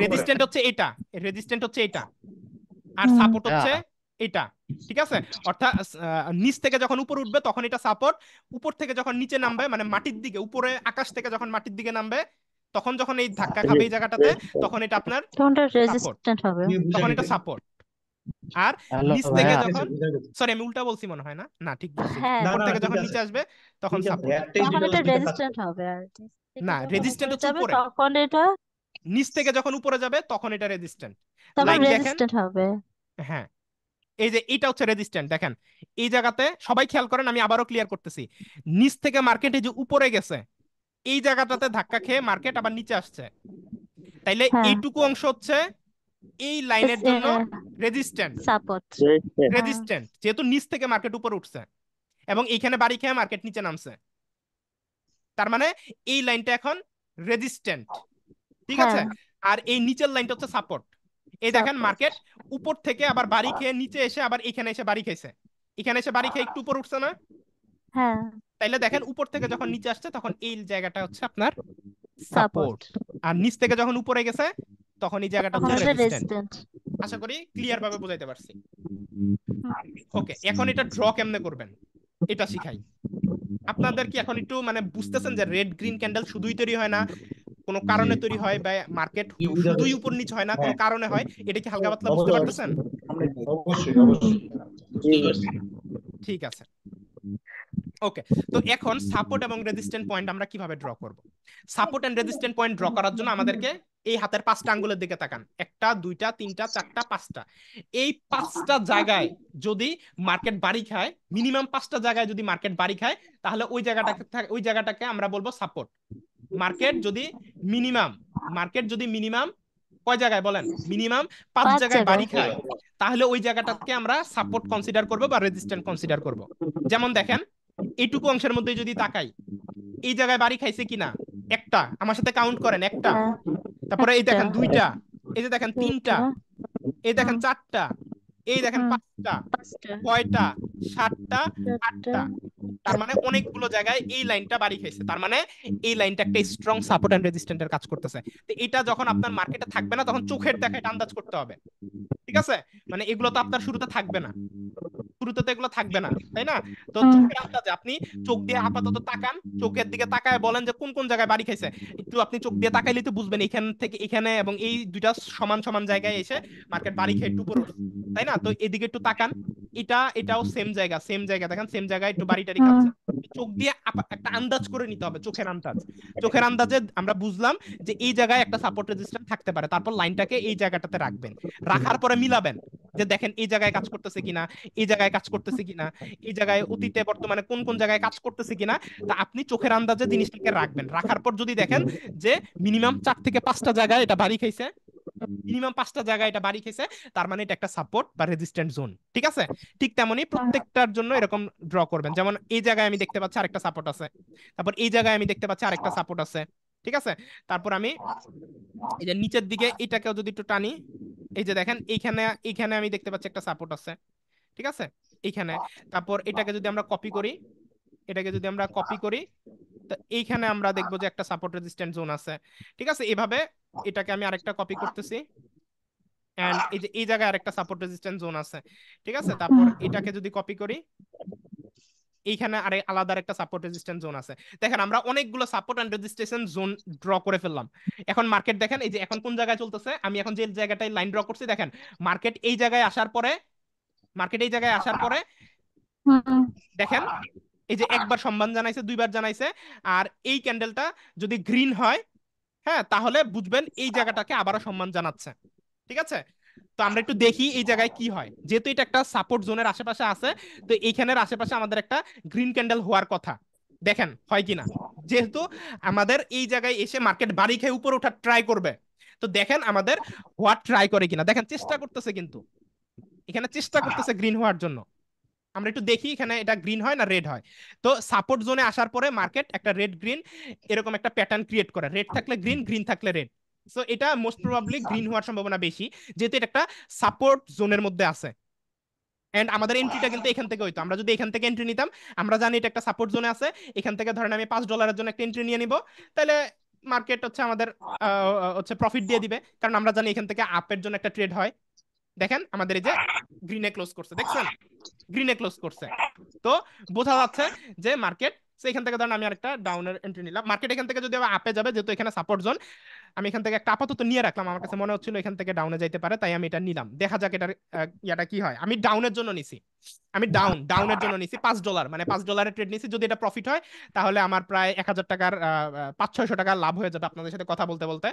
রেজিস্ট্যান্ট হচ্ছে এটা রেজিস্ট্যান্ট হচ্ছে এটা আর সাপোর্ট হচ্ছে হ্যাঁ। এটা ঠিক আছে অর্থাৎ নিচ থেকে যখন উপরে উঠবে তখন এটা সাপোর্ট উপর থেকে যখন নিচে নামবে মানে মাটির দিকে উপরে আকাশ থেকে যখন মাটির দিকে নামবে তখন যখন এই ধাক্কা খাবে এই জায়গাটাতে তখন এটা আপনার তখন এটা সাপোর্ট আর নিচ হ্যাঁ, থেকে যখন সরি আমি উল্টা বলছি মনে হয় না না ঠিক বলছি হ্যাঁ। উপর থেকে যখন নিচে আসবে তখন সাপোর্ট তখন এটা রেজিস্ট্যান্ট হবে আর না রেজিস্ট্যান্ট হচ্ছে উপরে তখন এটা নিচ থেকে যখন উপরে যাবে তখন এটা রেজিস্ট্যান্ট তখন রেজিস্ট্যান্ট হবে হ্যাঁ এই যে এটা হচ্ছে রেজিস্ট্যান্ট দেখেন এই জায়গাতে সবাই খেয়াল করেন আমি আবারও ক্লিয়ার করতেছি নিচ থেকে মার্কেট এই যে উপরে গেছে এই জায়গাটাতে ধাক্কা খেয়ে মার্কেট আবার নিচে আসছে তাইলে হ্যাঁ। এইটুকু অংশ হচ্ছে এই লাইনের জন্য রেজিস্ট্যান্ট সাপোর্ট রেজিস্ট্যান্ট যেহেতু নিচ থেকে মার্কেট উপরে উঠছে এবং এইখানে বাড়ি খেয়ে মার্কেট নিচে নামছে তার মানে এই লাইনটা এখন রেজিস্ট্যান্ট ঠিক হ্যাঁ। আছে আর এই নিচের লাইনটা হচ্ছে সাপোর্ট এই আচ্ছা, দেখেন আচ্ছা। মার্কেট উপর থেকে আবার বাড়ি খেয়ে নিচে এসে আবার এখানে এসে বাড়ি খেয়েছে এখানে এসে বাড়ি খেয়ে একটু উপর উঠছে না হ্যাঁ তাইলে দেখেন উপর থেকে যখন নিচে আসছে তখন এই জায়গাটা হচ্ছে আপনার সাপোর্ট আর নিচ থেকে যখন উপরে গেছে তখন এই জায়গাটা হচ্ছে রেজিস্ট্যান্ট আশা করি ক্লিয়ার ভাবে বোঝাইতে পারছি ওকে এখন এটা ড্র কেমনে করবেন এটা শিখাই আপনাদের কি এখন একটু মানে বুঝতেছেন যে রেড গ্রিন ক্যান্ডেল শুধুই তৈরি হয় না কোনো কারণে তৈরি হয় বা মার্কেট শুধুই উপর নিচ হয় না কোনো হ্যাঁ। কারণে হয় এটা কি হালকা পাতলা বুঝতে পারতেছেন অবশ্যই অবশ্যই ঠিক আছে ওকে তো এখন সাপোর্ট এবং রেজিস্ট্যান্ট পয়েন্ট আমরা কিভাবে ড্র করব support and resistant point draw করার জন্য আমাদেরকে এই হাতের পাঁচটা আঙ্গুলের দিকে তাকান একটা দুইটা তিনটা চারটা পাঁচটা এই পাঁচটা জায়গায় যদি মার্কেট বাড়ি খায় মিনিমাম পাঁচটা জায়গায় যদি মার্কেট বাড়ি খায় তাহলে ওই জায়গাটাকে ওই জায়গাটাকে আমরা বলবো সাপোর্ট মার্কেট যদি মিনিমাম মার্কেট যদি মিনিমাম কয় জায়গায় বলেন মিনিমাম পাঁচ জায়গায় বাড়ি খায় তাহলে ওই জায়গাটাকে আমরা সাপোর্ট কনসিডার করব বা রেজিস্ট্যান্ট কনসিডার করব যেমন দেখেন এইটুকু অংশের মধ্যে যদি তাকাই এই জায়গায় বাড়ি খাইছে কিনা একটা আমার সাথে কাউন্ট করেন একটা তারপরে এই দেখেন দুইটা এই যে দেখেন তিনটা এই দেখেন চারটা এই দেখেন পাঁচটা ছয়টা সাতটা আটটা তার মানে অনেকগুলো জায়গায় এই লাইনটা বাড়ি খাইছে তার মানে এই লাইনটা একটা স্ট্রং সাপোর্ট অ্যান্ড রেজিস্ট্যান্টের কাজ করতেছে তো এটা যখন আপনার মার্কেটে থাকবে না তখন চোখের দেখা এটা আন্দাজ করতে হবে ঠিক আছে মানে এগুলো তো আপনার শুরুতে থাকবে না শুরুতে তো এগুলো থাকবে না তাই না তো হ্যাঁ। চোখের আন্দাজে আপনি চোখ দিয়ে আপাতত তাকান চোখের দিকে তাকায় বলেন যে কোন কোন জায়গায় বাড়ি খাইছে একটু আপনি চোখ দিয়ে তাকাইলে তো বুঝবেন এখান থেকে এখানে এবং এই দুইটা সমান সমান জায়গায় এসে মার্কেট বাড়ি খেয়ে একটু উপরে তাই না তো এদিকে একটু তাকান এটা এটাও সেম জায়গা সেম জায়গা দেখেন সেম জায়গায় একটু বাড়ি টাড়ি হ্যাঁ। খাচ্ছে চোখ দিয়ে একটা আন্দাজ করে নিতে হবে চোখের আন্দাজ চোখের আন্দাজে আমরা বুঝলাম যে এই জায়গায় একটা সাপোর্ট রেজিস্ট্যান্স থাকতে পারে তারপর লাইনটাকে এই জায়গাটাতে রাখবেন রাখার পরে মিলাবেন যে দেখেন এই জায়গায় কাজ করতেছে কিনা এই জায়গায় কাজ করতেছে কিনা এই জায়গায় অতীতে বর্তমানে কোন কোন জায়গায় কাজ করতেছে কিনা তা আপনি চোখের আন্দাজে জিনিসটাকে রাখবেন রাখার পর যদি দেখেন যে মিনিমাম চার থেকে পাঁচটা জায়গায় এটা বাড়ি খাইছে মিনিমাম পাঁচটা জায়গায় এটা বাড়ি খেয়েছে তার মানে এটা একটা সাপোর্ট বা রেজিস্ট্যান্ট জোন ঠিক আছে ঠিক তেমনই প্রত্যেকটার জন্য এরকম ড্র করবেন যেমন এই জায়গায় আমি দেখতে পাচ্ছি আরেকটা সাপোর্ট আছে তারপর এই জায়গায় আমি দেখতে পাচ্ছি আরেকটা সাপোর্ট আছে ঠিক আছে তারপর আমি এই যে নিচের দিকে এটাকেও যদি একটু টানি এই যে দেখেন এইখানে এইখানে আমি দেখতে পাচ্ছি একটা সাপোর্ট আছে ঠিক আছে এইখানে তারপর এটাকে যদি আমরা কপি করি এটাকে যদি আমরা কপি করি তো এইখানে আমরা দেখবো যে একটা সাপোর্ট রেজিস্ট্যান্ট জোন আছে ঠিক আছে এভাবে এটাকে আমি আরেকটা কপি করতেছি এন্ড এই যে এই জায়গায় আরেকটা সাপোর্ট রেজিস্ট্যান্স জোন আছে ঠিক আছে তারপর এটাকে যদি কপি করি এইখানে আরে আলাদা একটা সাপোর্ট রেজিস্ট্যান্স জোন আছে দেখেন আমরা অনেকগুলো support and registration zone draw করে ফেললাম এখন মার্কেট দেখেন এই যে এখন কোন জায়গায় চলতেছে আমি এখন যে জায়গাটাই লাইন ড্র করছি দেখেন মার্কেট এই জায়গায় আসার পরে মার্কেট এই জায়গায় আসার পরে দেখেন এই যে একবার সম্মান জানাইছে দুইবার জানাইছে আর এই ক্যান্ডেলটা যদি গ্রিন হয় হ্যাঁ তাহলে বুঝবেন এই জায়গাটাকে আবারও সম্মান জানাচ্ছে ঠিক আছে তো আমরা একটু দেখি এই জায়গায় কি হয় যেহেতু এটা একটা সাপোর্ট জোনের আশেপাশে আছে তো এইখানের আশেপাশে আমাদের একটা গ্রিন ক্যান্ডেল হওয়ার কথা দেখেন হয় কি না যেহেতু আমাদের এই জায়গায় এসে মার্কেট বাড়ি খেয়ে উপরে ওঠার ট্রাই করবে তো দেখেন আমাদের হোয়ার ট্রাই করে কিনা দেখেন চেষ্টা করতেছে কিন্তু এখানে চেষ্টা করতেছে গ্রিন হওয়ার জন্য আমরা একটু দেখি এখানে এটা গ্রিন হয় না রেড হয় তো সাপোর্ট জোনে আসার পরে মার্কেট একটা রেড গ্রিন এরকম একটা প্যাটার্ন ক্রিয়েট করে রেড থাকলে গ্রিন গ্রিন থাকলে রেড সো এটা মোস্ট প্রবাবলি গ্রিন হওয়ার সম্ভাবনা বেশি যেহেতু এটা একটা সাপোর্ট জোনের মধ্যে আছে এন্ড আমাদের এন্ট্রিটা কিন্তু এখান থেকে হইতো আমরা যদি এখান থেকে এন্ট্রি নিতাম আমরা জানি এটা একটা সাপোর্ট জোনে আছে এখান থেকে ধরেন আমি পাঁচ ডলারের জন্য একটা এন্ট্রি নিয়ে নিব তাহলে মার্কেট হচ্ছে আমাদের হচ্ছে প্রফিট দিয়ে দিবে কারণ আমরা জানি এখান থেকে আপের জন্য একটা ট্রেড হয় দেখেন আমাদের এই যে গ্রিনে ক্লোজ করছে দেখছেন গ্রিনে ক্লোজ করছে তো বোঝা যাচ্ছে যে মার্কেট এখান থেকে ধরেন আমি আরেকটা ডাউনের এন্ট্রি নিলাম মার্কেট এখান থেকে যদি আবার আপে যাবে যেহেতু এখানে সাপোর্ট জোন আমি এখান থেকে একটা আপাতত নিয়ে রাখলাম আমার কাছে মনে হচ্ছিল এখান থেকে ডাউনে যাইতে পারে তাই আমি এটা নিলাম দেখা যাক এটার ইয়াটা কি হয় আমি ডাউনের জন্য নিছি আমি ডাউন ডাউনের জন্য নিছি পাঁচ ডলার মানে পাঁচ ডলারের ট্রেড নিছি যদি এটা প্রফিট হয় তাহলে আমার প্রায় এক হাজার টাকার পাঁচ ছয়শো টাকার লাভ হয়ে যাবে আপনাদের সাথে কথা বলতে বলতে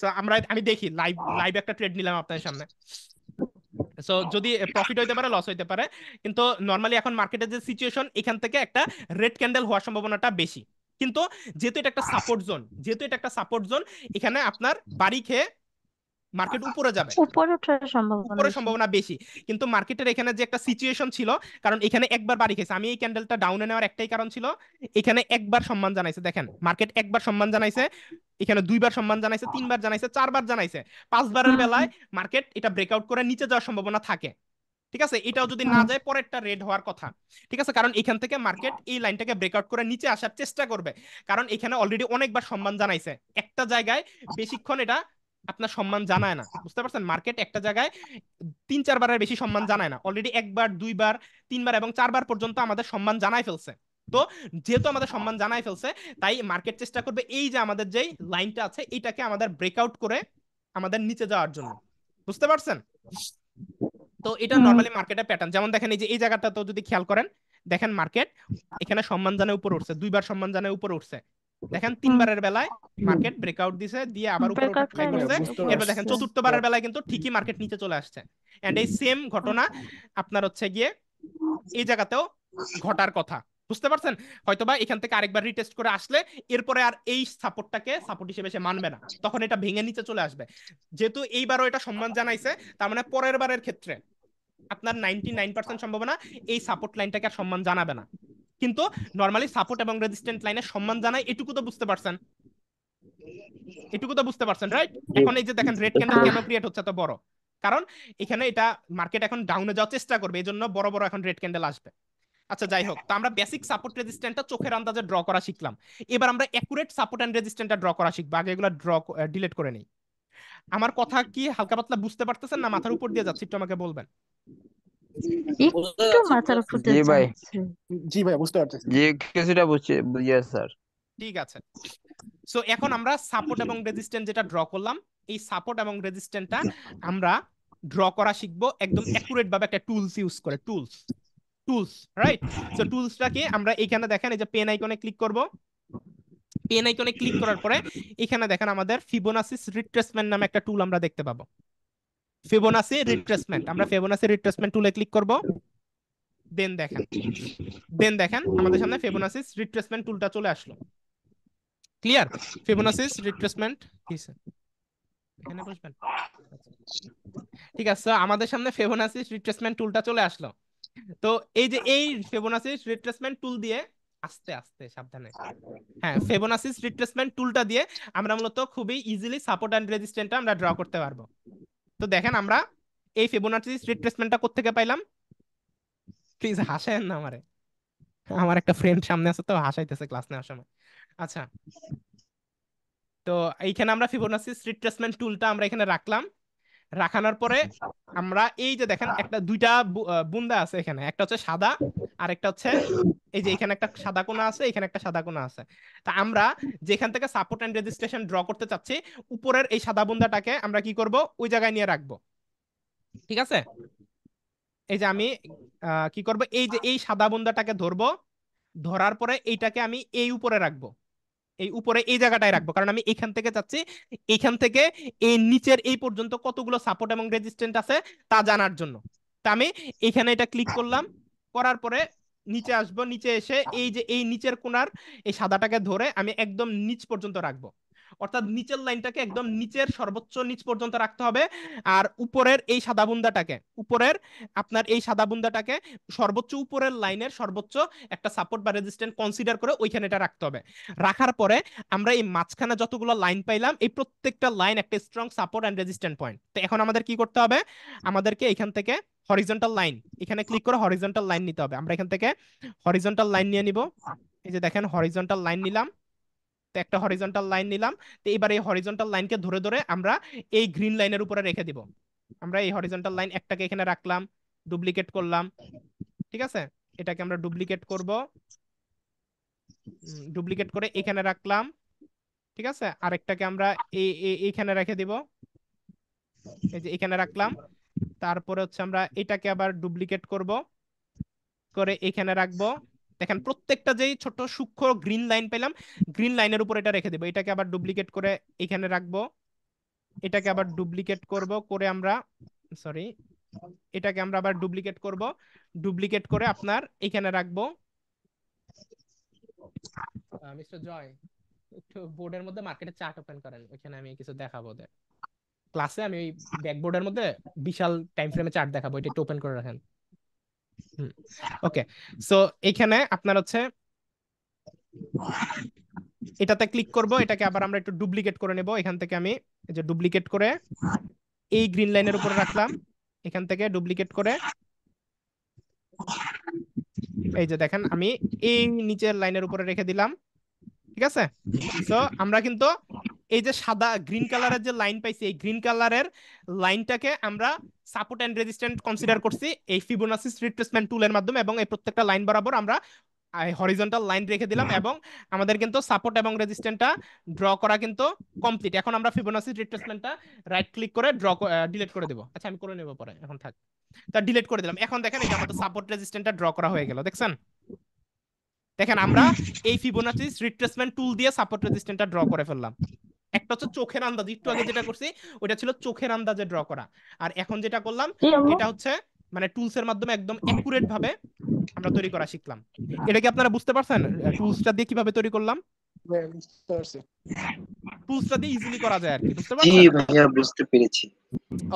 সো আমরা আমি দেখি লাইভ লাইভ একটা ট্রেড নিলাম আপনাদের সামনে সো যদি প্রফিট হইতে পারে লস হইতে পারে কিন্তু নর্মালি এখন মার্কেটের যে সিচুয়েশন এখান থেকে একটা রেড ক্যান্ডেল হওয়ার সম্ভাবনাটা বেশি কিন্তু যেহেতু এটা একটা সাপোর্ট জোন যেহেতু এটা একটা সাপোর্ট জোন এখানে আপনার বাড়ি খেয়ে মার্কেট উপরে যাবে উপরে ওঠার সম্ভাবনা উপরে সম্ভাবনা বেশি কিন্তু মার্কেটের এখানে যে একটা সিচুয়েশন ছিল কারণ এখানে একবার বাড়ি খেয়েছে আমি এই ক্যান্ডেলটা ডাউনে নেওয়ার একটাই কারণ ছিল এখানে একবার সম্মান জানাইছে দেখেন মার্কেট একবার সম্মান জানাইছে এখানে দুইবার সম্মান জানাইছে তিনবার জানাইছে চারবার জানাইছে পাঁচবারের বেলায় মার্কেট এটা ব্রেকআউট করে নিচে যাওয়ার সম্ভাবনা থাকে ঠিক আছে এটাও যদি না যায় পরেরটা রেড হওয়ার কথা ঠিক আছে কারণ এখান থেকে মার্কেট এই লাইনটাকে ব্রেকআউট করে নিচে আসার চেষ্টা করবে কারণ এখানে অলরেডি অনেকবার সম্মান জানাইছে একটা জায়গায় আচ্ছা। বেশিক্ষণ এটা আপনার সম্মান জানায় না বুঝতে পারছেন মার্কেট একটা জায়গায় তিন চারবারের বেশি সম্মান জানায় না অলরেডি একবার দুইবার তিনবার এবং চারবার পর্যন্ত আমাদের সম্মান জানায় ফেলছে তো যেহেতু আমাদের সম্মান জানাই ফেলছে তাই মার্কেট চেষ্টা করবে এই যে আমাদের যে লাইনটা আছে এটাকে আমাদের ব্রেকআউট করে আমাদের নিচে যাওয়ার জন্য বুঝতে পারছেন তো এটা নর্মালি মার্কেটের প্যাটার্ন যেমন দেখেন এই যে এই জায়গাটা তো যদি খেয়াল করেন দেখেন মার্কেট এখানে সম্মান জানায় উপরে উঠছে দুইবার সম্মান জানায় উপরে উঠছে দেখেন তিনবারের বেলায় মার্কেট ব্রেকআউট দিছে দিয়ে আবার উপরে ট্রাই করছে এরপর দেখেন চতুর্থবারের বেলায় কিন্তু ঠিকই মার্কেট নিচে চলে আসছে এন্ড এই সেম ঘটনা আপনার হচ্ছে গিয়ে এই জায়গাতেও ঘটার কথা বুঝতে পারছেন হয়তোবা এখান থেকে আরেকবার রিটেস্ট করে আসলে এরপরে আর এই সাপোর্টটাকে সাপোর্ট হিসেবে সে মানবে না তখন এটা ভেঙে নিচে চলে আসবে যেহেতু এইবারও এটা সম্মান জানাইছে তার মানে পরের বারের ক্ষেত্রে আপনার নাইনটি নাইন পার্সেন্ট সম্ভাবনা এই সাপোর্ট লাইনটাকে আর সম্মান জানাবে না কিন্তু নর্মালি সাপোর্ট এবং রেজিস্ট্যান্ট লাইনে সম্মান জানায় এটুকু তো বুঝতে পারছেন এটুকু তো বুঝতে পারছেন রাইট এখন এই যে দেখেন রেড ক্যান্ডেল কেন ক্রিয়েট হচ্ছে এত বড় কারণ এখানে এটা মার্কেট এখন ডাউনে যাওয়ার চেষ্টা করবে এই জন্য বড় বড় এখন রেড ক্যান্ডেল আসবে আচ্ছা যাই হোক তো আমরা বেসিক সাপোর্ট রেজিস্ট্যান্টটা চোখের আন্দাজে ড্র করা শিখলাম এবার আমরা অ্যাকুরেট সাপোর্ট অ্যান্ড রেজিস্ট্যান্টটা ড্র করা শিখবো আগে এগুলো ড্র ডিলিট করে নেই আমার কথা কি হালকা পাতলা বুঝতে পারতেছেন না মাথার উপর দিয়ে যাচ্ছি একটু আমাকে বলবেন একটু মাথার ফুটে জি ভাই জি ভাই বুঝতে জি কিছুটা ইয়ে স্যার ঠিক আছে সো এখন আমরা সাপোর্ট এবং যেটা ড্র করলাম এই সাপোর্ট এবং আমরা ড্র করা শিখবো একদম অ্যাকুরেট ভাবে একটা টুলস ইউজ করে টুলস টুলস রাইট সো টুলসটাকে আমরা এখানে দেখেন এই যে পেন আইকনে ক্লিক করব পেন আইকনে ক্লিক করার পরে এখানে দেখেন আমাদের ফিবোনাসিস রিট্রেসমেন্ট নামে একটা টুল আমরা দেখতে পাবো ফেবোনাসি রিট্রেসমেন্ট আমরা ফেবোনাসি রিট্রেসমেন্ট টুলে ক্লিক করব দেন দেখেন দেন দেখেন আমাদের সামনে ফেবোনাসি রিট্রেসমেন্ট টুলটা চলে আসলো ক্লিয়ার ফেবোনাসি রিট্রেসমেন্ট দিছে এখানে বসবেন ঠিক আছে আমাদের সামনে ফেবোনাসি রিট্রেসমেন্ট টুলটা চলে আসলো তো এই যে এই ফেবোনাসি রিট্রেসমেন্ট টুল দিয়ে আস্তে আস্তে সাবধানে হ্যাঁ ফেবোনাসিস রিট্রেসমেন্ট টুলটা দিয়ে আমরা মূলত খুবই ইজিলি সাপোর্ট অ্যান্ড রেজিস্ট্যান্টটা আমরা ড্র করতে পারবো তো দেখেন আমরা এই ফিবোনাচি রিট্রেসমেন্টটা কোত্থেকে পাইলাম প্লিজ হাসেন না আমারে আমার একটা ফ্রেন্ড সামনে আছে তো হাসাইতেছে ক্লাস নেওয়ার সময় আচ্ছা তো এইখানে আমরা ফিবোনাচি রিট্রেসমেন্ট টুলটা আমরা এখানে রাখলাম রাখানোর পরে আচ্ছা, আচ্ছা। আমরা এই যে দেখেন হ্যাঁ। একটা দুইটা বুন্দা আছে এখানে একটা হচ্ছে সাদা আর একটা হচ্ছে এই যে এখানে একটা সাদা কোনা আছে এখানে একটা সাদা কোনা আছে তা আমরা যেখান থেকে সাপোর্ট এন্ড রেজিস্ট্রেশন ড্র করতে চাচ্ছি উপরের এই সাদা বুন্দাটাকে আমরা কি করব ওই জায়গায় নিয়ে রাখবো ঠিক আছে এই যে আমি কি করব এই যে এই সাদা বুন্দাটাকে ধরবো ধরার পরে এইটাকে আমি এই উপরে রাখবো এই উপরে এই জায়গাটায় রাখবো কারণ আমি এখান থেকে যাচ্ছি এখান থেকে এই নিচের এই পর্যন্ত কতগুলো সাপোর্ট এবং রেজিস্ট্যান্ট আছে তা জানার জন্য তা আমি এখানে এটা ক্লিক করলাম করার পরে নিচে আসবো নিচে এসে এই যে এই নিচের কোনার এই সাদাটাকে ধরে আমি একদম নিচ পর্যন্ত রাখবো অর্থাৎ নিচের লাইনটাকে একদম নিচের সর্বোচ্চ নিচ পর্যন্ত রাখতে হবে আর উপরের এই সাদা বুন্দাটাকে উপরের আপনার এই সাদা বুন্দাটাকে সর্বোচ্চ উপরের লাইনের সর্বোচ্চ একটা সাপোর্ট বা রেজিস্ট্যান্ট কনসিডার করে ওইখানে এটা রাখতে হবে রাখার পরে আমরা এই মাঝখানে যতগুলো লাইন পাইলাম এই প্রত্যেকটা লাইন একটা strong support and resistant point তো এখন আমাদের কি করতে হবে আমাদেরকে এখান থেকে হরিজন্টাল লাইন এখানে ক্লিক করে হরিজন্টাল লাইন নিতে হবে আমরা এখান থেকে হরিজন্টাল লাইন নিয়ে নিব এই যে দেখেন হরিজন্টাল লাইন নিলাম তো একটা হরিজন্টাল লাইন নিলাম তো এবার এই হরিজন্টাল লাইনকে ধরে ধরে আমরা এই গ্রিন লাইনের উপরে রেখে দিব আমরা এই হরিজন্টাল লাইন একটাকে এখানে রাখলাম ডুপ্লিকেট করলাম ঠিক আছে এটাকে আমরা ডুপ্লিকেট করব ডুপ্লিকেট করে এখানে রাখলাম ঠিক আছে আরেকটাকে আমরা এইখানে রেখে দিব এই যে এখানে রাখলাম তারপরে হচ্ছে আমরা এটাকে আবার ডুপ্লিকেট করব করে এখানে রাখবো দেখেন প্রত্যেকটা যেই ছোট সূক্ষ্ম গ্রিন লাইন পেলাম গ্রিন লাইনের উপর এটা রেখে দেবো এটাকে আবার ডুপ্লিকেট করে এখানে রাখবো এটাকে আবার ডুপ্লিকেট করব করে আমরা সরি এটাকে আমরা আবার ডুপ্লিকেট করব ডুপ্লিকেট করে আপনার এখানে রাখবো মিস্টার জয় একটু বোর্ডের মধ্যে মার্কেটে চার্ট ওপেন করেন ওখানে আমি কিছু দেখাবো ক্লাসে আমি ওই ব্যাকবোর্ডের মধ্যে বিশাল টাইম ফ্রেমে চার্ট দেখাবো এটা একটু ওপেন করে রাখেন ওকে সো এখানে আপনার হচ্ছে এটাতে ক্লিক করব এটাকে আবার আমরা একটু ডুপ্লিকেট করে নেব এখান থেকে আমি যে ডুপ্লিকেট করে এই গ্রিন লাইনের উপরে রাখলাম এখান থেকে ডুপ্লিকেট করে এই যে দেখেন আমি এই নিচের লাইনের উপরে রেখে দিলাম ঠিক আছে তো আমরা কিন্তু এই যে সাদা গ্রিন কালারের যে লাইন পাইছি এই গ্রিন কালারের লাইনটাকে আমরা সাপোর্ট অ্যান্ড রেজিস্ট্যান্ট কনসিডার করছি এই ফিবোনাসিস রিপ্লেসমেন্ট টুলের মাধ্যমে এবং এই প্রত্যেকটা লাইন বরাবর আমরা হরিজন্টাল লাইন রেখে দিলাম এবং আমাদের কিন্তু সাপোর্ট এবং রেজিস্ট্যান্টটা ড্র করা কিন্তু কমপ্লিট এখন আমরা ফিবোনাসি রিপ্লেসমেন্টটা রাইট ক্লিক করে ড্র ডিলিট করে দেবো আচ্ছা আমি করে নেব পরে এখন থাক তা ডিলিট করে দিলাম এখন দেখেন এটা আমাদের সাপোর্ট রেজিস্ট্যান্টটা ড্র করা হয়ে গেল দেখছেন দেখেন আমরা এই ফিবোনাসি রিট্রেসমেন্ট টুল দিয়ে সাপোর্ট রেজিস্ট্যান্টটা ড্র করে ফেললাম একটা হচ্ছে চোখের আন্দাজ একটু আগে যেটা করছি ওটা ছিল চোখের আন্দাজে ড্র করা আর এখন যেটা করলাম এটা হচ্ছে মানে টুলস এর মাধ্যমে একদম অ্যাকুরেট ভাবে আমরা তৈরি করা শিখলাম এটা কি আপনারা বুঝতে পারছেন টুলসটা দিয়ে কিভাবে তৈরি করলাম টুলসটা হ্যাঁ, দিয়ে ইজিলি করা যায় আর কি বুঝতে পারছেন জি ভাইয়া বুঝতে পেরেছি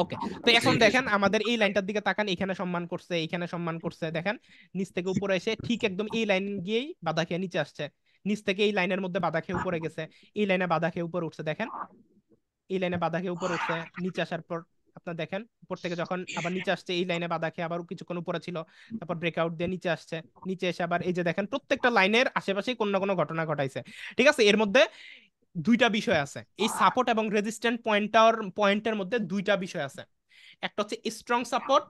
ওকে তো এখন দেখেন আমাদের এই লাইনটার দিকে তাকান এখানে সম্মান করছে এখানে সম্মান করছে দেখেন নিচ থেকে উপরে এসে ঠিক একদম এই লাইন গিয়েই বাধা খেয়ে নিচে আসছে নিচ থেকে এই লাইনের মধ্যে বাধা খেয়ে উপরে গেছে এই লাইনে বাধা খেয়ে উপরে উঠছে দেখেন এই লাইনে বাধা খেয়ে উপরে উঠছে নিচে আসার পর আপনার দেখেন উপর থেকে যখন আবার নিচে আসছে এই লাইনে বাধা খেয়ে আবার কিছুক্ষণ উপরে ছিল তারপর ব্রেকআউট দিয়ে নিচে আসছে নিচে এসে আবার এই যে দেখেন প্রত্যেকটা লাইনের আশেপাশে কোনো না কোনো ঘটনা ঘটাইছে ঠিক আছে এর মধ্যে দুইটা বিষয় আছে এই সাপোর্ট এবং রেজিস্ট্যান্ট পয়েন্টার পয়েন্টের মধ্যে দুইটা বিষয় আছে একটা হচ্ছে স্ট্রং সাপোর্ট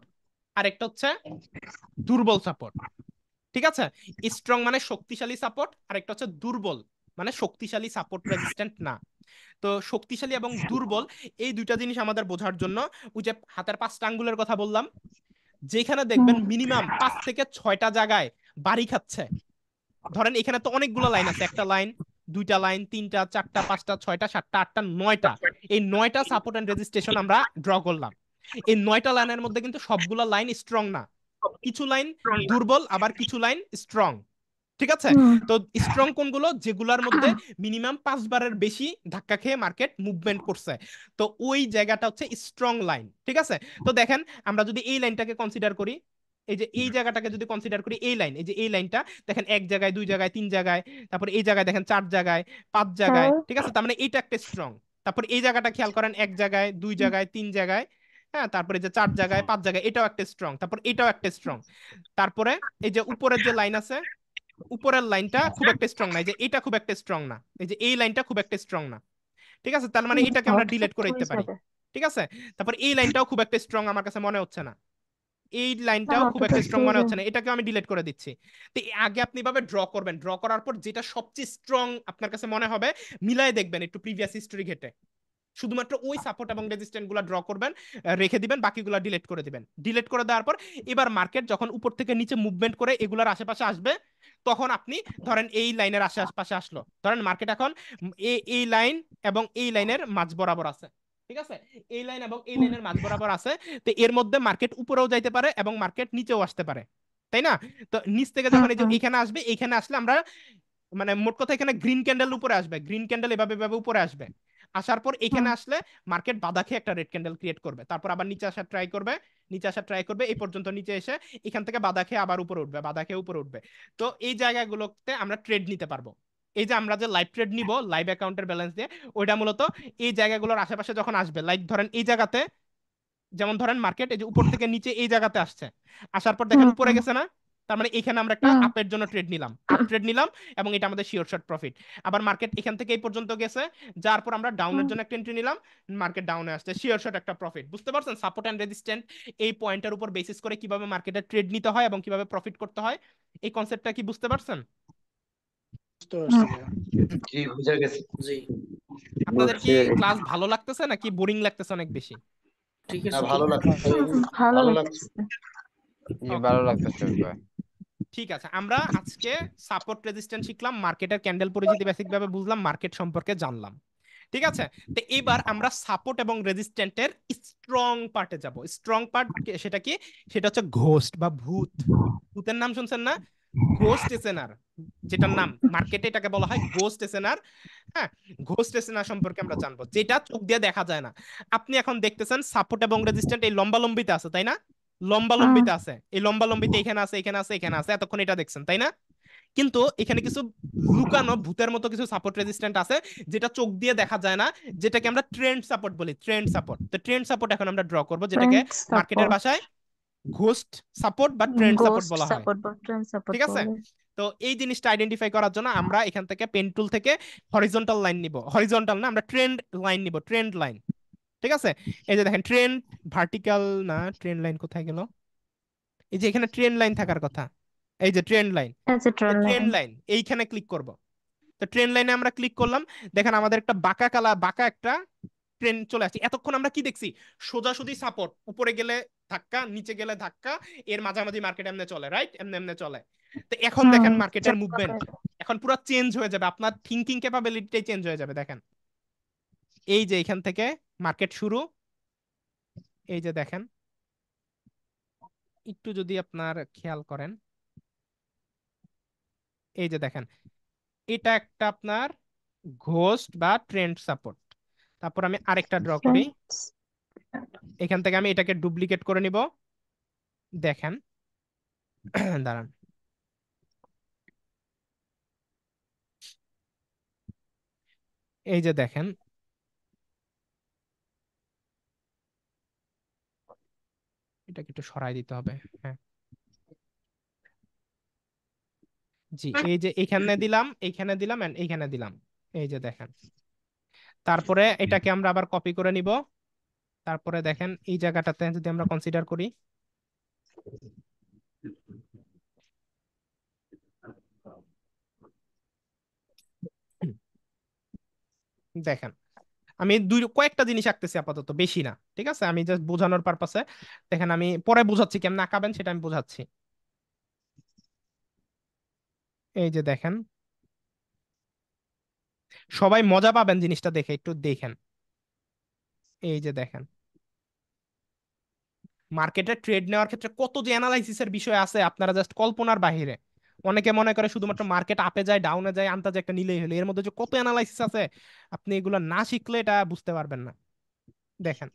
আর একটা হচ্ছে দুর্বল সাপোর্ট ঠিক আছে স্ট্রং মানে শক্তিশালী সাপোর্ট আর একটা হচ্ছে দুর্বল মানে শক্তিশালী সাপোর্ট রেজিস্ট্যান্ট না তো শক্তিশালী এবং দুর্বল এই দুইটা জিনিস আমাদের বোঝার জন্য ওই যে হাতের পাঁচটা আঙ্গুলের কথা বললাম যেখানে দেখবেন মিনিমাম পাঁচ থেকে ছয়টা জায়গায় বাড়ি খাচ্ছে ধরেন এখানে তো অনেকগুলো লাইন আছে একটা লাইন দুইটা লাইন তিনটা চারটা পাঁচটা ছয়টা সাতটা আটটা নয়টা এই নয়টা সাপোর্ট অ্যান্ড রেজিস্ট্রেশন আমরা ড্র করলাম এই নয়টা লাইনের মধ্যে কিন্তু সবগুলো লাইন স্ট্রং না কিছু লাইন দুর্বল আবার কিছু লাইন স্ট্রং ঠিক আছে তো স্ট্রং কোনগুলো যেগুলোর মধ্যে মিনিমাম পাঁচবারের বেশি ধাক্কা খেয়ে মার্কেট মুভমেন্ট করছে তো ওই জায়গাটা হচ্ছে স্ট্রং লাইন ঠিক আছে তো দেখেন আমরা যদি এই লাইনটাকে কনসিডার করি এই যে এই জায়গাটাকে যদি কনসিডার করি এই লাইন এই যে এই লাইনটা দেখেন এক জায়গায় দুই জায়গায় তিন জায়গায় তারপর এই জায়গায় দেখেন চার জায়গায় পাঁচ জায়গায় ঠিক আছে তার মানে এইটা একটা স্ট্রং তারপর এই জায়গাটা খেয়াল করেন এক জায়গায় দুই জায়গায় তিন জায়গায় হ্যাঁ তারপরে যে চার জায়গায় পাঁচ জায়গায় এটাও একটা স্ট্রং তারপর এটাও একটা স্ট্রং তারপরে এই যে উপরের যে লাইন আছে উপরের লাইনটা খুব একটা স্ট্রং না যে এটা খুব একটা স্ট্রং না এই যে এই লাইনটা খুব একটা স্ট্রং না ঠিক আছে তার মানে এটাকে আমরা ডিলিট আচ্ছা, করে দিতে পারি ঠিক আছে তারপর এই লাইনটাও খুব একটা স্ট্রং আমার কাছে মনে হচ্ছে না এই লাইনটাও হ্যাঁ, খুব একটা স্ট্রং মনে হচ্ছে না এটাকে আমি ডিলেট করে দিচ্ছি তো আগে আপনি ভাবে ড্র করবেন ড্র করার পর যেটা সবচেয়ে স্ট্রং আপনার কাছে মনে হবে মিলায় দেখবেন একটু প্রিভিয়াস হিস্টরি ঘেটে শুধুমাত্র ওই সাপোর্ট এবং রেজিস্ট্যান্ট গুলা ড্র করবেন রেখে দিবেন বাকিগুলা ডিলেট করে দিবেন ডিলেট করে দেওয়ার পর এবার মার্কেট যখন উপর থেকে নিচে মুভমেন্ট করে এগুলার আশেপাশে আসবে তখন আপনি ধরেন এই লাইনের আশে আশপাশে আসলো ধরেন মার্কেট এখন এই লাইন এবং এই লাইনের মাঝ বরাবর আছে ঠিক আছে এই লাইন এবং এই লাইনের মাঝ বরাবর আছে তো এর মধ্যে মার্কেট উপরেও যাইতে পারে এবং মার্কেট নিচেও আসতে পারে তাই না তো নিচ থেকে যখন এই যে হ্যাঁ, হ্যাঁ। এখানে আসবে এখানে আসলে আমরা মানে মোট কথা এখানে গ্রিন ক্যান্ডেল উপরে আসবে গ্রিন ক্যান্ডেল এভাবে এভাবে উপরে আসবে আসার পর এখানে আসলে মার্কেট বাধা খেয়ে একটা রেড ক্যান্ডেল ক্রিয়েট করবে তারপর আবার নিচে আসার ট্রাই করবে নিচে আসার ট্রাই করবে এই পর্যন্ত নিচে এসে এখান থেকে বাধা খেয়ে আবার উপরে উঠবে বাধা খেয়ে উপরে উঠবে তো এই জায়গাগুলোতে আমরা ট্রেড নিতে পারবো এই যে আমরা যে লাইভ ট্রেড নিব লাইভ অ্যাকাউন্টের ব্যালেন্স দিয়ে ওইটা মূলত এই জায়গাগুলোর আশেপাশে যখন আসবে লাইক ধরেন এই জায়গাতে যেমন ধরেন মার্কেট এই যে উপর থেকে নিচে এই জায়গাতে আসছে আসার পর দেখেন উপরে গেছে না তার মানে এখানে আমরা একটা আপের জন্য ট্রেড নিলাম আপ ট্রেড নিলাম এবং এটা আমাদের শিওর শর্ট প্রফিট আবার মার্কেট এখান থেকে এই পর্যন্ত গেছে যার পর আমরা ডাউনের জন্য একটা এন্ট্রি নিলাম মার্কেট ডাউনে আসছে শিওর শর্ট একটা প্রফিট বুঝতে পারছেন সাপোর্ট অ্যান্ড রেজিস্ট্যান্ট এই পয়েন্টের উপর বেসিস করে কিভাবে মার্কেটে ট্রেড নিতে হয় এবং কিভাবে প্রফিট করতে হয় এই কনসেপ্টটা কি বুঝতে পারছেন আপনাদের কি ক্লাস ভালো লাগতেছে নাকি বোরিং লাগতেছে অনেক বেশি ঠিক আছে ভালো ভালো ভালো লাগতেছে ঠিক আছে আমরা আজকে সাপোর্ট রেজিস্ট্যান্স শিখলাম মার্কেটের ক্যান্ডেল পরিচিতি বেসিক ভাবে বুঝলাম মার্কেট সম্পর্কে জানলাম ঠিক আছে তো এবার আমরা সাপোর্ট এবং রেজিস্ট্যান্টের স্ট্রং পার্টে যাব স্ট্রং পার্ট সেটা কি সেটা হচ্ছে ঘোস্ট বা ভূত ভূতের নাম শুনছেন না ঘোস্ট এসেনার যেটার নাম মার্কেটে এটাকে বলা হয় ঘোস্ট এসেনার হ্যাঁ ঘোস্ট এসেনার সম্পর্কে আমরা জানবো যেটা চোখ দিয়ে দেখা যায় না আপনি এখন দেখতেছেন সাপোর্ট এবং রেজিস্ট্যান্ট এই লম্বা লম্বিতে আছে তাই না লম্বা লম্বিতে আছে এই লম্বা লম্বিতে এখানে আছে এখানে আছে এখানে আছে এতক্ষণ এটা দেখছেন তাই না কিন্তু এখানে কিছু লুকানো ভূতের মতো কিছু সাপোর্ট রেজিস্ট্যান্ট আছে যেটা চোখ দিয়ে দেখা যায় না যেটাকে আমরা ট্রেন্ড সাপোর্ট বলি ট্রেন্ড সাপোর্ট তো ট্রেন্ড সাপোর্ট এখন আমরা ড্র করব যেটাকে মার্কেটের ভাষায় ঘোস্ট সাপোর্ট বা ট্রেন্ড সাপোর্ট বলা হয় ঠিক আছে তো এই জিনিসটা আইডেন্টিফাই করার জন্য আমরা এখান থেকে পেন টুল থেকে হরিজন্টাল লাইন নিব হরিজন্টাল না আমরা ট্রেন্ড লাইন নিব ট্রেন্ড লাইন ঠিক আছে এই যে দেখেন ট্রেন ভার্টিক্যাল না ট্রেন লাইন কোথায় গেল এই যে এখানে ট্রেন লাইন থাকার কথা এই যে ট্রেন লাইন ট্রেন লাইন এইখানে ক্লিক করব তো ট্রেন লাইনে আমরা ক্লিক করলাম দেখেন আমাদের একটা বাঁকা কালা বাঁকা একটা ট্রেন চলে আসছে এতক্ষণ আমরা কি দেখছি সোজাসুজি সাপোর্ট উপরে গেলে ধাক্কা নিচে গেলে ধাক্কা এর মাঝামাঝি মার্কেট এমনি চলে রাইট এমনি এমনি চলে তো এখন দেখেন মার্কেটের মুভমেন্ট এখন পুরো চেঞ্জ হয়ে যাবে আপনার থিঙ্কিং ক্যাপাবিলিটিটাই চেঞ্জ হয়ে যাবে দেখেন এই যে এখান থেকে মার্কেট শুরু এই যে দেখেন একটু যদি আপনার খেয়াল করেন এই যে দেখেন এটা একটা আপনার ঘোস্ট বা ট্রেন্ড সাপোর্ট তারপর আমি আরেকটা ড্র করি এখান থেকে আমি এটাকে ডুপ্লিকেট করে নিব দেখেন দাঁড়ান এই যে দেখেন এটাকে একটু সরাই দিতে হবে হ্যাঁ জি আচ্ছা। এই যে এখানে দিলাম এখানে দিলাম এন্ড এখানে দিলাম এই যে দেখেন তারপরে এটাকে আমরা আবার কপি করে নিব তারপরে দেখেন এই জায়গাটাতে যদি আমরা কনসিডার করি দেখেন আমি দুই কয়েকটা জিনিস আঁকতেছি আপাতত বেশি না ঠিক আছে আমি জাস্ট বোঝানোর পারপাসে দেখেন আমি পরে বোঝাচ্ছি কেমন আঁকাবেন সেটা আমি বোঝাচ্ছি এই যে দেখেন সবাই মজা পাবেন জিনিসটা দেখে একটু দেখেন এই যে দেখেন মার্কেটে ট্রেড নেওয়ার ক্ষেত্রে কত যে অ্যানালাইসিসের বিষয় আছে আপনারা জাস্ট কল্পনার বাহিরে অনেকে মনে করে শুধুমাত্র মার্কেট আপে যায় ডাউনে যায় আন্তাজ একটা নিলেই হলো এর মধ্যে যে কত অ্যানালাইসিস আছে আপনি এগুলো না শিখলে এটা বুঝতে পারবেন না দেখেন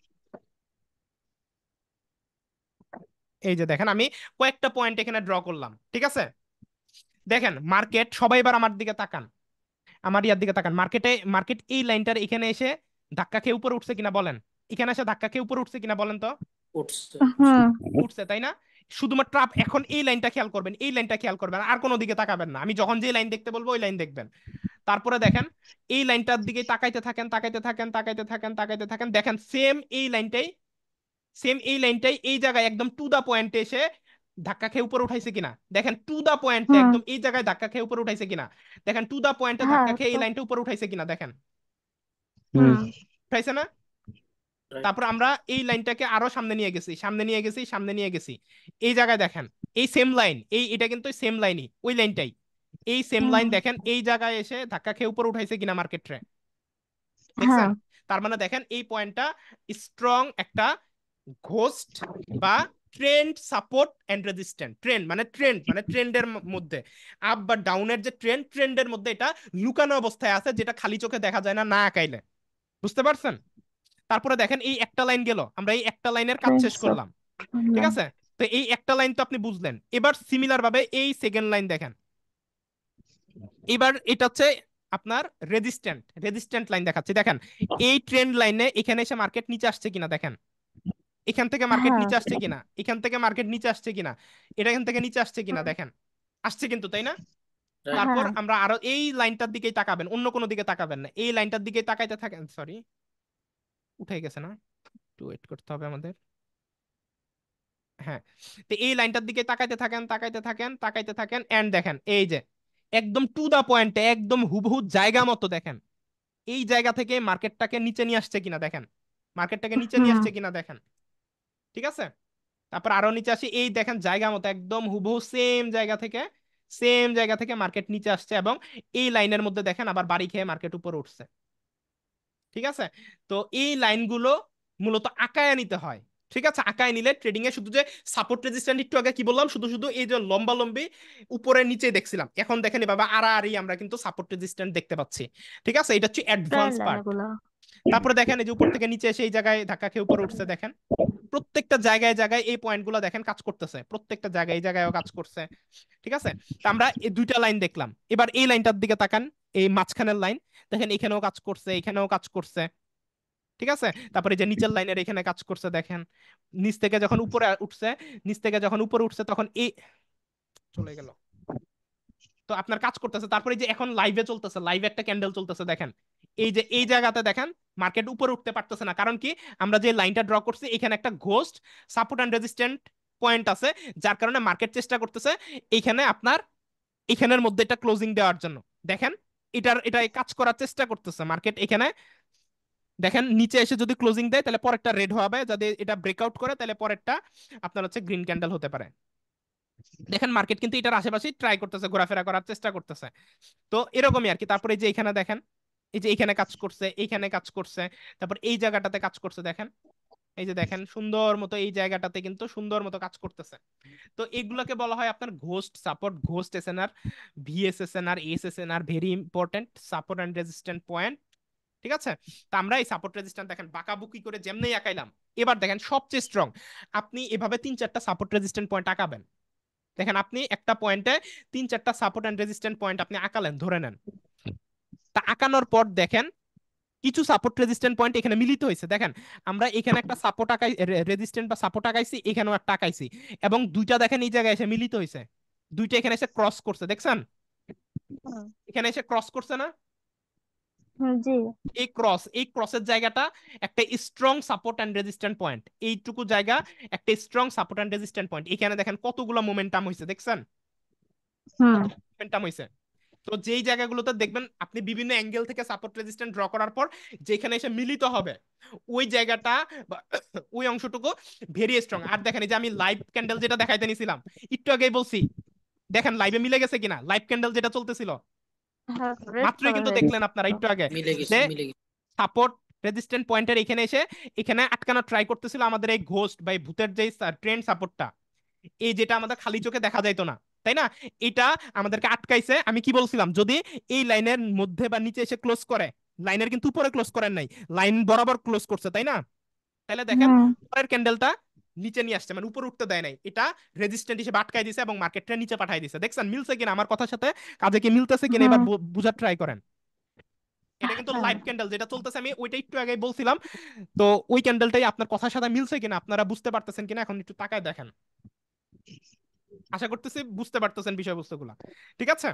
এই যে দেখেন আমি কয়েকটা পয়েন্ট এখানে ড্র করলাম ঠিক আছে দেখেন মার্কেট সবাই এবার আমার দিকে তাকান আমার ইয়ার দিকে তাকান মার্কেটে মার্কেট এই লাইনটার এখানে এসে ধাক্কা খেয়ে উপরে উঠছে কিনা বলেন এখানে এসে ধাক্কা খেয়ে উপরে উঠছে কিনা বলেন তো উঠছে হ্যাঁ। তাই না শুধুমাত্র এখন এই লাইনটা খেয়াল করবেন এই লাইনটা খেয়াল করবেন আর কোনো দিকে তাকাবেন না আমি যখন যে লাইন দেখতে বলবো ওই লাইন দেখবেন তারপরে দেখেন এই লাইনটার দিকে তাকাইতে থাকেন তাকাইতে থাকেন তাকাইতে থাকেন তাকাইতে থাকেন দেখেন সেম এই লাইনটাই সেম এই লাইনটাই এই জায়গায় একদম টু দা পয়েন্টে এসে ধাক্কা খেয়ে উপরে উঠাইছে কিনা দেখেন টু দা পয়েন্টে একদম এই জায়গায় ধাক্কা খেয়ে উপরে উঠাইছে কিনা দেখেন টু দা পয়েন্টে ধাক্কা খেয়ে এই লাইনটা উপরে উঠাইছে কিনা দেখেন উঠাইছে না তারপর আমরা এই লাইনটাকে আরো সামনে নিয়ে গেছি সামনে নিয়ে গেছি সামনে নিয়ে গেছি এই জায়গায় দেখেন এই সেম লাইন এই এটা কিন্তু সেম লাইনই ওই লাইনটাই এই সেম লাইন দেখেন এই জায়গায় এসে ধাক্কা খেয়ে উপরে উঠাইছে কিনা মার্কেট হ্যাঁ। তার মানে দেখেন এই পয়েন্টটা স্ট্রং একটা ঘোস্ট বা trend support and resistant trend মানে ট্রেন্ড মানে ট্রেন্ডের মধ্যে আপ বা ডাউনের যে ট্রেন্ড ট্রেন্ডের মধ্যে এটা লুকানো অবস্থায় আছে যেটা খালি চোখে দেখা যায় না না আঁকাইলে বুঝতে পারছেন তারপরে দেখেন এই একটা লাইন গেল আমরা এই একটা লাইনের কাজ শেষ করলাম ঠিক আছে তো এই একটা লাইন তো আপনি বুঝলেন এবার সিমিলার ভাবে এই সেকেন্ড লাইন দেখেন এবার এটা হচ্ছে আপনার রেজিস্ট্যান্ট রেজিস্ট্যান্ট লাইন দেখাচ্ছে দেখেন এই ট্রেন্ড লাইনে এখানে এসে মার্কেট নিচে আসছে কিনা দেখেন এখান থেকে মার্কেট হ্যাঁ। নিচে আসছে কিনা এখান থেকে মার্কেট নিচে আসছে কিনা এটা এখান থেকে নিচে আসছে কিনা দেখেন আসছে কিন্তু তাই না হ্যাঁ। তারপর আমরা আরো এই লাইনটার দিকে তাকাবেন অন্য কোনো দিকে তাকাবেন না এই লাইনটার দিকে তাকাইতে থাকেন সরি উঠে গেছে না একটু ওয়েট করতে হবে আমাদের হ্যাঁ তো এই লাইনটার দিকে তাকাইতে থাকেন তাকাইতে থাকেন তাকাইতে থাকেন এন্ড দেখেন এই যে একদম টু দা পয়েন্টে একদম হুবহু জায়গা মতো দেখেন এই জায়গা থেকে মার্কেটটাকে নিচে নিয়ে আসছে কিনা দেখেন মার্কেটটাকে নিচে নিয়ে আসছে কিনা দেখেন ঠিক আছে তারপর আরো নিচে আসি এই দেখেন জায়গা মতো একদম হুবহু সেম জায়গা থেকে সেম জায়গা থেকে মার্কেট নিচে আসছে এবং এই লাইনের মধ্যে দেখেন আবার বাড়ি খেয়ে মার্কেট উপর উঠছে ঠিক আছে তো এই লাইনগুলো মূলত আঁকায় নিতে হয় ঠিক আছে আঁকায় নিলে ট্রেডিং এ শুধু যে সাপোর্ট রেজিস্ট্যান্ট একটু আগে কি বললাম শুধু শুধু এই যে লম্বা লম্বি উপরে নিচে দেখছিলাম এখন দেখেনি বাবা আর আড়াআড়ি আমরা কিন্তু সাপোর্ট রেজিস্ট্যান্ট দেখতে পাচ্ছি ঠিক আছে এটা হচ্ছে অ্যাডভান্স পার্ট তারপরে দেখেন এই যে উপর থেকে নিচে এসে এই জায়গায় ধাক্কা খেয়ে উপরে উঠছে দেখেন প্রত্যেকটা জায়গায় জায়গায় এই পয়েন্টগুলো দেখেন কাজ করতেছে প্রত্যেকটা জায়গায় জায়গায় কাজ করছে ঠিক আছে আমরা এই দুইটা লাইন দেখলাম এবার এই লাইনটার দিকে তাকান এই মাঝখানের লাইন দেখেন এখানেও কাজ করছে এখানেও কাজ করছে ঠিক আছে তারপরে যে নিচের লাইনের এখানে কাজ করছে দেখেন নিচ থেকে যখন উপরে উঠছে নিচ থেকে যখন উপরে উঠছে তখন এই চলে গেল তো আপনার কাজ করতেছে তারপরে যে এখন লাইভে চলতেছে লাইভে একটা ক্যান্ডেল চলতেছে দেখেন এই যে এই জায়গাতে দেখেন মার্কেট উপরে উঠতে পারতেছে না কারণ কি আমরা যে লাইনটা ড্র করছি এখানে একটা ghost support and resistant point আছে যার কারণে মার্কেট চেষ্টা করতেছে এইখানে আপনার এখানের মধ্যে একটা ক্লোজিং দেওয়ার জন্য দেখেন এটার এটা কাজ করার চেষ্টা করতেছে মার্কেট এখানে দেখেন নিচে এসে যদি ক্লোজিং দেয় তাহলে পরেরটা রেড হবে যদি এটা ব্রেকআউট করে তাহলে পরেরটা আপনার হচ্ছে গ্রিন ক্যান্ডেল হতে পারে দেখেন মার্কেট কিন্তু এটার আশেপাশে ট্রাই করতেছে ঘোরাফেরা করার চেষ্টা করতেছে তো এরকমই আর কি তারপরে যে এখানে দেখেন এই যে এখানে কাজ করছে এইখানে কাজ করছে তারপর এই জায়গাটাতে কাজ করছে দেখেন এই যে দেখেন সুন্দর মতো এই জায়গাটাতে কিন্তু সুন্দর মতো কাজ করতেছে তো এগুলোকে বলা হয় আপনার ghost support ghost SNR VSSNR SSNR very important support and resistant point ঠিক আছে তো আমরা এই সাপোর্ট রেজিস্ট্যান্ট দেখেন বাঁকাবুকি করে যেমনি আঁকাইলাম এবার দেখেন সবচেয়ে স্ট্রং আপনি এভাবে তিন চারটা সাপোর্ট রেজিস্ট্যান্ট পয়েন্ট আঁকাবেন দেখেন আপনি একটা পয়েন্টে তিন চারটা সাপোর্ট অ্যান্ড রেজিস্ট্যান্ট পয়েন্ট আপনি আঁকালেন ধরে নেন তা আঁকানোর পর দেখেন কিছু সাপোর্ট রেজিস্ট্যান্ট পয়েন্ট এখানে মিলিত হয়েছে দেখেন আমরা এখানে একটা সাপোর্ট আঁকাই রেজিস্ট্যান্ট বা সাপোর্ট আঁকাইছি এখানেও একটা আঁকাইছি এবং দুইটা দেখেন এই জায়গায় এসে মিলিত হয়েছে দুইটা এখানে এসে ক্রস করছে দেখছেন এখানে এসে ক্রস করছে না এই ক্রস এই ক্রসের জায়গাটা একটা strong support and resistant point এইটুকু জায়গা একটা strong support and resistant point এখানে দেখেন কতগুলো মোমেন্টাম হয়েছে দেখছেন মোমেন্টাম হয়েছে তো যেই জায়গাগুলোতে দেখবেন আপনি বিভিন্ন অ্যাঙ্গেল থেকে সাপোর্ট রেজিস্ট্যান্ট ড্র করার পর যেখানে এসে মিলিত হবে ওই জায়গাটা ওই অংশটুকু ভেরি স্ট্রং আর দেখেন এই যে আমি লাইভ ক্যান্ডেল যেটা দেখাইতে নিছিলাম একটু আগেই বলছি দেখেন লাইভে মিলে গেছে কিনা লাইভ ক্যান্ডেল যেটা চলতেছিল হ্যাঁ, মাত্রই কিন্তু দেখলেন আপনারা একটু আগে সাপোর্ট রেজিস্ট্যান্ট পয়েন্টের এখানে এসে এখানে আটকানো ট্রাই করতেছিল আমাদের এই ঘোস্ট বা ভূতের যে ট্রেন্ড সাপোর্টটা এই যেটা আমাদের খালি চোখে দেখা যাইতো না তাই না এটা আমাদেরকে আটকাইছে আমি কি বলছিলাম যদি এই লাইনের মধ্যে বা নিচে এসে ক্লোজ করে লাইনের কিন্তু উপরে ক্লোজ করেন নাই লাইন বরাবর ক্লোজ করছে তাই না তাহলে দেখেন হ্যাঁ। উপরের ক্যান্ডেলটা নিচে নিয়ে আসছে মানে উপর উঠতে দেয় নাই এটা রেজিস্ট্যান্ট হিসেবে আটকাই দিছে এবং মার্কেটটা নিচে পাঠাই দিছে দেখছেন মিলছে কিনা আমার কথার সাথে কাজে কি মিলতেছে কিনা এবার হ্যাঁ। বুঝার ট্রাই করেন এটা কিন্তু লাইভ আচ্ছা। ক্যান্ডেল যেটা চলতেছে আমি ওইটা একটু আগে বলছিলাম তো ওই ক্যান্ডেলটাই আপনার কথার সাথে মিলছে কিনা আপনারা বুঝতে পারতেছেন কিনা এখন একটু তাকায় দেখেন আশা করতেছি বুঝতে পারতেছেন বিষয়বস্তুগুলা ঠিক আছে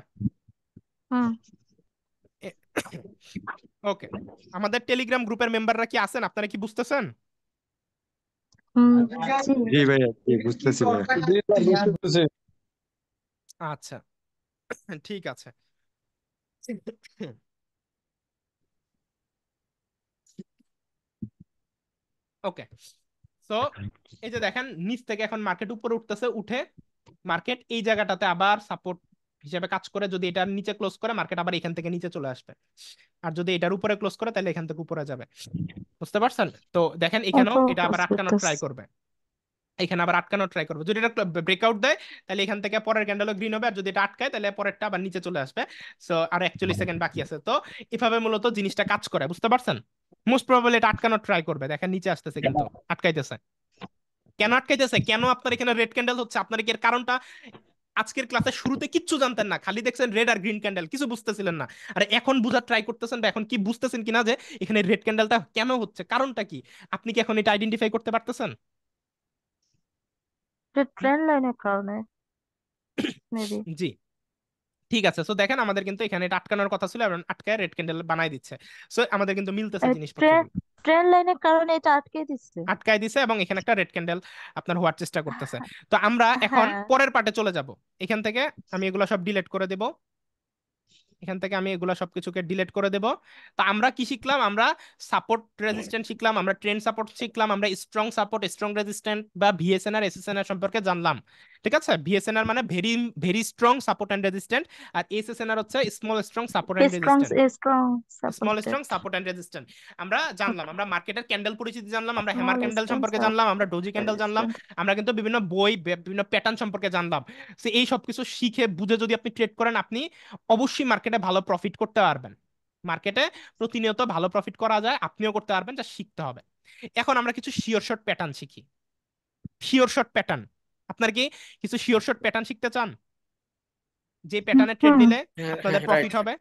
ওকে আমাদের টেলিগ্রাম গ্রুপের মেম্বাররা কি আছেন আপনারা কি বুঝতেছেন আচ্ছা ঠিক আছে ওকে তো এই যে দেখেন নিচ থেকে এখন মার্কেট উপরে উঠতেছে উঠে মার্কেট এই জায়গাটাতে আবার সাপোর্ট হিসেবে কাজ করে যদি এটার নিচে ক্লোজ করে মার্কেট আবার এখান থেকে নিচে চলে আসবে আর যদি এটার উপরে ক্লোজ করে তাহলে এখান থেকে উপরে যাবে বুঝতে পারছেন তো দেখেন এখানেও এটা আবার আটকানোর ট্রাই করবে এখানে আবার আটকানোর ট্রাই করবে যদি এটা ব্রেকআউট দেয় তাহলে এখান থেকে পরের ক্যান্ডেলও গ্রিন হবে আর যদি এটা আটকায় তাহলে পরেরটা আবার নিচে চলে আসবে সো আর একচল্লিশ সেকেন্ড বাকি আছে তো এভাবে মূলত জিনিসটা কাজ করে বুঝতে পারছেন মোস্ট প্রবলি এটা আটকানোর ট্রাই করবে দেখেন নিচে আসতেছে কিন্তু আটকাইতেছে কেন আটকাইতেছে কেন আপনার এখানে রেড ক্যান্ডেল হচ্ছে আপনার কি এর কারণটা আজকের ক্লাসে শুরুতে কিচ্ছু জানতেন না খালি দেখছেন রেড আর গ্রিন ক্যান্ডেল কিছু বুঝতেছিলেন না আর এখন বোঝার ট্রাই করতেছেন বা এখন কি বুঝতেছেন কিনা যে এখানে রেড ক্যান্ডেলটা কেন হচ্ছে কারণটা কি আপনি কি এখন এটা আইডেন্টিফাই করতে পারতেছেন ট্রেন লাইনের কারণে জি ঠিক আছে সো দেখেন আমাদের কিন্তু এখানে এটা আটকানোর কথা ছিল এবং আটকায় রেড ক্যান্ডেল বানাই দিচ্ছে সো আমাদের কিন্তু মিলতেছে জিনিসপত্র ট্রেন লাইনের কারণে এটা আটকে দিচ্ছে আটকায় দিছে এবং এখানে একটা রেড ক্যান্ডেল আপনার হওয়ার চেষ্টা করতেছে হ্যাঁ, তো আমরা হ্যাঁ। এখন পরের পার্টে চলে যাব এখান থেকে আমি এগুলো সব ডিলিট করে দেব এখান থেকে আমি এগুলো সবকিছুকে ডিলিট করে দেব তো আমরা কি শিখলাম আমরা সাপোর্ট রেজিস্ট্যান্ট শিখলাম আমরা ট্রেন সাপোর্ট শিখলাম আমরা স্ট্রং সাপোর্ট স্ট্রং রেজিস্ট্যান্ট বা ভিএসএনআর এসএসএনআর সম্পর্কে জানলাম ঠিক আছে বিএসএনআর মানে very very strong support and resistant আর এসএসএনআর হচ্ছে small strong support and resistant small strong support and resistant আমরা জানলাম আমরা মার্কেটের ক্যান্ডেল পরিচিতি জানলাম আমরা হ্যামার ক্যান্ডেল সম্পর্কে জানলাম আমরা ডোজি ক্যান্ডেল জানলাম আমরা কিন্তু বিভিন্ন বই বিভিন্ন প্যাটার্ন সম্পর্কে জানলাম সো এই সব কিছু শিখে বুঝে যদি আপনি ট্রেড করেন আপনি অবশ্যই মার্কেটে ভালো প্রফিট করতে পারবেন মার্কেটে প্রতিনিয়ত ভালো প্রফিট করা যায় আপনিও করতে পারবেন যা শিখতে হবে এখন আমরা কিছু শিওর শর্ট প্যাটার্ন শিখি শিওর শর্ট প্যাটার্ন আপনার কি কিছু শিওর শর্ট প্যাটার্ন শিখতে চান যে প্যাটার্নে ট্রেড দিলে আপনাদের প্রফিট হ্যাঁ, হবে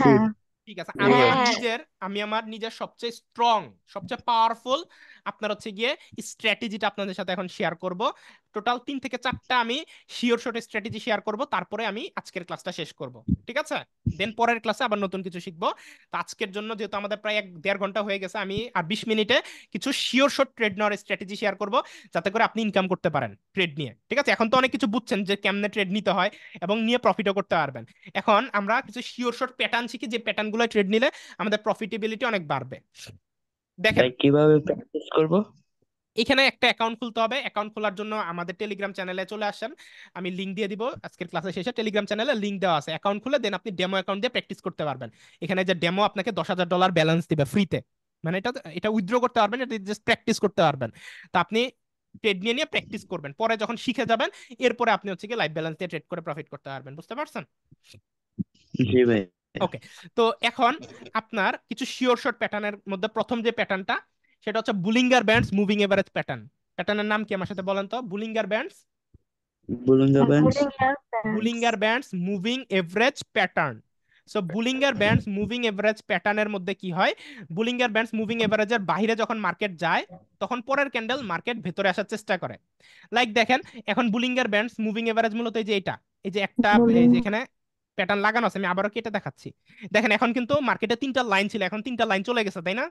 হ্যাঁ। ঠিক আছে আমি আমার নিজের আমি আমার নিজের সবচেয়ে স্ট্রং সবচেয়ে পাওয়ারফুল আপনার হচ্ছে গিয়ে স্ট্র্যাটেজিটা আপনাদের সাথে এখন শেয়ার করব টোটাল তিন থেকে চারটা আমি শিওর শর্ট স্ট্র্যাটেজি শেয়ার করব তারপরে আমি আজকের ক্লাসটা শেষ করব ঠিক আছে দেন পরের ক্লাসে আবার নতুন কিছু শিখবো তো আজকের জন্য যেহেতু আমাদের প্রায় এক দেড় ঘন্টা হয়ে গেছে আমি আর বিশ মিনিটে কিছু শিওর শর্ট ট্রেড নেওয়ার স্ট্র্যাটেজি শেয়ার করব যাতে করে আপনি ইনকাম করতে পারেন ট্রেড নিয়ে ঠিক আছে এখন তো অনেক কিছু বুঝছেন যে কেমনে ট্রেড নিতে হয় এবং নিয়ে প্রফিটও করতে পারবেন এখন আমরা কিছু শিওর শর্ট প্যাটার্ন শিখি যে প্যাটার্নগুলো ট্রেড নিলে আমাদের প্রফিটেবিলিটি অনেক বাড়বে দেখেন কিভাবে প্র্যাকটিস করব এখানে একটা অ্যাকাউন্ট খুলতে হবে অ্যাকাউন্ট খোলার জন্য আমাদের টেলিগ্রাম চ্যানেলে চলে আসেন আমি লিঙ্ক দিয়ে দিব আজকের ক্লাসের শেষে টেলিগ্রাম চ্যানেলে লিঙ্ক দেওয়া আছে অ্যাকাউন্ট খুলে দেন আপনি ডেমো অ্যাকাউন্ট দিয়ে প্র্যাকটিস করতে পারবেন এখানে যে ডেমো আপনাকে দশ হাজার ডলার ব্যালেন্স দিবে ফ্রিতে মানে এটা এটা উইথড্র করতে পারবেন এটা জাস্ট প্র্যাকটিস করতে পারবেন তা আপনি ট্রেড নিয়ে নিয়ে প্র্যাকটিস করবেন পরে যখন শিখে যাবেন এরপরে আপনি হচ্ছে কি লাইভ ব্যালেন্স দিয়ে ট্রেড করে প্রফিট করতে পারবেন বুঝতে পারছেন ওকে তো এখন আপনার কিছু শিওর শর্ট প্যাটার্নের মধ্যে প্রথম যে প্যাটার্নটা সেটা হচ্ছে Bollinger bands moving average pattern প্যাটার্নের নাম কি আমার সাথে বলেন তো Bollinger bands Bollinger bands Bollinger bands moving average pattern so Bollinger bands moving average প্যাটার্নের মধ্যে কি হয় বুলিঙ্গার ব্যান্ডস মুভিং এভারেজের বাইরে যখন মার্কেট যায় তখন পরের ক্যান্ডেল মার্কেট ভেতরে আসার চেষ্টা করে লাইক দেখেন এখন বুলিঙ্গার ব্যান্ডস মুভিং এভারেজ মূলত এই যে এটা এই যে একটা এই যে এখানে প্যাটার্ন লাগানো আছে আমি আবারও কেটে দেখাচ্ছি দেখেন এখন কিন্তু মার্কেটে তিনটা লাইন ছিল এখন তিনটা লাইন চলে গেছে তাই না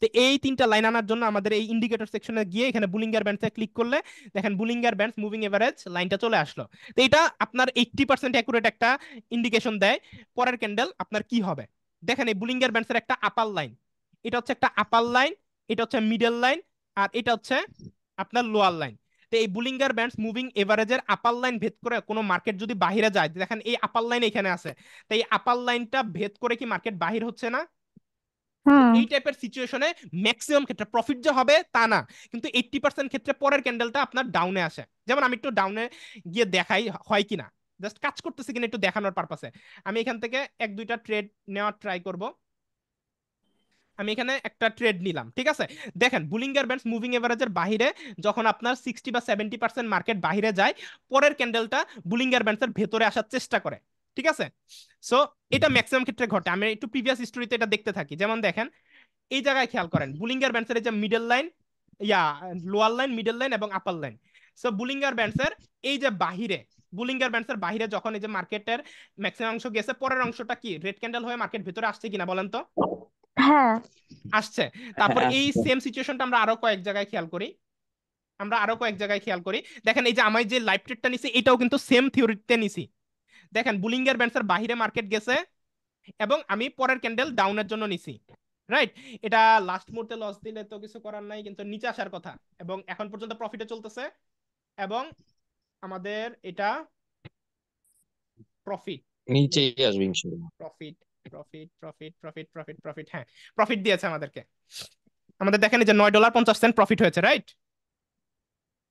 তো এই তিনটা লাইন আনার জন্য আমাদের এই ইন্ডিকেটর সেকশনে গিয়ে এখানে বুলিঙ্গার ব্যান্ডসে ক্লিক করলে দেখেন বুলিঙ্গার ব্যান্ডস মুভিং এভারেজ লাইনটা চলে আসলো তো এটা আপনার এইটটি পার্সেন্ট অ্যাকুরেট একটা ইন্ডিকেশন দেয় পরের ক্যান্ডেল আপনার কি হবে দেখেন এই বুলিঙ্গার ব্যান্ডসের একটা আপার লাইন এটা হচ্ছে একটা আপার লাইন এটা হচ্ছে মিডল লাইন আর এটা হচ্ছে আপনার লোয়ার লাইন তো এই বুলিঙ্গার ব্যান্ডস মুভিং এভারেজের আপার লাইন ভেদ করে কোনো মার্কেট যদি বাহিরে যায় দেখেন এই আপার লাইন এখানে আছে তো এই আপার লাইনটা ভেদ করে কি মার্কেট বাহির হচ্ছে না এই টাইপের সিচুয়েশনে ম্যাক্সিমাম ক্ষেত্রে প্রফিট যে হবে তা না কিন্তু এইটটি পার্সেন্ট ক্ষেত্রে পরের ক্যান্ডেলটা আপনার ডাউনে আসে যেমন আমি একটু ডাউনে গিয়ে দেখাই হয় কি না জাস্ট কাজ করতেছি কিনা একটু দেখানোর পারপাসে আমি এখান থেকে এক দুইটা ট্রেড নেওয়ার ট্রাই করব আমি এখানে একটা ট্রেড নিলাম ঠিক আছে দেখেন বুলিঙ্গার ব্যান্ডস মুভিং এভারেজের বাহিরে যখন আপনার সিক্সটি বা সেভেন্টি পার্সেন্ট মার্কেট বাহিরে যায় পরের ক্যান্ডেলটা বুলিঙ্গার ব্যান্ডসের ভেতরে আসার চেষ্টা করে ঠিক আছে সো এটা ম্যাক্সিমাম ক্ষেত্রে ঘটে আমি একটু প্রিভিয়াস স্টোরিতে এটা দেখতে থাকি যেমন দেখেন এই জায়গায় খেয়াল করেন বুলিঙ্গার ব্যান্সারের যে মিডল লাইন ইয়া লোয়ার লাইন মিডল লাইন এবং আপার লাইন সো বুলিঙ্গার ব্যান্সার এই যে বাহিরে বুলিঙ্গার ব্যান্সার বাহিরে যখন এই যে মার্কেটের ম্যাক্সিমাম অংশ গেছে পরের অংশটা কি রেড ক্যান্ডেল হয়ে মার্কেট ভিতরে আসছে কিনা বলেন তো হ্যাঁ আসছে তারপর এই সেম সিচুয়েশনটা আমরা আরো কয়েক জায়গায় খেয়াল করি আমরা আরো কয়েক জায়গায় খেয়াল করি দেখেন এই যে আমার যে লাইফ ট্রেডটা নিছি এটাও কিন্তু সেম থিওরিতে নিছি দেখেন বুলিঙ্গের ব্যান্ডসের বাহিরে মার্কেট গেছে এবং আমি পরের ক্যান্ডেল ডাউনের জন্য নিছি রাইট এটা লাস্ট মুহূর্তে লস দিলে তো কিছু করার নাই কিন্তু নিচে আসার কথা এবং এখন পর্যন্ত প্রফিটে চলতেছে এবং আমাদের এটা প্রফিট নিচে আসবে ইনশাআল্লাহ profit profit profit profit profit profit হ্যাঁ প্রফিট দিয়েছে আমাদেরকে আমাদের দেখেন যে নয় ডলার পঞ্চাশ সেন্ট প্রফিট হয়েছে রাইট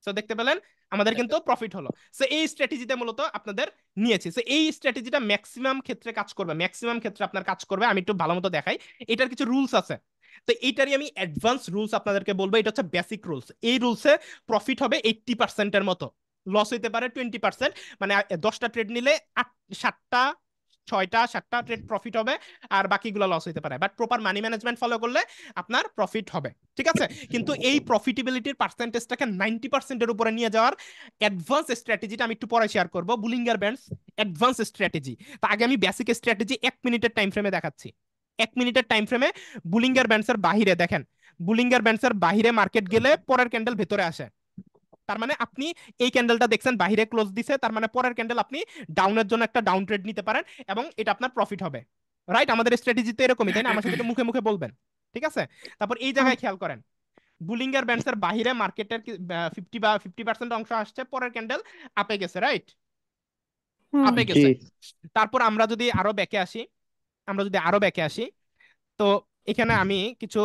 তো দেখতে পেলেন আমাদের কিন্তু প্রফিট হলো সে এই স্ট্র্যাটেজিটা মূলত আপনাদের নিয়েছে সে এই স্ট্র্যাটেজিটা ম্যাক্সিমাম ক্ষেত্রে কাজ করবে ম্যাক্সিমাম ক্ষেত্রে আপনার কাজ করবে আমি একটু ভালো মতো দেখাই এটার কিছু রুলস আছে তো এইটারই আমি অ্যাডভান্স রুলস আপনাদেরকে বলবো এটা হচ্ছে বেসিক রুলস এই রুলসে প্রফিট হবে এইট্টি পার্সেন্টের মতো লস হইতে পারে টোয়েন্টি পার্সেন্ট মানে দশটা ট্রেড নিলে আট সাতটা ছয়টা সাতটা ট্রেড প্রফিট হবে আর বাকিগুলো লস হতে পারে but proper money management follow করলে আপনার প্রফিট হবে ঠিক আছে কিন্তু এই প্রফিটেবিলিটির পার্সেন্টেজটাকে নাইনটি পার্সেন্টের উপরে নিয়ে যাওয়ার অ্যাডভান্স স্ট্র্যাটেজিটা আমি একটু পরে শেয়ার করবো বুলিঙ্গার ব্যান্ডস অ্যাডভান্স স্ট্র্যাটেজি তা আগে আমি বেসিক স্ট্র্যাটেজি এক মিনিটের টাইম ফ্রেমে দেখাচ্ছি এক মিনিটের টাইম ফ্রেমে বুলিঙ্গার ব্যান্ডসের বাহিরে দেখেন বুলিঙ্গার ব্যান্ডসের বাহিরে মার্কেট গেলে পরের ক্যান্ডেল ভেতরে আসে তার মানে আপনি এই ক্যান্ডেলটা দেখছেন বাহিরে ক্লোজ দিছে তার মানে পরের ক্যান্ডেল আপনি ডাউনের জন্য একটা ডাউন ট্রেড নিতে পারেন এবং এটা আপনার প্রফিট হবে রাইট আমাদের স্ট্র্যাটেজি তো এরকমই তাই না আমার সাথে মুখে মুখে বলবেন ঠিক আছে তারপর এই জায়গায় খেয়াল করেন বুলিংয়ের ব্যান্ডসের বাহিরে মার্কেটের ফিফটি বা ফিফটি পার্সেন্ট অংশ আসছে পরের ক্যান্ডেল আপে গেছে রাইট আপে গেছে তারপর আমরা যদি আরো ব্যাকে আসি আমরা যদি আরো ব্যাকে আসি তো এখানে আমি কিছু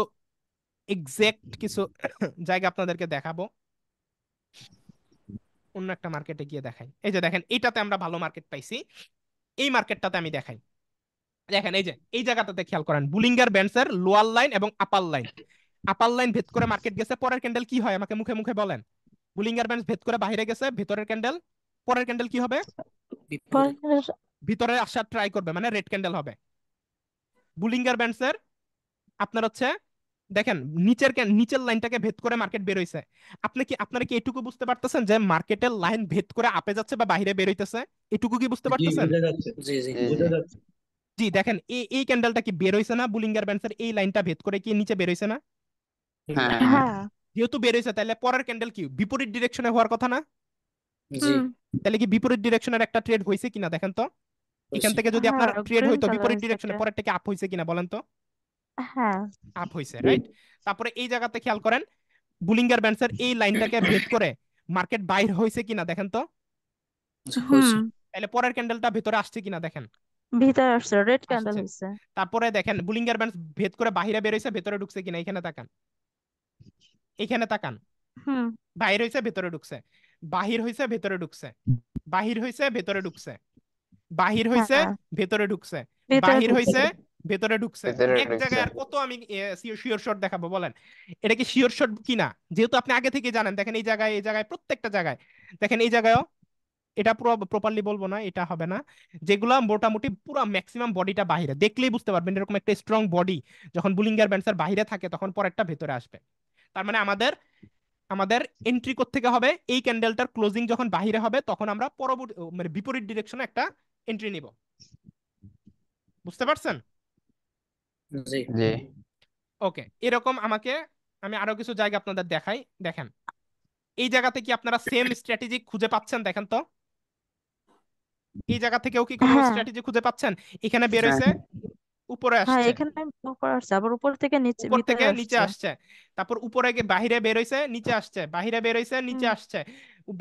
এক্সাক্ট কিছু জায়গা আপনাদেরকে দেখাবো অন্য একটা মার্কেটে গিয়ে দেখাই এই যে দেখেন এইটাতে আমরা ভালো মার্কেট পাইছি এই মার্কেটটাতে আমি দেখাই দেখেন এই যে এই জায়গাটাতে খেয়াল করেন বুলিঙ্গার ব্যান্ডসের লোয়ার লাইন এবং আপার লাইন আপার লাইন ভেদ করে মার্কেট গেছে পরের ক্যান্ডেল কি হয় আমাকে মুখে মুখে বলেন বুলিঙ্গার ব্যান্স ভেদ করে বাইরে গেছে ভেতরের ক্যান্ডেল পরের ক্যান্ডেল কি হবে ভিতরে আসার ট্রাই করবে মানে রেড ক্যান্ডেল হবে বুলিঙ্গার ব্যান্ডসের আপনার হচ্ছে দেখেন নিচের নিচের লাইনটাকে ভেদ করে মার্কেট বের হয়েছে আপনি কি আপনারা কি এটুকু বুঝতে পারতেছেন যে মার্কেটের লাইন ভেদ করে আপে যাচ্ছে বা বাইরে বের হইতেছে এটুকু কি বুঝতে পারতেছেন জি জি হ্যাঁ। জি দেখেন এই এই ক্যান্ডেলটা কি বের হইছে না বুলিঙ্গার ব্যান্ডসের এই লাইনটা ভেদ করে কি নিচে বের হইছে না হ্যাঁ, হ্যাঁ।, হ্যাঁ। যেহেতু হইছে তাহলে পরের ক্যান্ডেল কি বিপরীত ডিরেকশনে হওয়ার কথা না জি তাহলে কি বিপরীত ডিরেকশনের একটা ট্রেড হইছে কিনা দেখেন তো এখান থেকে যদি আপনার ট্রেড হইতো বিপরীত ডিরেকশনে পরেরটা কি আপ হইছে কিনা বলেন তো আপ হ্যাঁ। হইছে রাইট তারপরে এই জায়গাতে খেয়াল করেন বুলিঙ্গার ব্যান্সার এই লাইনটাকে ভেদ করে মার্কেট বাইর হইছে কিনা দেখেন তো তাহলে পরের ক্যান্ডেলটা ভেতরে আসছে কিনা দেখেন ভিতরে আসছে রেড ক্যান্ডেল হইছে তারপরে দেখেন বুলিঙ্গার ব্যান্স ভেদ করে বের হইছে ভেতরে ঢুকছে কিনা এখানে তাকান এখানে তাকান হুম বাইরে হইছে ভেতরে ঢুকছে বাহির হইছে ভেতরে ঢুকছে বাহির হইছে ভেতরে ঢুকছে বাহির হইছে হ্যাঁ। ভেতরে ঢুকছে বাহির হইছে ভেতরে ঢুকছে এক জায়গায় কত আমি শিওর শট দেখাবো বলেন এটা কি শিওর শট কিনা যেহেতু আপনি আগে থেকে জানেন দেখেন এই জায়গায় এই জায়গায় প্রত্যেকটা জায়গায় দেখেন এই জায়গায়ও এটা পুরো প্রপারলি বলবো না এটা হবে না যেগুলো মোটামুটি পুরো ম্যাক্সিমাম বডিটা বাহিরে দেখলেই বুঝতে পারবেন এরকম একটা স্ট্রং বডি যখন বুলিঙ্গার ব্যান্সার বাহিরে থাকে তখন পর একটা ভেতরে আসবে তার মানে আমাদের আমাদের এন্ট্রি থেকে হবে এই ক্যান্ডেলটার ক্লোজিং যখন বাহিরে হবে তখন আমরা পরবর্তী মানে বিপরীত ডিরেকশনে একটা এন্ট্রি নিব বুঝতে পারছেন জি ওকে এরকম আমাকে আমি আরো কিছু জায়গা আপনাদের দেখাই দেখেন এই জায়গাতে কি আপনারা সেম স্ট্র্যাটেজি খুঁজে পাচ্ছেন দেখেন তো এই জায়গা থেকেও কি কোনো স্ট্র্যাটেজি খুঁজে পাচ্ছেন এখানে বের হইছে হ্যাঁ। উপরে হ্যাঁ, আসছে হ্যাঁ এখানে উপরে আসছে আবার উপর থেকে নিচে উপর থেকে নিচে আসছে তারপর উপরে গিয়ে বাহিরে বের হইছে নিচে হ্যাঁ। আসছে বাহিরে বের হইছে নিচে আসছে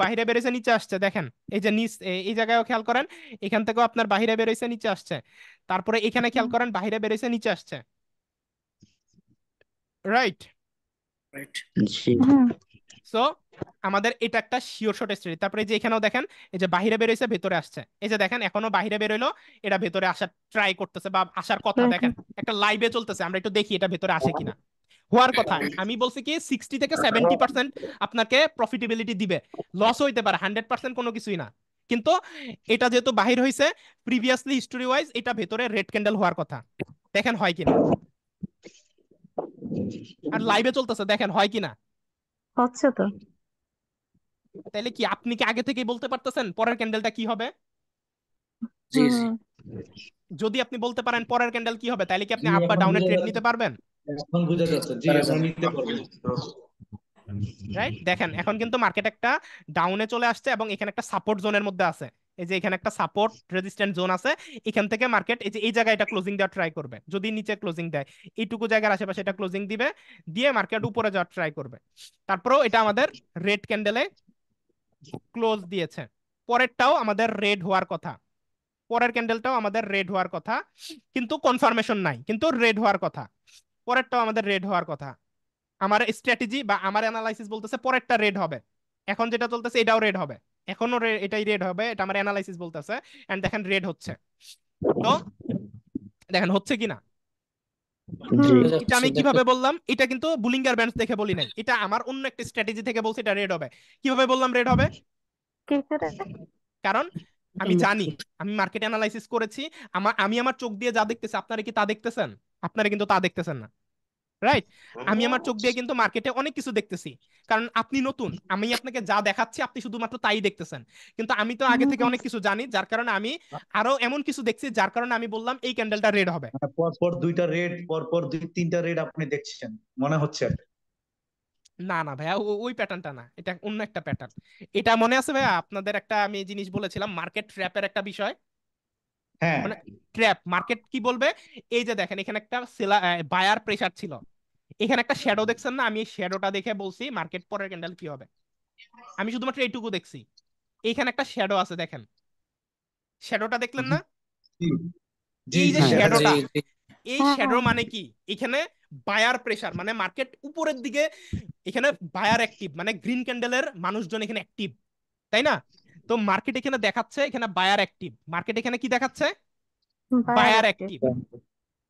বাহিরে বেরোইছে নিচে আসছে দেখেন এই যে নিচ এই জায়গায় খেয়াল করেন এখান থেকেও আপনার বাহিরে বেরোইছে নিচে আসছে তারপরে এখানে খেয়াল করেন বাহিরে বেরোইছে নিচে আসছে রাইট হ্যাঁ। সো আমাদের এটা একটা শিওর শর্ট স্টোরি তারপরে যে এখানেও দেখেন এই যে বাহিরে বেরোইছে ভেতরে আসছে এই যে দেখেন এখনো বাহিরে বেরোইলো এটা ভেতরে আসার ট্রাই করতেছে বা আসার কথা দেখেন একটা লাইভে চলতেছে আমরা একটু দেখি এটা ভেতরে আসে কিনা হওয়ার কথা আমি বলছি কি সিক্সটি থেকে সেভেন্টি পার্সেন্ট আপনাকে প্রফিটেবিলিটি দিবে লস হইতে পারে হান্ড্রেড পার্সেন্ট কোনো কিছুই না কিন্তু এটা যেহেতু বাহির হয়েছে প্রিভিয়াসলি হিস্টোরি ওয়াইজ এটা ভেতরে রেড ক্যান্ডেল হওয়ার কথা দেখেন হয় কিনা আর লাইভে চলতেছে দেখেন হয় কিনা হচ্ছে তো তাহলে কি আপনি কি আগে থেকেই বলতে পারতেছেন পরের ক্যান্ডেলটা কি হবে জি জি যদি আপনি বলতে পারেন পরের ক্যান্ডেল কি হবে তাহলে কি আপনি আপ বা ডাউনের ট্রেড নিতে পারবেন এখন রাইট দেখেন এখন কিন্তু মার্কেট একটা ডাউনে চলে আসছে এবং এখানে একটা সাপোর্ট জোনের মধ্যে আছে এই যে এখানে একটা সাপোর্ট রেজিস্ট্যান্ট জোন আছে এখান থেকে মার্কেট এই যে এই জায়গায় এটা ক্লোজিং দেওয়ার ট্রাই করবে যদি নিচে ক্লোজিং দেয় এইটুকু জায়গার আশেপাশে এটা ক্লোজিং দিবে দিয়ে মার্কেট উপরে যাওয়ার ট্রাই করবে তারপরেও এটা আমাদের রেড ক্যান্ডেলে ক্লোজ দিয়েছে পরেরটাও আমাদের রেড হওয়ার কথা পরের ক্যান্ডেলটাও আমাদের রেড হওয়ার কথা কিন্তু কনফার্মেশন নাই কিন্তু রেড হওয়ার কথা পরেরটাও আমাদের রেড হওয়ার কথা আমার স্ট্র্যাটেজি বা আমার অ্যানালাইসিস বলতেছে পরেরটা রেড হবে এখন যেটা চলতেছে এটাও রেড হবে এখনো এটাই রেড হবে এটা আমার অ্যানালাইসিস বলতেছে এন্ড দেখেন রেড হচ্ছে তো দেখেন হচ্ছে কিনা এটা আমি কিভাবে বললাম এটা কিন্তু বুলিঙ্গার ব্যান্ড দেখে বলি নাই এটা আমার অন্য একটা স্ট্র্যাটেজি থেকে বলছি এটা রেড হবে কিভাবে বললাম রেড হবে কারণ আমি জানি আমি মার্কেট অ্যানালাইসিস করেছি আমি আমার চোখ দিয়ে যা দেখতেছি আপনারা কি তা দেখতেছেন আপনারা কিন্তু তা দেখতেছেন না রাইট আমি আমার চোখ দিয়ে কিন্তু মার্কেটে অনেক কিছু দেখতেছি কারণ আপনি নতুন আমি আপনাকে যা দেখাচ্ছি আপনি শুধুমাত্র তাই দেখতেছেন কিন্তু আমি তো আগে থেকে অনেক কিছু জানি যার কারণে আমি আরো এমন কিছু দেখছি যার কারণে আমি বললাম এই ক্যান্ডেলটা রেড হবে মানে পরপর দুইটা রেড পরপর দুই তিনটা রেড আপনি দেখছেন মনে হচ্ছে না না ভাইয়া ওই প্যাটার্নটা না এটা অন্য একটা প্যাটার্ন এটা মনে আছে ভাইয়া আপনাদের একটা আমি জিনিস বলেছিলাম মার্কেট ট্র্যাপের একটা বিষয় হ্যাঁ। মানে ট্র্যাপ মার্কেট কি বলবে এই যে দেখেন এখানে একটা সেলা বায়ার প্রেসার ছিল এখানে একটা শ্যাডো দেখছেন না আমি শ্যাডোটা দেখে বলছি মার্কেট পরের ক্যান্ডেল কি হবে আমি শুধুমাত্র এইটুকু দেখছি এখানে একটা শ্যাডো আছে দেখেন শ্যাডোটা দেখলেন না এই যে শ্যাডোটা এই শ্যাডো মানে কি এখানে বায়ার প্রেসার মানে মার্কেট উপরের দিকে এখানে বায়ার অ্যাক্টিভ মানে গ্রিন ক্যান্ডেলের মানুষজন এখানে অ্যাক্টিভ তাই না তো মার্কেট এখানে দেখাচ্ছে এখানে বায়ার অ্যাক্টিভ মার্কেট এখানে কি দেখাচ্ছে বায়ার অ্যাক্টিভ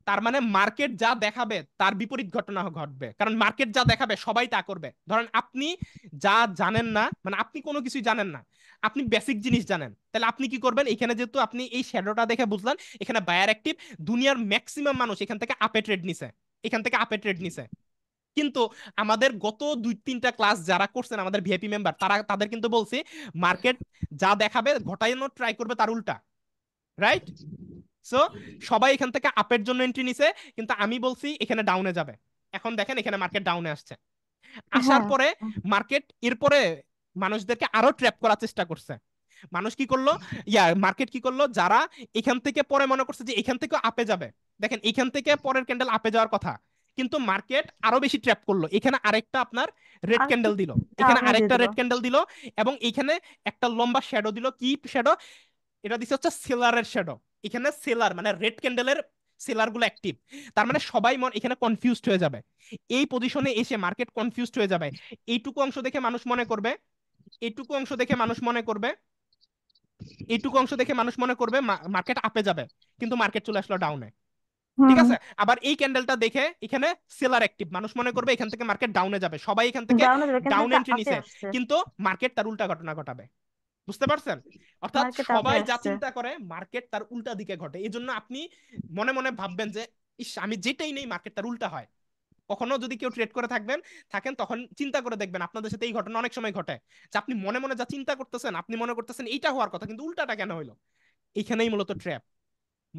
তার মানে মার্কেট যা দেখাবে তার বিপরীত ঘটনা ঘটবে কারণ মার্কেট যা দেখাবে সবাই তা করবে ধরেন আপনি যা জানেন না মানে আপনি কোনো কিছু জানেন না আপনি বেসিক জিনিস জানেন তাহলে আপনি কি করবেন এখানে যেহেতু আপনি এই শ্যাডোটা দেখে বুঝলেন এখানে বায়ার অ্যাক্টিভ দুনিয়ার ম্যাক্সিমাম মানুষ এখান থেকে আপে ট্রেড নিছে এখান থেকে আপে ট্রেড নিছে কিন্তু আমাদের গত দুই তিনটা ক্লাস যারা করছেন আমাদের ভিআইপি মেম্বার তারা তাদের কিন্তু বলছে মার্কেট যা দেখাবে ঘটানো ট্রাই করবে তার উল্টা রাইট সো সবাই এখান থেকে আপের জন্য এন্ট্রি নিছে কিন্তু আমি বলছি এখানে ডাউনে যাবে এখন দেখেন এখানে মার্কেট ডাউনে আসছে আসার হ্যাঁ। পরে মার্কেট এরপরে মানুষদেরকে আরো ট্র্যাপ করার চেষ্টা করছে মানুষ কি করলো ইয়া মার্কেট কি করলো যারা এখান থেকে পরে মনে করছে যে এখান থেকে আপে যাবে দেখেন এখান থেকে পরের ক্যান্ডেল আপে যাওয়ার কথা কিন্তু মার্কেট আরো বেশি ট্র্যাপ করলো এখানে আরেকটা আপনার রেড ক্যান্ডেল দিল এখানে হ্যাঁ, আরেকটা রেড ক্যান্ডেল দিল এবং এইখানে একটা লম্বা শ্যাডো দিল কি শ্যাডো এটা দিচ্ছে হচ্ছে সেলারের শ্যাডো এখানে সেলার মানে রেড ক্যান্ডেলের সেলার গুলো অ্যাক্টিভ তার মানে সবাই মন এখানে কনফিউজড হয়ে যাবে এই পজিশনে এসে মার্কেট কনফিউজড হয়ে যাবে এইটুকু অংশ দেখে মানুষ মনে করবে এইটুকু অংশ দেখে মানুষ মনে করবে এইটুকু অংশ দেখে মানুষ মনে করবে মার্কেট আপে যাবে কিন্তু মার্কেট চলে আসলো ডাউনে ঠিক আছে আবার এই ক্যান্ডেলটা দেখে এখানে সেলার অ্যাক্টিভ মানুষ মনে করবে এখান থেকে মার্কেট ডাউনে যাবে সবাই এখান থেকে ডাউন এন্ট্রি নিছে কিন্তু মার্কেট তার উল্টা ঘটনা ঘটাবে বুঝতে পারছেন অর্থাৎ সবাই যা চিন্তা করে মার্কেট তার উল্টা দিকে ঘটে এই জন্য আপনি মনে মনে ভাববেন যে ইস আমি যেটাই নেই মার্কেট তার উল্টা হয় কখনো যদি কেউ ট্রেড করে থাকবেন থাকেন তখন চিন্তা করে দেখবেন আপনাদের সাথে এই ঘটনা অনেক সময় ঘটে যে আপনি মনে মনে যা চিন্তা করতেছেন আপনি মনে করতেছেন এইটা হওয়ার কথা কিন্তু উল্টাটা কেন হইলো এখানেই মূলত ট্র্যাপ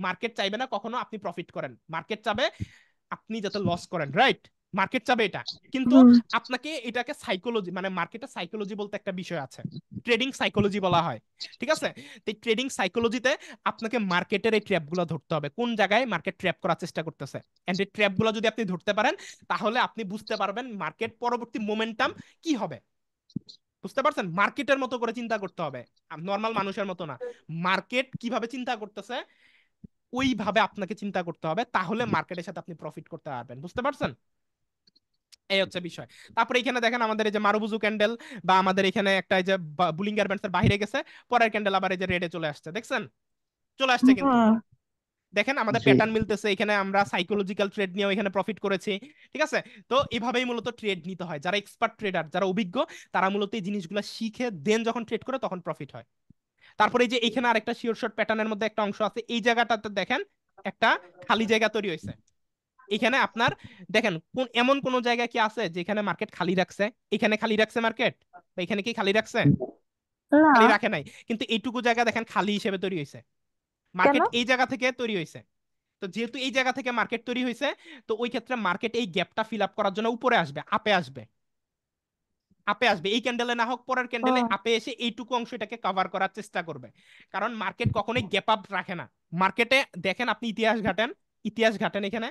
মার্কেট চাইবে না কখনো আপনি প্রফিট করেন মার্কেট চাবে আপনি যাতে লস করেন রাইট মার্কেট চাবে এটা কিন্তু আপনাকে এটাকে সাইকোলজি মানে মার্কেটে সাইকোলজি বলতে একটা বিষয় আছে ট্রেডিং সাইকোলজি বলা হয় ঠিক আছে তো ট্রেডিং সাইকোলজিতে আপনাকে মার্কেটের এই ট্র্যাপগুলো ধরতে হবে কোন জায়গায় মার্কেট ট্র্যাপ করার চেষ্টা করতেছে এন্ড এই ট্র্যাপগুলো যদি আপনি ধরতে পারেন তাহলে আপনি বুঝতে পারবেন মার্কেট পরবর্তী মোমেন্টাম কি হবে বুঝতে পারছেন মার্কেটের মতো করে চিন্তা করতে হবে নর্মাল মানুষের মতো না মার্কেট কিভাবে চিন্তা করতেছে ওইভাবে আপনাকে চিন্তা করতে হবে তাহলে মার্কেটের সাথে আপনি প্রফিট করতে পারবেন বুঝতে পারছেন এই হচ্ছে বিষয় তারপরে এখানে দেখেন আমাদের এই যে মারুবুজু ক্যান্ডেল বা আমাদের এখানে একটা এই যে বুলিঙ্গার ব্যান্ডসের বাইরে গেছে পরের ক্যান্ডেল আবার এই যে রেডে চলে আসছে দেখছেন চলে আসছে কিন্তু দেখেন আমাদের প্যাটার্ন মিলতেছে এখানে আমরা সাইকোলজিক্যাল ট্রেড নিয়েও এখানে প্রফিট করেছি ঠিক আছে তো এভাবেই মূলত ট্রেড নিতে হয় যারা এক্সপার্ট ট্রেডার যারা অভিজ্ঞ তারা মূলত এই জিনিসগুলো শিখে দেন যখন ট্রেড করে তখন প্রফিট হয় তারপরে এই যে এখানে আরেকটা শিওর শর্ট প্যাটার্নের মধ্যে একটা অংশ আছে এই জায়গাটাতে দেখেন একটা খালি জায়গা তৈরি হয়েছে এখানে আপনার দেখেন কোন এমন কোন জায়গা কি আছে যেখানে মার্কেট খালি রাখছে এখানে খালি রাখছে মার্কেট বা এখানে কি খালি রাখছে খালি রাখে নাই কিন্তু এইটুকু জায়গা দেখেন খালি হিসেবে তৈরি হয়েছে মার্কেট এই জায়গা থেকে তৈরি হয়েছে তো যেহেতু এই জায়গা থেকে মার্কেট তৈরি হয়েছে তো ওই ক্ষেত্রে মার্কেট এই গ্যাপটা ফিল আপ করার জন্য উপরে আসবে আপে আসবে আপে আসবে এই ক্যান্ডেলে না হোক পরের ক্যান্ডেলে আপে এসে এইটুকু অংশ এটাকে কভার করার চেষ্টা করবে কারণ মার্কেট কখনোই গ্যাপ আপ রাখে না মার্কেটে দেখেন আপনি ইতিহাস ঘাটেন ইতিহাস ঘাটেন এখানে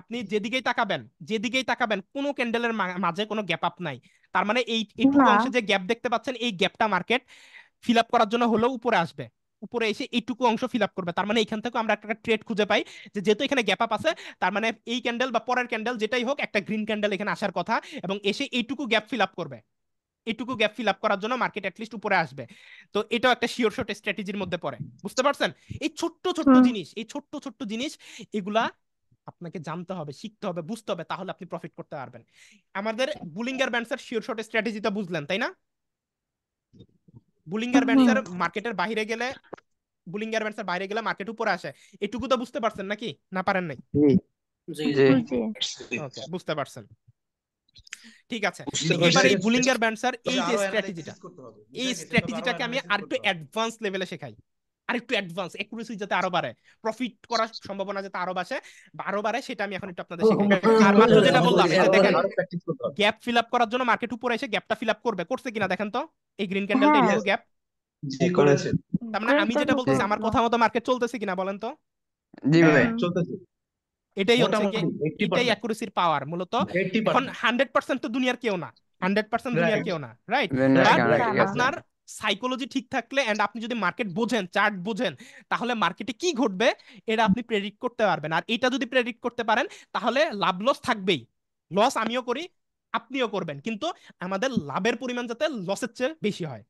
আপনি যেদিকেই তাকাবেন যেদিকেই তাকাবেন কোনো ক্যান্ডেলের মাঝে কোনো গ্যাপ আপ নাই তার মানে এই এইটুকু অংশে যে গ্যাপ দেখতে পাচ্ছেন এই গ্যাপটা মার্কেট ফিল আপ করার জন্য হলেও উপরে আসবে উপরে এসে এইটুকু অংশ ফিল আপ করবে তার মানে এখান থেকে আমরা একটা ট্রেড খুঁজে পাই যেহেতু এখানে গ্যাপ আপ আছে তার মানে এই ক্যান্ডেল বা পরের ক্যান্ডেল যেটাই হোক একটা গ্রিন ক্যান্ডেল এখানে আসার কথা এবং এসে এইটুকু গ্যাপ ফিল আপ করবে এটুকু গ্যাপ ফিল আপ করার জন্য মার্কেট অ্যাটলিস্ট উপরে আসবে তো এটাও একটা শিওর শর্ট স্ট্র্যাটেজির মধ্যে পড়ে বুঝতে পারছেন এই ছোট্ট ছোট্ট জিনিস এই ছোট্ট ছোট্ট জিনিস এগুলা আপনাকে জানতে হবে শিখতে হবে বুঝতে হবে তাহলে আপনি প্রফিট করতে পারবেন আমাদের বুলিঙ্গার ব্যান্ডসের শিওর শর্ট স্ট্র্যাটেজিটা বুঝলেন তাই না বুলিঙ্গার ব্যান্ডসের মার্কেটের বাইরে গেলে বুলিঙ্গার ব্যান্ডসের বাইরে গেলে মার্কেট উপরে আসে এটুকু তো বুঝতে পারছেন নাকি না পারেন নাই বুঝতে পারছেন ঠিক আছে এবার এই বুলিঙ্গার ব্যান্ডসার এই যে স্ট্র্যাটেজিটা এই স্ট্র্যাটেজিটাকে আমি আর একটু অ্যাডভান্স লেভেলে শেখাই আরেকটু অ্যাডভান্স একুরেসি যাতে আরো বাড়ে প্রফিট করার সম্ভাবনা যাতে আরো বাড়ে আরো বাড়ে সেটা আমি এখন একটু আপনাদের আর মাত্র যেটা বললাম দেখেন গ্যাপ ফিল আপ করার জন্য মার্কেট উপরে এসে গ্যাপটা ফিল আপ করবে করছে কিনা দেখেন তো এই গ্রিন ক্যান্ডেলটা এটাও গ্যাপ জি করেছে তার মানে আমি যেটা বলতেছি আমার হ্যাঁ। কথা মতো মার্কেট চলতেছে কিনা বলেন তো জি ভাই হ্যাঁ, চলতেছে এটাই হচ্ছে কি এটাই অ্যাকুরেসির পাওয়ার মূলত এখন 100% তো দুনিয়ার কেউ না হান্ড্রেড পার্সেন্ট দুনিয়ার কেউ না রাইট আপনার সাইকোলজি ঠিক থাকলে অ্যান্ড আপনি যদি মার্কেট বোঝেন চার্ট বোঝেন তাহলে মার্কেটে কি ঘটবে এটা আপনি প্রেডিক্ট করতে পারবেন আর এটা যদি প্রেডিক্ট করতে পারেন তাহলে লাভ লস থাকবেই লস আমিও করি আপনিও করবেন কিন্তু আমাদের লাভের পরিমাণ যাতে লসের চেয়ে বেশি হয়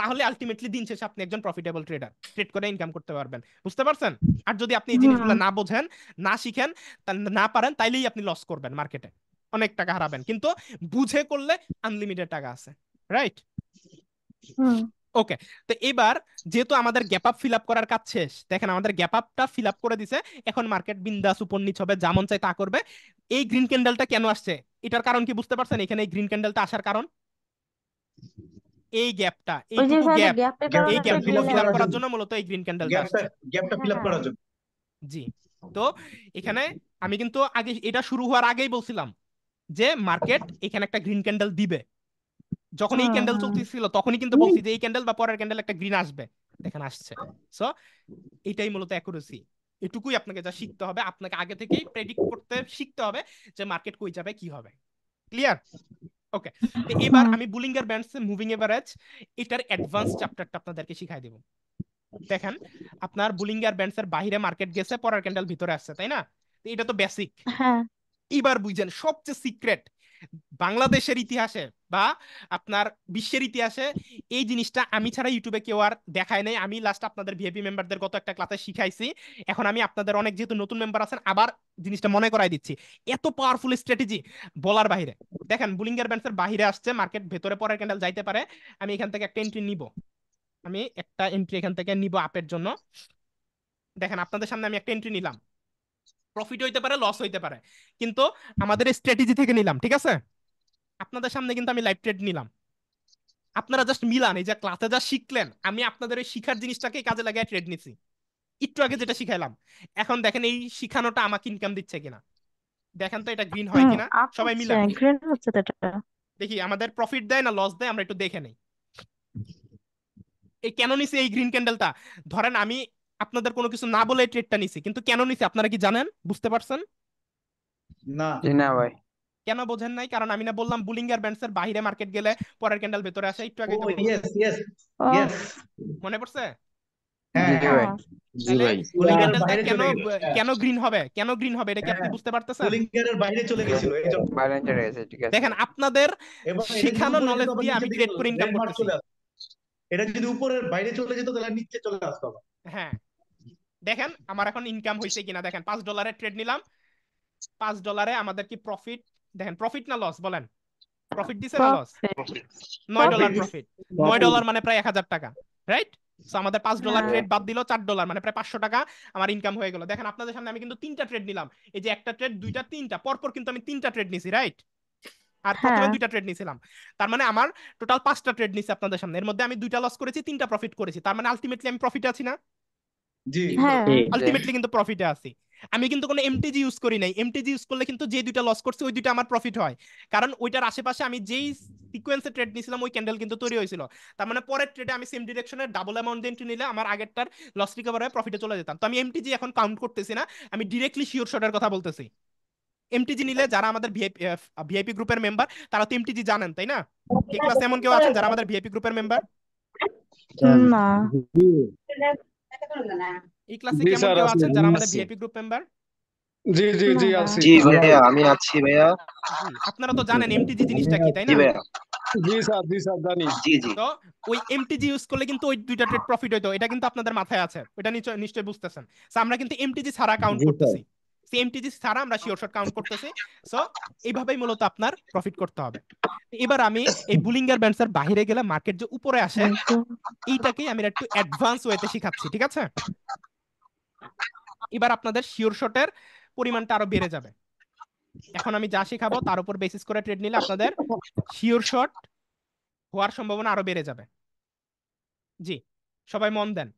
তাহলে আলটিমেটলি দিন শেষে আপনি একজন প্রফিটেবল ট্রেডার ট্রেড করে ইনকাম করতে পারবেন বুঝতে পারছেন আর যদি আপনি এই জিনিসগুলো না বোঝেন না শিখেন না পারেন তাইলেই আপনি লস করবেন মার্কেটে অনেক টাকা হারাবেন কিন্তু বুঝে করলে আনলিমিটেড টাকা আছে রাইট ওকে তো এবার যেহেতু আমাদের গ্যাপ আপ ফিল আপ করার কাজ শেষ দেখেন আমাদের গ্যাপ আপটা ফিল আপ করে দিছে এখন মার্কেট বিন্দাস উপর নিচ হবে যেমন চাই তা করবে এই গ্রিন ক্যান্ডেলটা কেন আসছে এটার কারণ কি বুঝতে পারছেন এখানে এই গ্রিন ক্যান্ডেলটা আসার কারণ এই গ্যাপটা এই গ্যাপ এই গ্যাপগুলো ফিল আপ করার জন্য মূলত এই গ্রিন ক্যান্ডেলটা গ্যাপটা ফিল আপ করার জন্য জি তো এখানে আমি কিন্তু আগে এটা শুরু হওয়ার আগেই বলছিলাম যে মার্কেট এখানে একটা গ্রিন ক্যান্ডেল দিবে যখন এই ক্যান্ডেল চলতেছিল তখনই কিন্তু বলছি যে এই ক্যান্ডেল বা পরের ক্যান্ডেল একটা গ্রিন আসবে দেখেন আসছে সো এটাই মূলত অ্যাকুরেসি এটুকুই আপনাকে যা শিখতে হবে আপনাকে আগে থেকেই প্রেডিক্ট করতে শিখতে হবে যে মার্কেট কই যাবে কি হবে ক্লিয়ার ওকে এবার আমি বুলিঙ্গার ব্যান্ডস মুভিং এভারেজ এটার অ্যাডভান্স চ্যাপ্টারটা আপনাদেরকে শিখাই দেব দেখেন আপনার বুলিঙ্গার ব্যান্ডস এর বাইরে মার্কেট গেছে পরের ক্যান্ডেল ভিতরে আসছে তাই না এটা তো বেসিক হ্যাঁ এবার বুঝেন সবচেয়ে সিক্রেট বাংলাদেশের ইতিহাসে বা আপনার বিশ্বের ইতিহাসে এই জিনিসটা আমি ছাড়া ইউটিউবে কেউ আর দেখায় নাই আমি লাস্ট আপনাদের ভিএপি মেম্বারদের গত একটা ক্লাসে শিখাইছি এখন আমি আপনাদের অনেক যেহেতু নতুন মেম্বার আছেন আবার জিনিসটা মনে করাই দিচ্ছি এত পাওয়ারফুল স্ট্র্যাটেজি বলার বাইরে দেখেন বুলিঙ্গার ব্যান্সের বাইরে আসছে মার্কেট ভেতরে পরের ক্যান্ডেল যাইতে পারে আমি এখান থেকে একটা এন্ট্রি নিব আমি একটা এন্ট্রি এখান থেকে নিব আপের জন্য দেখেন আপনাদের সামনে আমি একটা এন্ট্রি নিলাম প্রফিট হইতে পারে লস হইতে পারে কিন্তু আমাদের স্ট্র্যাটেজি থেকে নিলাম ঠিক আছে আপনাদের সামনে কিন্তু আমি লাইভ ট্রেড নিলাম আপনারা জাস্ট মিলান এই যে ক্লাসে যা শিখলেন আমি আপনাদের ওই শিখার জিনিসটাকে কাজে লাগিয়ে ট্রেড নিছি একটু আগে যেটা শিখাইলাম এখন দেখেন এই শিখানোটা আমাকে ইনকাম দিচ্ছে কিনা দেখেন তো এটা গ্রিন হয় কিনা আচ্ছা, সবাই মিলান গ্রিন হচ্ছে এটা দেখি আমাদের প্রফিট দেয় না লস দেয় আমরা একটু দেখে নেই এই কেন নিছি এই গ্রিন ক্যান্ডেলটা ধরেন আমি আপনাদের কোনো কিছু না বলে ট্রেডটা নিছি কিন্তু কেন নিছি আপনারা কি জানেন বুঝতে পারছেন না না ভাই কেন বোঝেন নাই কারণ আমি না বললাম বুলিঙ্গার ব্যান্ডস এর বাইরে মার্কেট গেলে পরের ক্যান্ডেল ভেতরে আসে একটু আগে মনে পড়ছে কেন কেন গ্রিন হবে কেন গ্রিন হবে এটা কি আপনি হ্যাঁ। বুঝতে পারতেছেন এর বাইরে চলে গেছিল দেখেন আপনাদের শেখানো নলেজ দিয়ে আমি ট্রেড করে ইনকাম করতেছি এটা যদি উপরের বাইরে চলে যেত তাহলে নিচে চলে আসতো হ্যাঁ দেখেন আমার এখন ইনকাম হয়েছে কিনা দেখেন পাঁচ ডলারে ট্রেড নিলাম পাঁচ ডলারে আমাদের কি প্রফিট দেখেন প্রফিট না লস বলেন প্রফিট দিছে না লস নয় ডলার প্রফিট নয় ডলার মানে প্রায় এক হাজার টাকা রাইট আমাদের পাঁচ ডলার হ্যাঁ। ট্রেড বাদ দিল চার ডলার মানে প্রায় পাঁচশো টাকা আমার ইনকাম হয়ে গেল দেখেন আপনাদের সামনে আমি কিন্তু তিনটা ট্রেড নিলাম এই যে একটা ট্রেড দুইটা তিনটা পরপর কিন্তু আমি তিনটা ট্রেড নিছি রাইট আর হ্যাঁ। প্রথমে দুইটা ট্রেড নিছিলাম তার মানে আমার টোটাল পাঁচটা ট্রেড নিছি আপনাদের সামনে এর মধ্যে আমি দুইটা লস করেছি তিনটা প্রফিট করেছি তার মানে আলটিমেটলি আমি প্রফিট আছি না জি আলটিমেটলি হ্যাঁ। কিন্তু প্রফিটে আছি আমি কিন্তু কোনো এমটিজি ইউজ করি নাই এমটিজি ইউজ করলে কিন্তু যে দুইটা লস করছে ওই দুইটা আমার প্রফিট হয় কারণ ওইটার আশেপাশে আমি যেই সিকোয়েন্সে ট্রেড নিছিলাম ওই ক্যান্ডেল কিন্তু তৈরি হয়েছিল তার মানে পরের ট্রেডে আমি সেম ডিরেকশনে ডাবল অ্যামাউন্ট এন্ট্রি নিলে আমার আগেরটার লস রিকভার হয়ে প্রফিটে চলে যেতাম তো আমি এমটিজি এখন কাউন্ট করতেছি না আমি ডিরেক্টলি শিওর শটের কথা বলতেছি এমটিজি নিলে যারা আমাদের ভিআইপি ভিআইপি গ্রুপের মেম্বার তারা তো এমটিজি জানেন তাই না এই ক্লাসে এমন কেউ আছেন যারা আমাদের ভিআইপি গ্রুপের মেম্বার না এই ক্লাসে কেমন কেউ আছেন যারা আমাদের ভিআইপি গ্রুপ মেম্বার জি জি জি হ্যাঁ, আছি জি ভাইয়া আমি আছি ভাইয়া আপনারা তো জানেন এমটিজি জিনিসটা কি তাই না জি ভাইয়া জি স্যার জি স্যার জানি জি জি তো ওই এমটিজি ইউজ করলে কিন্তু ওই দুইটা ট্রেড প্রফিট হইতো এটা কিন্তু আপনাদের মাথায় আছে ওটা নিশ্চয়ই বুঝতেছেন আমরা কিন্তু এমটিজি ছাড়া কাউন্ট করতেছি সেমটিজি ছাড়া আমরা শিওর শট কাউন্ট করতেছি সো এইভাবেই মূলত আপনার প্রফিট করতে হবে এবার আমি এই বুলিঙ্গার ব্যান্সার বাহিরে গেলে মার্কেট যে উপরে আসে এইটাকেই আমি একটু অ্যাডভান্স ওয়েতে শিখাচ্ছি ঠিক আছে এবার আপনাদের শিওর শটের পরিমাণটা আরো বেড়ে যাবে এখন আমি যা শিখাবো তার উপর বেসিস করে ট্রেড নিলে আপনাদের শিওর শট হওয়ার সম্ভাবনা আরো বেড়ে যাবে জি সবাই মন দেন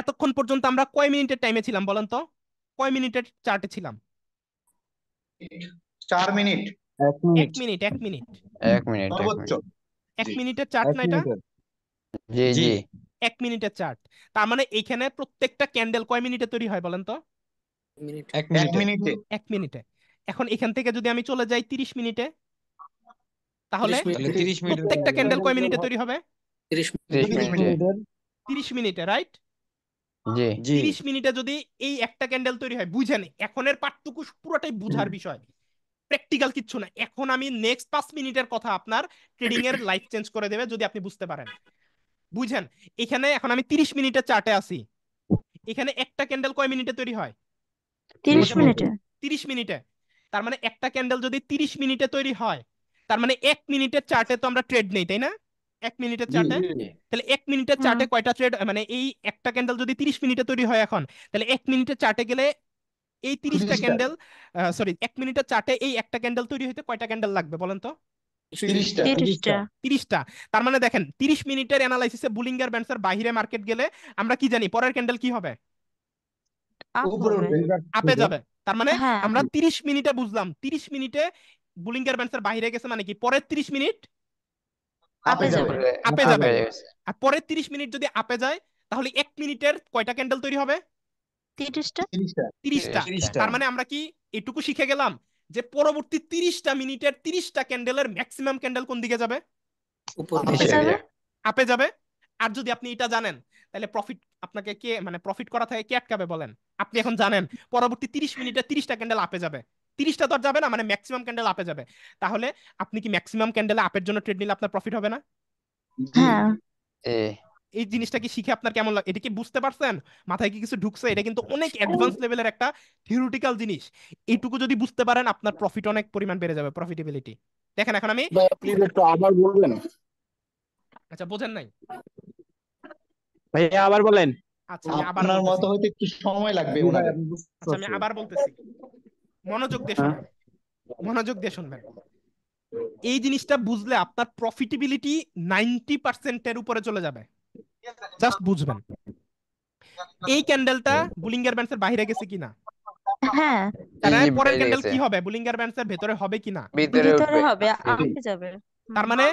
এতক্ষণ পর্যন্ত আমরা কয় মিনিটের টাইমে ছিলাম বলেন তো কয় মিনিটের চার্টে ছিলাম চার মিনিট এক মিনিট এক মিনিট এক মিনিট এক মিনিটের চার্ট না এটা জি জি এক মিনিটের চার্ট তার মানে এখানে প্রত্যেকটা ক্যান্ডেল কয় মিনিটে তৈরি হয় বলেন তো এক মিনিটে এক মিনিটে এখন এখান থেকে যদি আমি চলে যাই তিরিশ মিনিটে তাহলে প্রত্যেকটা ক্যান্ডেল কয় মিনিটে তৈরি হবে তিরিশ মিনিটে তিরিশ মিনিটে রাইট তিরিশ মিনিটে যদি এই একটা ক্যান্ডেল তৈরি হয় বুঝেন এখনের পাঠটুকু পুরোটাই বুঝার বিষয় প্র্যাকটিক্যাল কিচ্ছু না এখন আমি নেক্সট পাঁচ মিনিটের কথা আপনার ট্রেডিং এর লাইফ চেঞ্জ করে দেবে যদি আপনি বুঝতে পারেন বুঝেন এখানে এখন আমি তিরিশ মিনিটের চার্টে আছি এখানে একটা ক্যান্ডেল কয় মিনিটে তৈরি হয় তিরিশ মিনিটে তিরিশ মিনিটে তার মানে একটা ক্যান্ডেল যদি তিরিশ মিনিটে তৈরি হয় তার মানে এক মিনিটের চার্টে তো আমরা ট্রেড নেই তাই না এক মিনিটের চার্টে তাহলে এক মিনিটের চার্টে কয়টা ট্রেড মানে এই একটা ক্যান্ডেল যদি তিরিশ মিনিটে তৈরি হয় এখন তাহলে এক মিনিটের চার্টে গেলে এই তিরিশটা ক্যান্ডেল সরি এক মিনিটের চার্টে এই একটা ক্যান্ডেল তৈরি হইতে কয়টা ক্যান্ডেল লাগবে বলেন তো তিরিশটা তার মানে দেখেন তিরিশ মিনিটের অ্যানালাইসিসে বুলিঙ্গার ব্যান্ডসের বাহিরে মার্কেট গেলে আমরা কি জানি পরের ক্যান্ডেল কি হবে আপে যাবে তার মানে হ্যাঁ। আমরা তিরিশ মিনিটে বুঝলাম তিরিশ মিনিটে বুলিঙ্গার ব্যান্সার বাহিরে গেছে মানে কি পরের তিরিশ মিনিট আপে যাবে আপে যাবে আর পরের 30 মিনিট যদি আপে যায় তাহলে 1 মিনিটের কয়টা ক্যান্ডেল তৈরি হবে 30টা 30টা তার মানে আমরা কি এটুকু শিখে গেলাম যে পরবর্তী 30টা মিনিটের 30টা ক্যান্ডেলের ম্যাক্সিমাম ক্যান্ডেল কোন দিকে যাবে আপে যাবে আর যদি আপনি এটা জানেন তাহলে প্রফিট আপনাকে কে মানে প্রফিট করা থাকে কে আটকাবে বলেন আপনি এখন জানেন পরবর্তী 30 মিনিটে 30টা ক্যান্ডেল আপে যাবে তিরিশটা দর যাবে না মানে ম্যাক্সিমাম ক্যান্ডেল আপে যাবে তাহলে আপনি কি ম্যাক্সিমাম ক্যান্ডেল আপের জন্য ট্রেড নিলে আপনার প্রফিট হবে না হ্যাঁ। এই জিনিসটা কি শিখে আপনার কেমন লাগে এটা কি বুঝতে পারছেন মাথায় কি কিছু ঢুকছে এটা কিন্তু অনেক অ্যাডভান্স লেভেলের একটা থিওরিটিক্যাল জিনিস এইটুকু যদি বুঝতে পারেন আপনার প্রফিট অনেক পরিমাণ বেড়ে যাবে প্রফিটেবিলিটি দেখেন এখন আমি একটু আবার বলবেন আচ্ছা বোঝেন নাই ভাইয়া আবার বলেন আচ্ছা আবার আপনার মত হইতে একটু সময় লাগবে আচ্ছা আমি আবার বলতেছি মনোযোগ দিয়ে হ্যাঁ। শুনবেন মনোযোগ দিয়ে শুনবেন এই জিনিসটা বুঝলে আপনার প্রফিটেবিলিটি নাইনটি পার্সেন্টের উপরে চলে যাবে জাস্ট বুঝবেন এই ক্যান্ডেলটা বুলিঙ্গার ব্যান্ডসের বাইরে গেছে কিনা হ্যাঁ পরের ক্যান্ডেল কি হবে বুলিঙ্গার ব্যান্ডসের ভেতরে হবে কিনা ভিতরে হবে আপে যাবে তার মানে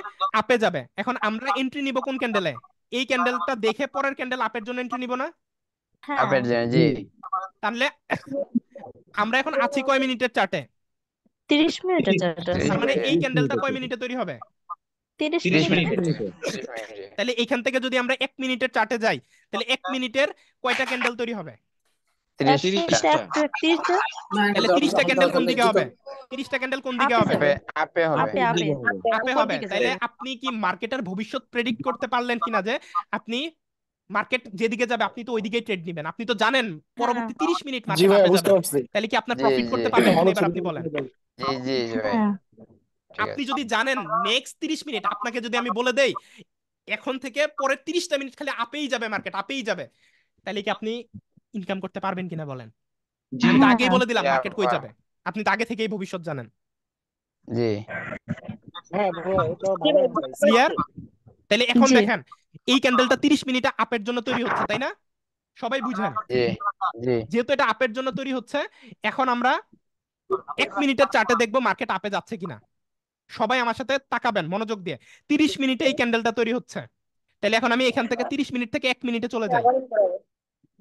আপে যাবে এখন আমরা এন্ট্রি নিব কোন ক্যান্ডেলে এই ক্যান্ডেলটা দেখে পরের ক্যান্ডেল আপের জন্য এন্ট্রি নিব না হ্যাঁ। আপের জন্য জি তাহলে আমরা এখন আছি কয় মিনিটের চার্টে 30 মিনিটের চার্টে মানে এই ক্যান্ডেলটা কয় মিনিটে তৈরি হবে তাহলে এখান থেকে যদি আমরা এক মিনিটের চার্টে যাই তাহলে এক মিনিটের কয়টা ক্যান্ডেল তৈরি হবে তাহলে 30টা ক্যান্ডেল কোন দিকে হবে 30টা ক্যান্ডেল কোন দিকে হবে আপে আপনি কি মার্কেটের ভবিষ্যৎ প্রেডিক্ট করতে পারলেন কিনা যে আপনি মার্কেট যেদিকে যাবে আপনি তো ওইদিকেই ট্রেড নেবেন আপনি তো জানেন পরবর্তী 30 হ্যাঁ। মিনিট মার্কেট তাহলে কি আপনার প্রফিট করতে পারবেন এবার আপনি বলেন জি জি হ্যাঁ। আপনি যদি জানেন নেক্সট 30 মিনিট আপনাকে যদি আমি বলে দেই এখন থেকে পরের তিরিশটা মিনিট খালি আপেই যাবে মার্কেট আপেই যাবে তাহলে কি আপনি ইনকাম করতে পারবেন কিনা বলেন আমি তো আগেই বলে দিলাম মার্কেট হ্যাঁ, কই যাবে আপনি তো আগে থেকেই ভবিষ্যৎ জানেন জি হ্যাঁ ক্লিয়ার তাহলে এখন দেখেন এই ক্যান্ডেলটা আচ্ছা। 30 মিনিটে আপের জন্য তৈরি হচ্ছে তাই না সবাই বুঝেন যেহেতু এটা আপের জন্য তৈরি হচ্ছে এখন আমরা এক মিনিটের চার্টে দেখবো মার্কেট আপে যাচ্ছে কিনা সবাই আমার সাথে তাকাবেন মনোযোগ দিয়ে 30 মিনিটে এই ক্যান্ডেলটা তৈরি হচ্ছে তাহলে এখন আমি এখান থেকে 30 মিনিট থেকে এক মিনিটে চলে যাই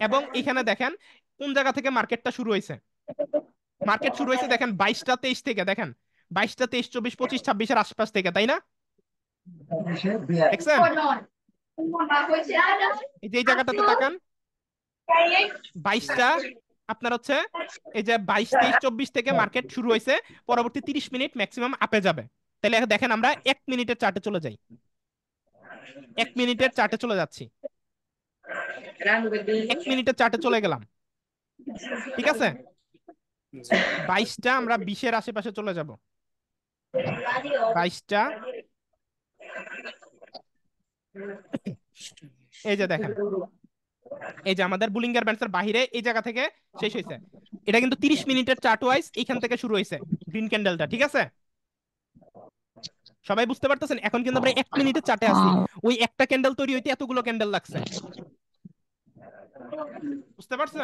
এবং এখানে দেখেন কোন জায়গা থেকে মার্কেটটা শুরু হয়েছে মার্কেট শুরু হয়েছে দেখেন বাইশটা তেইশ থেকে দেখেন বাইশটা তেইশ চব্বিশ পঁচিশ ছাব্বিশের আশপাশ থেকে তাই না এই এই জায়গাটাতে তাকান বাইশটা আপনার হচ্ছে এই যে বাইশ তেইশ চব্বিশ থেকে মার্কেট শুরু হয়েছে পরবর্তী তিরিশ মিনিট ম্যাক্সিমাম আপে যাবে তাহলে দেখেন আমরা এক মিনিটের চার্টে চলে যাই এক মিনিটের চার্টে চলে যাচ্ছি এক মিনিটের চার্টে চলে গেলাম ঠিক আছে বাইশটা আমরা বিশের আশেপাশে চলে যাব বাইশটা এই যে দেখেন এই যে আমাদের বুলিঙ্গার ব্যান্ডসের বাহিরে এই জায়গা থেকে শেষ হয়েছে এটা কিন্তু 30 মিনিটের চার্ট ওয়াইজ এখান থেকে শুরু হয়েছে গ্রিন ক্যান্ডেলটা ঠিক আছে সবাই বুঝতে পারতেছেন এখন কিন্তু আমরা এক মিনিটের চার্টে আছি ওই একটা ক্যান্ডেল তৈরি হইতে এতগুলো ক্যান্ডেল লাগছে বুঝতে পারছেন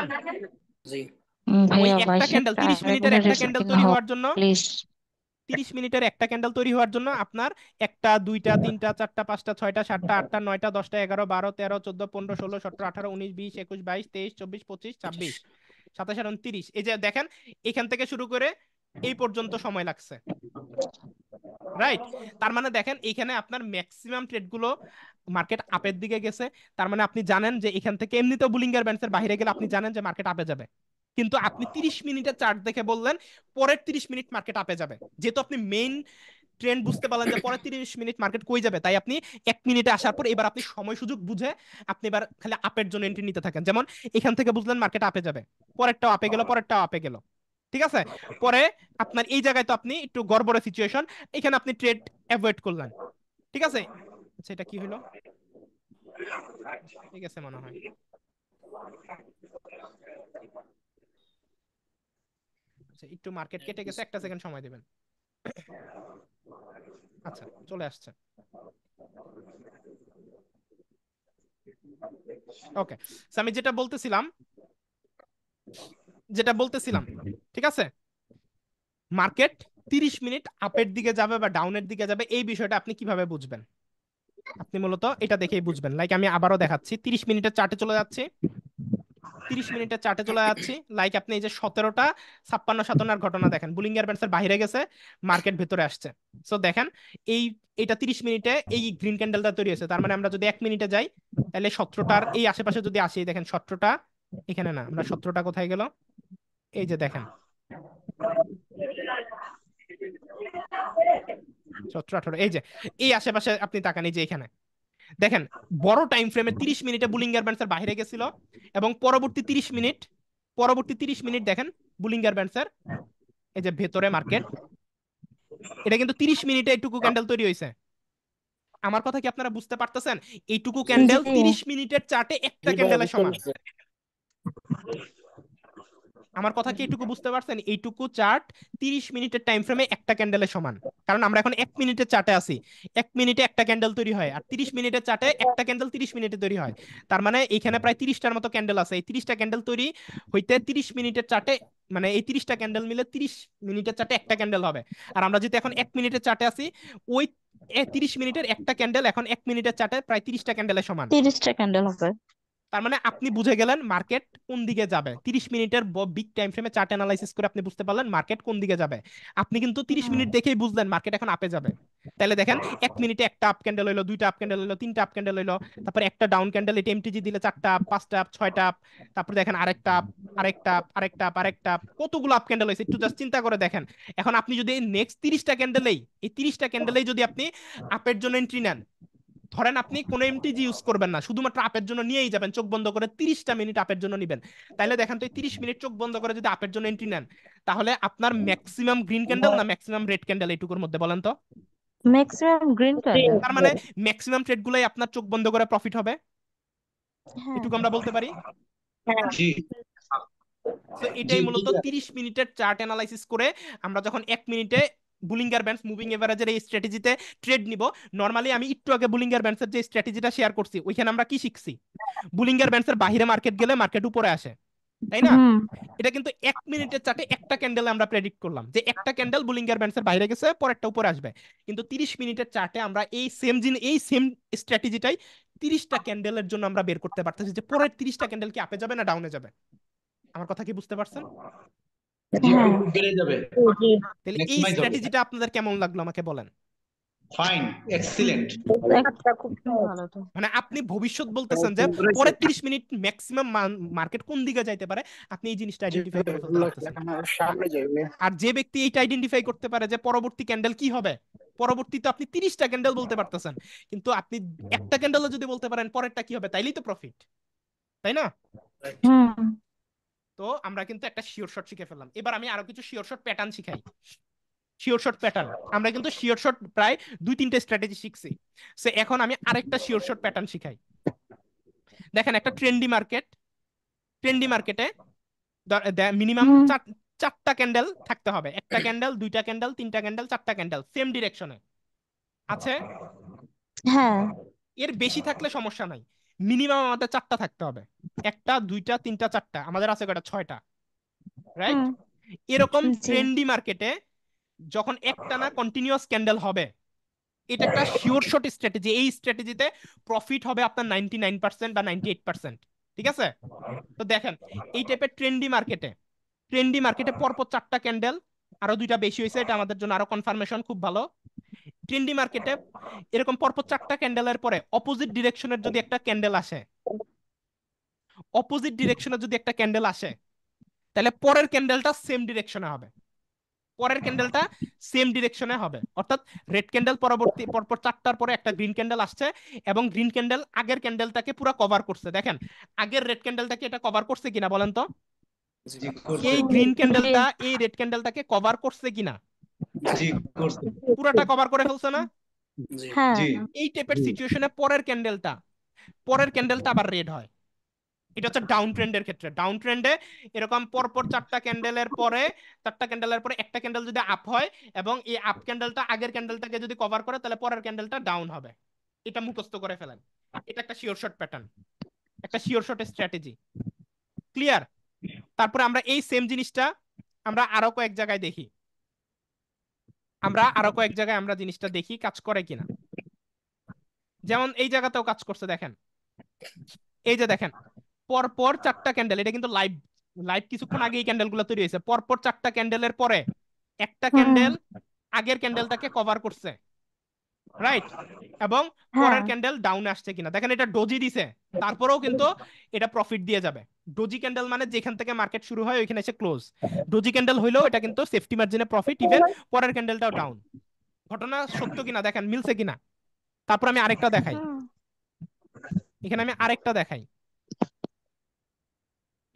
জি ওই একটা ক্যান্ডেল 30 মিনিটের একটা ক্যান্ডেল তৈরি হওয়ার জন্য 30 মিনিটের একটা ক্যান্ডেল তৈরি হওয়ার জন্য আপনার একটা দুইটা তিনটা চারটা পাঁচটা ছয়টা সাতটা আটটা নয়টা দশটা এগারো বারো তেরো চোদ্দ পনেরো ষোলো সতেরো আঠারো উনিশ বিশ একুশ বাইশ তেইশ চব্বিশ পঁচিশ ছাব্বিশ সাতাশ আর উনত্রিশ এই যে দেখেন এখান থেকে শুরু করে এই পর্যন্ত সময় লাগছে রাইট তার মানে দেখেন এখানে আপনার ম্যাক্সিমাম ট্রেড গুলো মার্কেট আপের দিকে গেছে তার মানে আপনি জানেন যে এখান থেকে এমনিতেও বুলিঙ্গার ব্যান্ডসের বাইরে গেলে আপনি জানেন যে মার্কেট আপে যাবে কিন্তু আপনি তিরিশ মিনিটের চার্ট দেখে বললেন পরের তিরিশ মিনিট মার্কেট আপে যাবে যেহেতু আপনি মেইন ট্রেন্ড বুঝতে পারলেন যে পরের তিরিশ মিনিট মার্কেট কই যাবে তাই আপনি এক মিনিটে আসার পর এবার আপনি সময় সুযোগ বুঝে আপনি এবার খালি আপের জন্য এন্ট্রি নিতে থাকেন যেমন এখান থেকে বুঝলেন মার্কেট আপে যাবে পরেরটাও আপে গেল পরেরটাও আপে গেল ঠিক আছে পরে আপনার এই জায়গায় তো আপনি একটু গড়বড় সিচুয়েশন এখানে আপনি ট্রেড অ্যাভয়েড করলেন ঠিক আছে আচ্ছা এটা কি হলো ঠিক আছে মনে হয় আচ্ছা একটু মার্কেট হ্যাঁ, কেটে গেছে একটা সেকেন্ড সময় দেবেন আচ্ছা চলে আসছে ওকে আমি যেটা বলতেছিলাম যেটা বলতেছিলাম ঠিক আছে মার্কেট তিরিশ মিনিট আপের দিকে যাবে বা ডাউনের দিকে যাবে এই বিষয়টা আপনি কিভাবে বুঝবেন আপনি মূলত এটা দেখেই বুঝবেন লাইক আমি আবারও দেখাচ্ছি তিরিশ মিনিটের চার্টে চলে যাচ্ছি তিরিশ মিনিটে চার্টে চলে যাচ্ছি লাইক আপনি এই যে সতেরোটা ছাপ্পান্ন সাতান্নার ঘটনা দেখেন বুলিঙ্গার ব্যান্ডসের বাইরে গেছে মার্কেট ভেতরে আসছে সো দেখেন এই এটা তিরিশ মিনিটে এই গ্রিন ক্যান্ডেলটা তৈরি হয়েছে তার মানে আমরা যদি এক মিনিটে যাই তাহলে সতেরোটার এই আশেপাশে যদি আসি দেখেন সতেরোটা এখানে না আমরা সতেরোটা কোথায় গেল এই যে দেখেন সতেরো আঠারো এই যে এই আশেপাশে আপনি তাকান এই যে এখানে দেখেন বড় টাইম ফ্রেমে তিরিশ মিনিটে বুলিঙ্গার ব্যান্সার বাইরে গেছিল এবং পরবর্তী তিরিশ মিনিট পরবর্তী তিরিশ মিনিট দেখেন বুলিঙ্গার ব্যান্সার এই যে ভেতরে মার্কেট এটা কিন্তু তিরিশ মিনিটে এইটুকু ক্যান্ডেল তৈরি হয়েছে আমার কথা কি আপনারা বুঝতে পারতেছেন এইটুকু ক্যান্ডেল তিরিশ মিনিটের চাটে একটা ক্যান্ডেলের সমান আমার কথা কি এটুকু বুঝতে পারছেন এইটুকু চার্ট তিরিশ মিনিটের টাইম ফ্রেমে একটা ক্যান্ডেলের সমান কারণ আমরা এখন এক মিনিটের চার্টে আছি এক মিনিটে একটা ক্যান্ডেল তৈরি হয় আর তিরিশ মিনিটের চার্টে একটা ক্যান্ডেল তিরিশ মিনিটে তৈরি হয় তার মানে এইখানে প্রায় তিরিশটার মতো ক্যান্ডেল আছে এই তিরিশটা ক্যান্ডেল তৈরি হইতে তিরিশ মিনিটের চার্টে মানে এই তিরিশটা ক্যান্ডেল মিলে তিরিশ মিনিটের চার্টে একটা ক্যান্ডেল হবে আর আমরা যেহেতু এখন এক মিনিটের চার্টে আছি ওই তিরিশ মিনিটের একটা ক্যান্ডেল এখন এক মিনিটের চার্টে প্রায় তিরিশটা ক্যান্ডেলের সমান তিরিশটা ক্যান্ডেল হবে তার মানে আপনি বুঝে গেলেন মার্কেট কোন দিকে যাবে তিরিশ মিনিটের বিগ টাইম ফ্রেমে চার্ট অ্যানালাইসিস করে আপনি বুঝতে পারলেন মার্কেট কোন দিকে যাবে আপনি কিন্তু তিরিশ মিনিট দেখেই বুঝলেন মার্কেট এখন আপে যাবে তাহলে দেখেন এক মিনিটে একটা আপ ক্যান্ডেল হইলো দুইটা আপ ক্যান্ডেল হইলো তিনটা আপ ক্যান্ডেল হইলো তারপর একটা ডাউন ক্যান্ডেল এটা এমটিজি দিলে চারটা আপ পাঁচটা আপ ছয়টা আপ তারপর দেখেন আরেকটা আপ আরেকটা আপ আরেকটা আপ আরেকটা আপ কতগুলো আপ ক্যান্ডেল হয়েছে একটু জাস্ট চিন্তা করে দেখেন এখন আপনি যদি নেক্সট তিরিশটা ক্যান্ডেলেই এই তিরিশটা ক্যান্ডেলেই যদি আপনি আপের জন্য এন্ট্রি নেন ধরেন আপনি কোনো এমটিজি ইউজ করবেন না শুধুমাত্র আপের জন্য নিয়েই যাবেন চোখ বন্ধ করে তিরিশটা মিনিট আপের জন্য নেবেন তাহলে দেখেন তো তিরিশ মিনিট চোখ বন্ধ করে যদি আপের জন্য এন্ট্রি নেন তাহলে আপনার ম্যাক্সিমাম গ্রিন ক্যান্ডেল না ম্যাক্সিমাম রেড ক্যান্ডেল এইটুকুর মধ্যে বলেন তো ম্যাক্সিমাম গ্রিন ক্যান্ডেল তার মানে ম্যাক্সিমাম ট্রেড গুলাই আপনার চোখ বন্ধ করে প্রফিট হবে হ্যাঁ। এটুকু আমরা বলতে পারি হ্যাঁ। জি তো এটাই মূলত 30 মিনিটের চার্ট অ্যানালাইসিস করে আমরা যখন 1 মিনিটে বুলিঙ্গার ব্যান্স মুভিং এভারেজের এই স্ট্র্যাটেজিতে ট্রেড নিব নর্মালি আমি একটু আগে বুলিঙ্গার ব্যান্সের যে স্ট্র্যাটেজিটা শেয়ার করছি ওইখানে আমরা কি শিখছি বুলিঙ্গার ব্যান্সের বাহিরে মার্কেট গেলে মার্কেট উপরে আসে তাই না এটা কিন্তু এক মিনিটের চাটে একটা ক্যান্ডেল আমরা প্রেডিক্ট করলাম যে একটা ক্যান্ডেল বুলিঙ্গার ব্যান্ডসের বাইরে গেছে পরেরটা উপরে আসবে কিন্তু তিরিশ মিনিটের চাটে আমরা এই সেম জিন এই সেম স্ট্র্যাটেজিটাই তিরিশটা ক্যান্ডেলের জন্য আমরা বের করতে পারতেছি যে পরের তিরিশটা ক্যান্ডেল কি আপে যাবে না ডাউনে যাবে আমার কথা কি বুঝতে পারছেন হ্যাঁ। কেমন লাগলো আমাকে বলেন ফাইন মানে আপনি ভবিষ্যৎ বলতেছেন যে পরে তিরিশ মিনিট ম্যাক্সিমাম মার্কেট কোন দিকে যাইতে পারে আপনি এই জিনিসটা আর যে ব্যক্তি এইটা আইডেন্টিফাই করতে পারে যে পরবর্তী ক্যান্ডেল কি হবে পরবর্তীতে আপনি তিরিশটা ক্যান্ডেল বলতে পারতেছেন কিন্তু আপনি একটা ক্যান্ডেলও যদি বলতে পারেন পরেরটা কি হবে তাইলেই তো প্রফিট তাই না তো আমরা কিন্তু একটা শিওর শট শিখে ফেললাম এবার আমি আরো কিছু শিওর শট প্যাটার্ন শিখাই শিওর শট প্যাটার্ন আমরা কিন্তু শিওর শট প্রায় দুই তিনটা স্ট্র্যাটেজি শিখছি সে এখন আমি আরেকটা শিওর শট প্যাটার্ন শিখাই দেখেন একটা ট্রেন্ডি মার্কেট ট্রেন্ডি মার্কেটে মিনিমাম চারটা ক্যান্ডেল থাকতে হবে একটা ক্যান্ডেল দুইটা ক্যান্ডেল তিনটা ক্যান্ডেল চারটা ক্যান্ডেল সেম ডিরেকশনে আছে হ্যাঁ এর বেশি থাকলে সমস্যা নাই মিনিমাম আমাদের চারটা থাকতে হবে একটা দুইটা তিনটা চারটা আমাদের আছে কটা ছয়টা রাইট এরকম ট্রেন্ডি মার্কেটে যখন একটা না কন্টিনিউয়াস ক্যান্ডেল হবে এটা একটা শিওর শর্ট স্ট্র্যাটেজি এই স্ট্র্যাটেজিতে প্রফিট হবে আপনার নাইনটি নাইন পার্সেন্ট বা নাইনটি এইট পার্সেন্ট ঠিক আছে তো দেখেন এই টাইপের ট্রেন্ডি মার্কেটে ট্রেন্ডি মার্কেটে পরপর চারটা ক্যান্ডেল আরো দুইটা বেশি হয়েছে এটা আমাদের জন্য আরো কনফার্মেশন খুব ভালো ট্রেন্ডি মার্কেটে এরকম পরপর চারটা ক্যান্ডেলের পরে অপোজিট ডিরেকশনের যদি একটা ক্যান্ডেল আসে অপোজিট ডিরেকশনে যদি একটা ক্যান্ডেল আসে তাহলে পরের ক্যান্ডেলটা সেম ডিরেকশনে হবে পরের ক্যান্ডেলটা সেম ডিরেকশনে হবে অর্থাৎ রেড ক্যান্ডেল পরবর্তী পরপর চারটার পরে একটা গ্রিন ক্যান্ডেল আসছে এবং গ্রিন ক্যান্ডেল আগের ক্যান্ডেলটাকে পুরো কভার করছে দেখেন আগের রেড ক্যান্ডেলটাকে এটা কভার করছে কিনা বলেন তো এই গ্রিন ক্যান্ডেলটা এই রেড ক্যান্ডেলটাকে কভার করছে কিনা পুরোটা কভার করে ফেলছে না হ্যাঁ। এই টাইপের সিচুয়েশনে পরের ক্যান্ডেলটা পরের ক্যান্ডেলটা আবার রেড হয় এটা হচ্ছে ডাউন ট্রেন্ডের ক্ষেত্রে ডাউন ট্রেন্ডে এরকম পর পর চারটা ক্যান্ডেলের পরে চারটা ক্যান্ডেলের পরে একটা ক্যান্ডেল যদি আপ হয় এবং এই আপ ক্যান্ডেলটা আগের ক্যান্ডেলটাকে যদি কভার করে তাহলে পরের ক্যান্ডেলটা ডাউন হবে এটা মুখস্থ করে ফেলেন এটা একটা শিওর শট প্যাটার্ন একটা শিওর শট স্ট্র্যাটেজি ক্লিয়ার তারপর আমরা এই সেম জিনিসটা আমরা আরো কয়েক জায়গায় দেখি আমরা আরো কয়েক জায়গায় আমরা জিনিসটা দেখি কাজ করে কিনা যেমন এই জায়গাতেও কাজ করছে দেখেন এই যে দেখেন পরপর চারটা ক্যান্ডেল এটা কিন্তু লাইভ লাইভ কিছুক্ষণ আগে এই ক্যান্ডেল গুলো তৈরি হয়েছে পরপর চারটা ক্যান্ডেলের পরে একটা ক্যান্ডেল আগের ক্যান্ডেলটাকে কভার করছে রাইট এবং হ্যাঁ। পরের ক্যান্ডেল ডাউন আসছে কিনা দেখেন এটা ডোজি দিছে তারপরেও কিন্তু এটা প্রফিট দিয়ে যাবে ডোজি ক্যান্ডেল মানে যেখান থেকে মার্কেট শুরু হয় ওইখানে এসে ক্লোজ ডোজি ক্যান্ডেল হইলেও এটা কিন্তু সেফটি মার্জিনে প্রফিট ইভেন পরের ক্যান্ডেলটাও ডাউন ঘটনা সত্য কিনা দেখেন মিলছে কিনা তারপর আমি আরেকটা দেখাই এখানে আমি আরেকটা দেখাই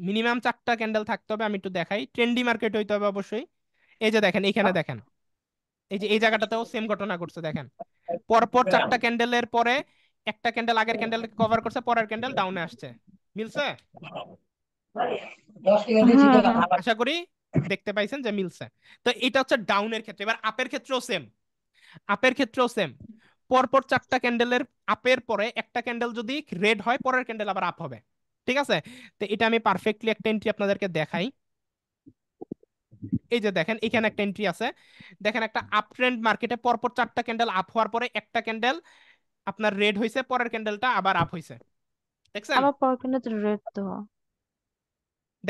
মিনিমাম চারটা ক্যান্ডেল থাকতে হবে আমি একটু দেখাই ট্রেন্ডি মার্কেট হইতে হবে অবশ্যই এই যে দেখেন এখানে দেখেন এই যে এই জায়গাটাতেও সেম ঘটনা ঘটছে দেখেন পরপর চারটা ক্যান্ডেলের পরে একটা ক্যান্ডেল আগের ক্যান্ডেল কভার করছে পরের ক্যান্ডেল ডাউনে আসছে মিলছে হ্যাঁ। আশা করি দেখতে পাইছেন যে মিলছে তো এটা হচ্ছে ডাউনের ক্ষেত্রে এবার আপের ক্ষেত্রেও সেম আপের ক্ষেত্রেও সেম পরপর চারটা ক্যান্ডেলের আপের পরে একটা ক্যান্ডেল যদি রেড হয় পরের ক্যান্ডেল আবার আপ হবে ঠিক আছে তো এটা আমি পারফেক্টলি একটা এন্ট্রি আপনাদেরকে দেখাই এই যে দেখেন এখানে একটা এন্ট্রি আছে দেখেন একটা আপ ট্রেন্ড মার্কেটে পরপর চারটা ক্যান্ডেল আপ হওয়ার পরে একটা ক্যান্ডেল আপনার রেড হয়েছে পরের ক্যান্ডেলটা আবার আপ হয়েছে দেখছেন আবার পরের ক্যান্ডেলটা রেড তো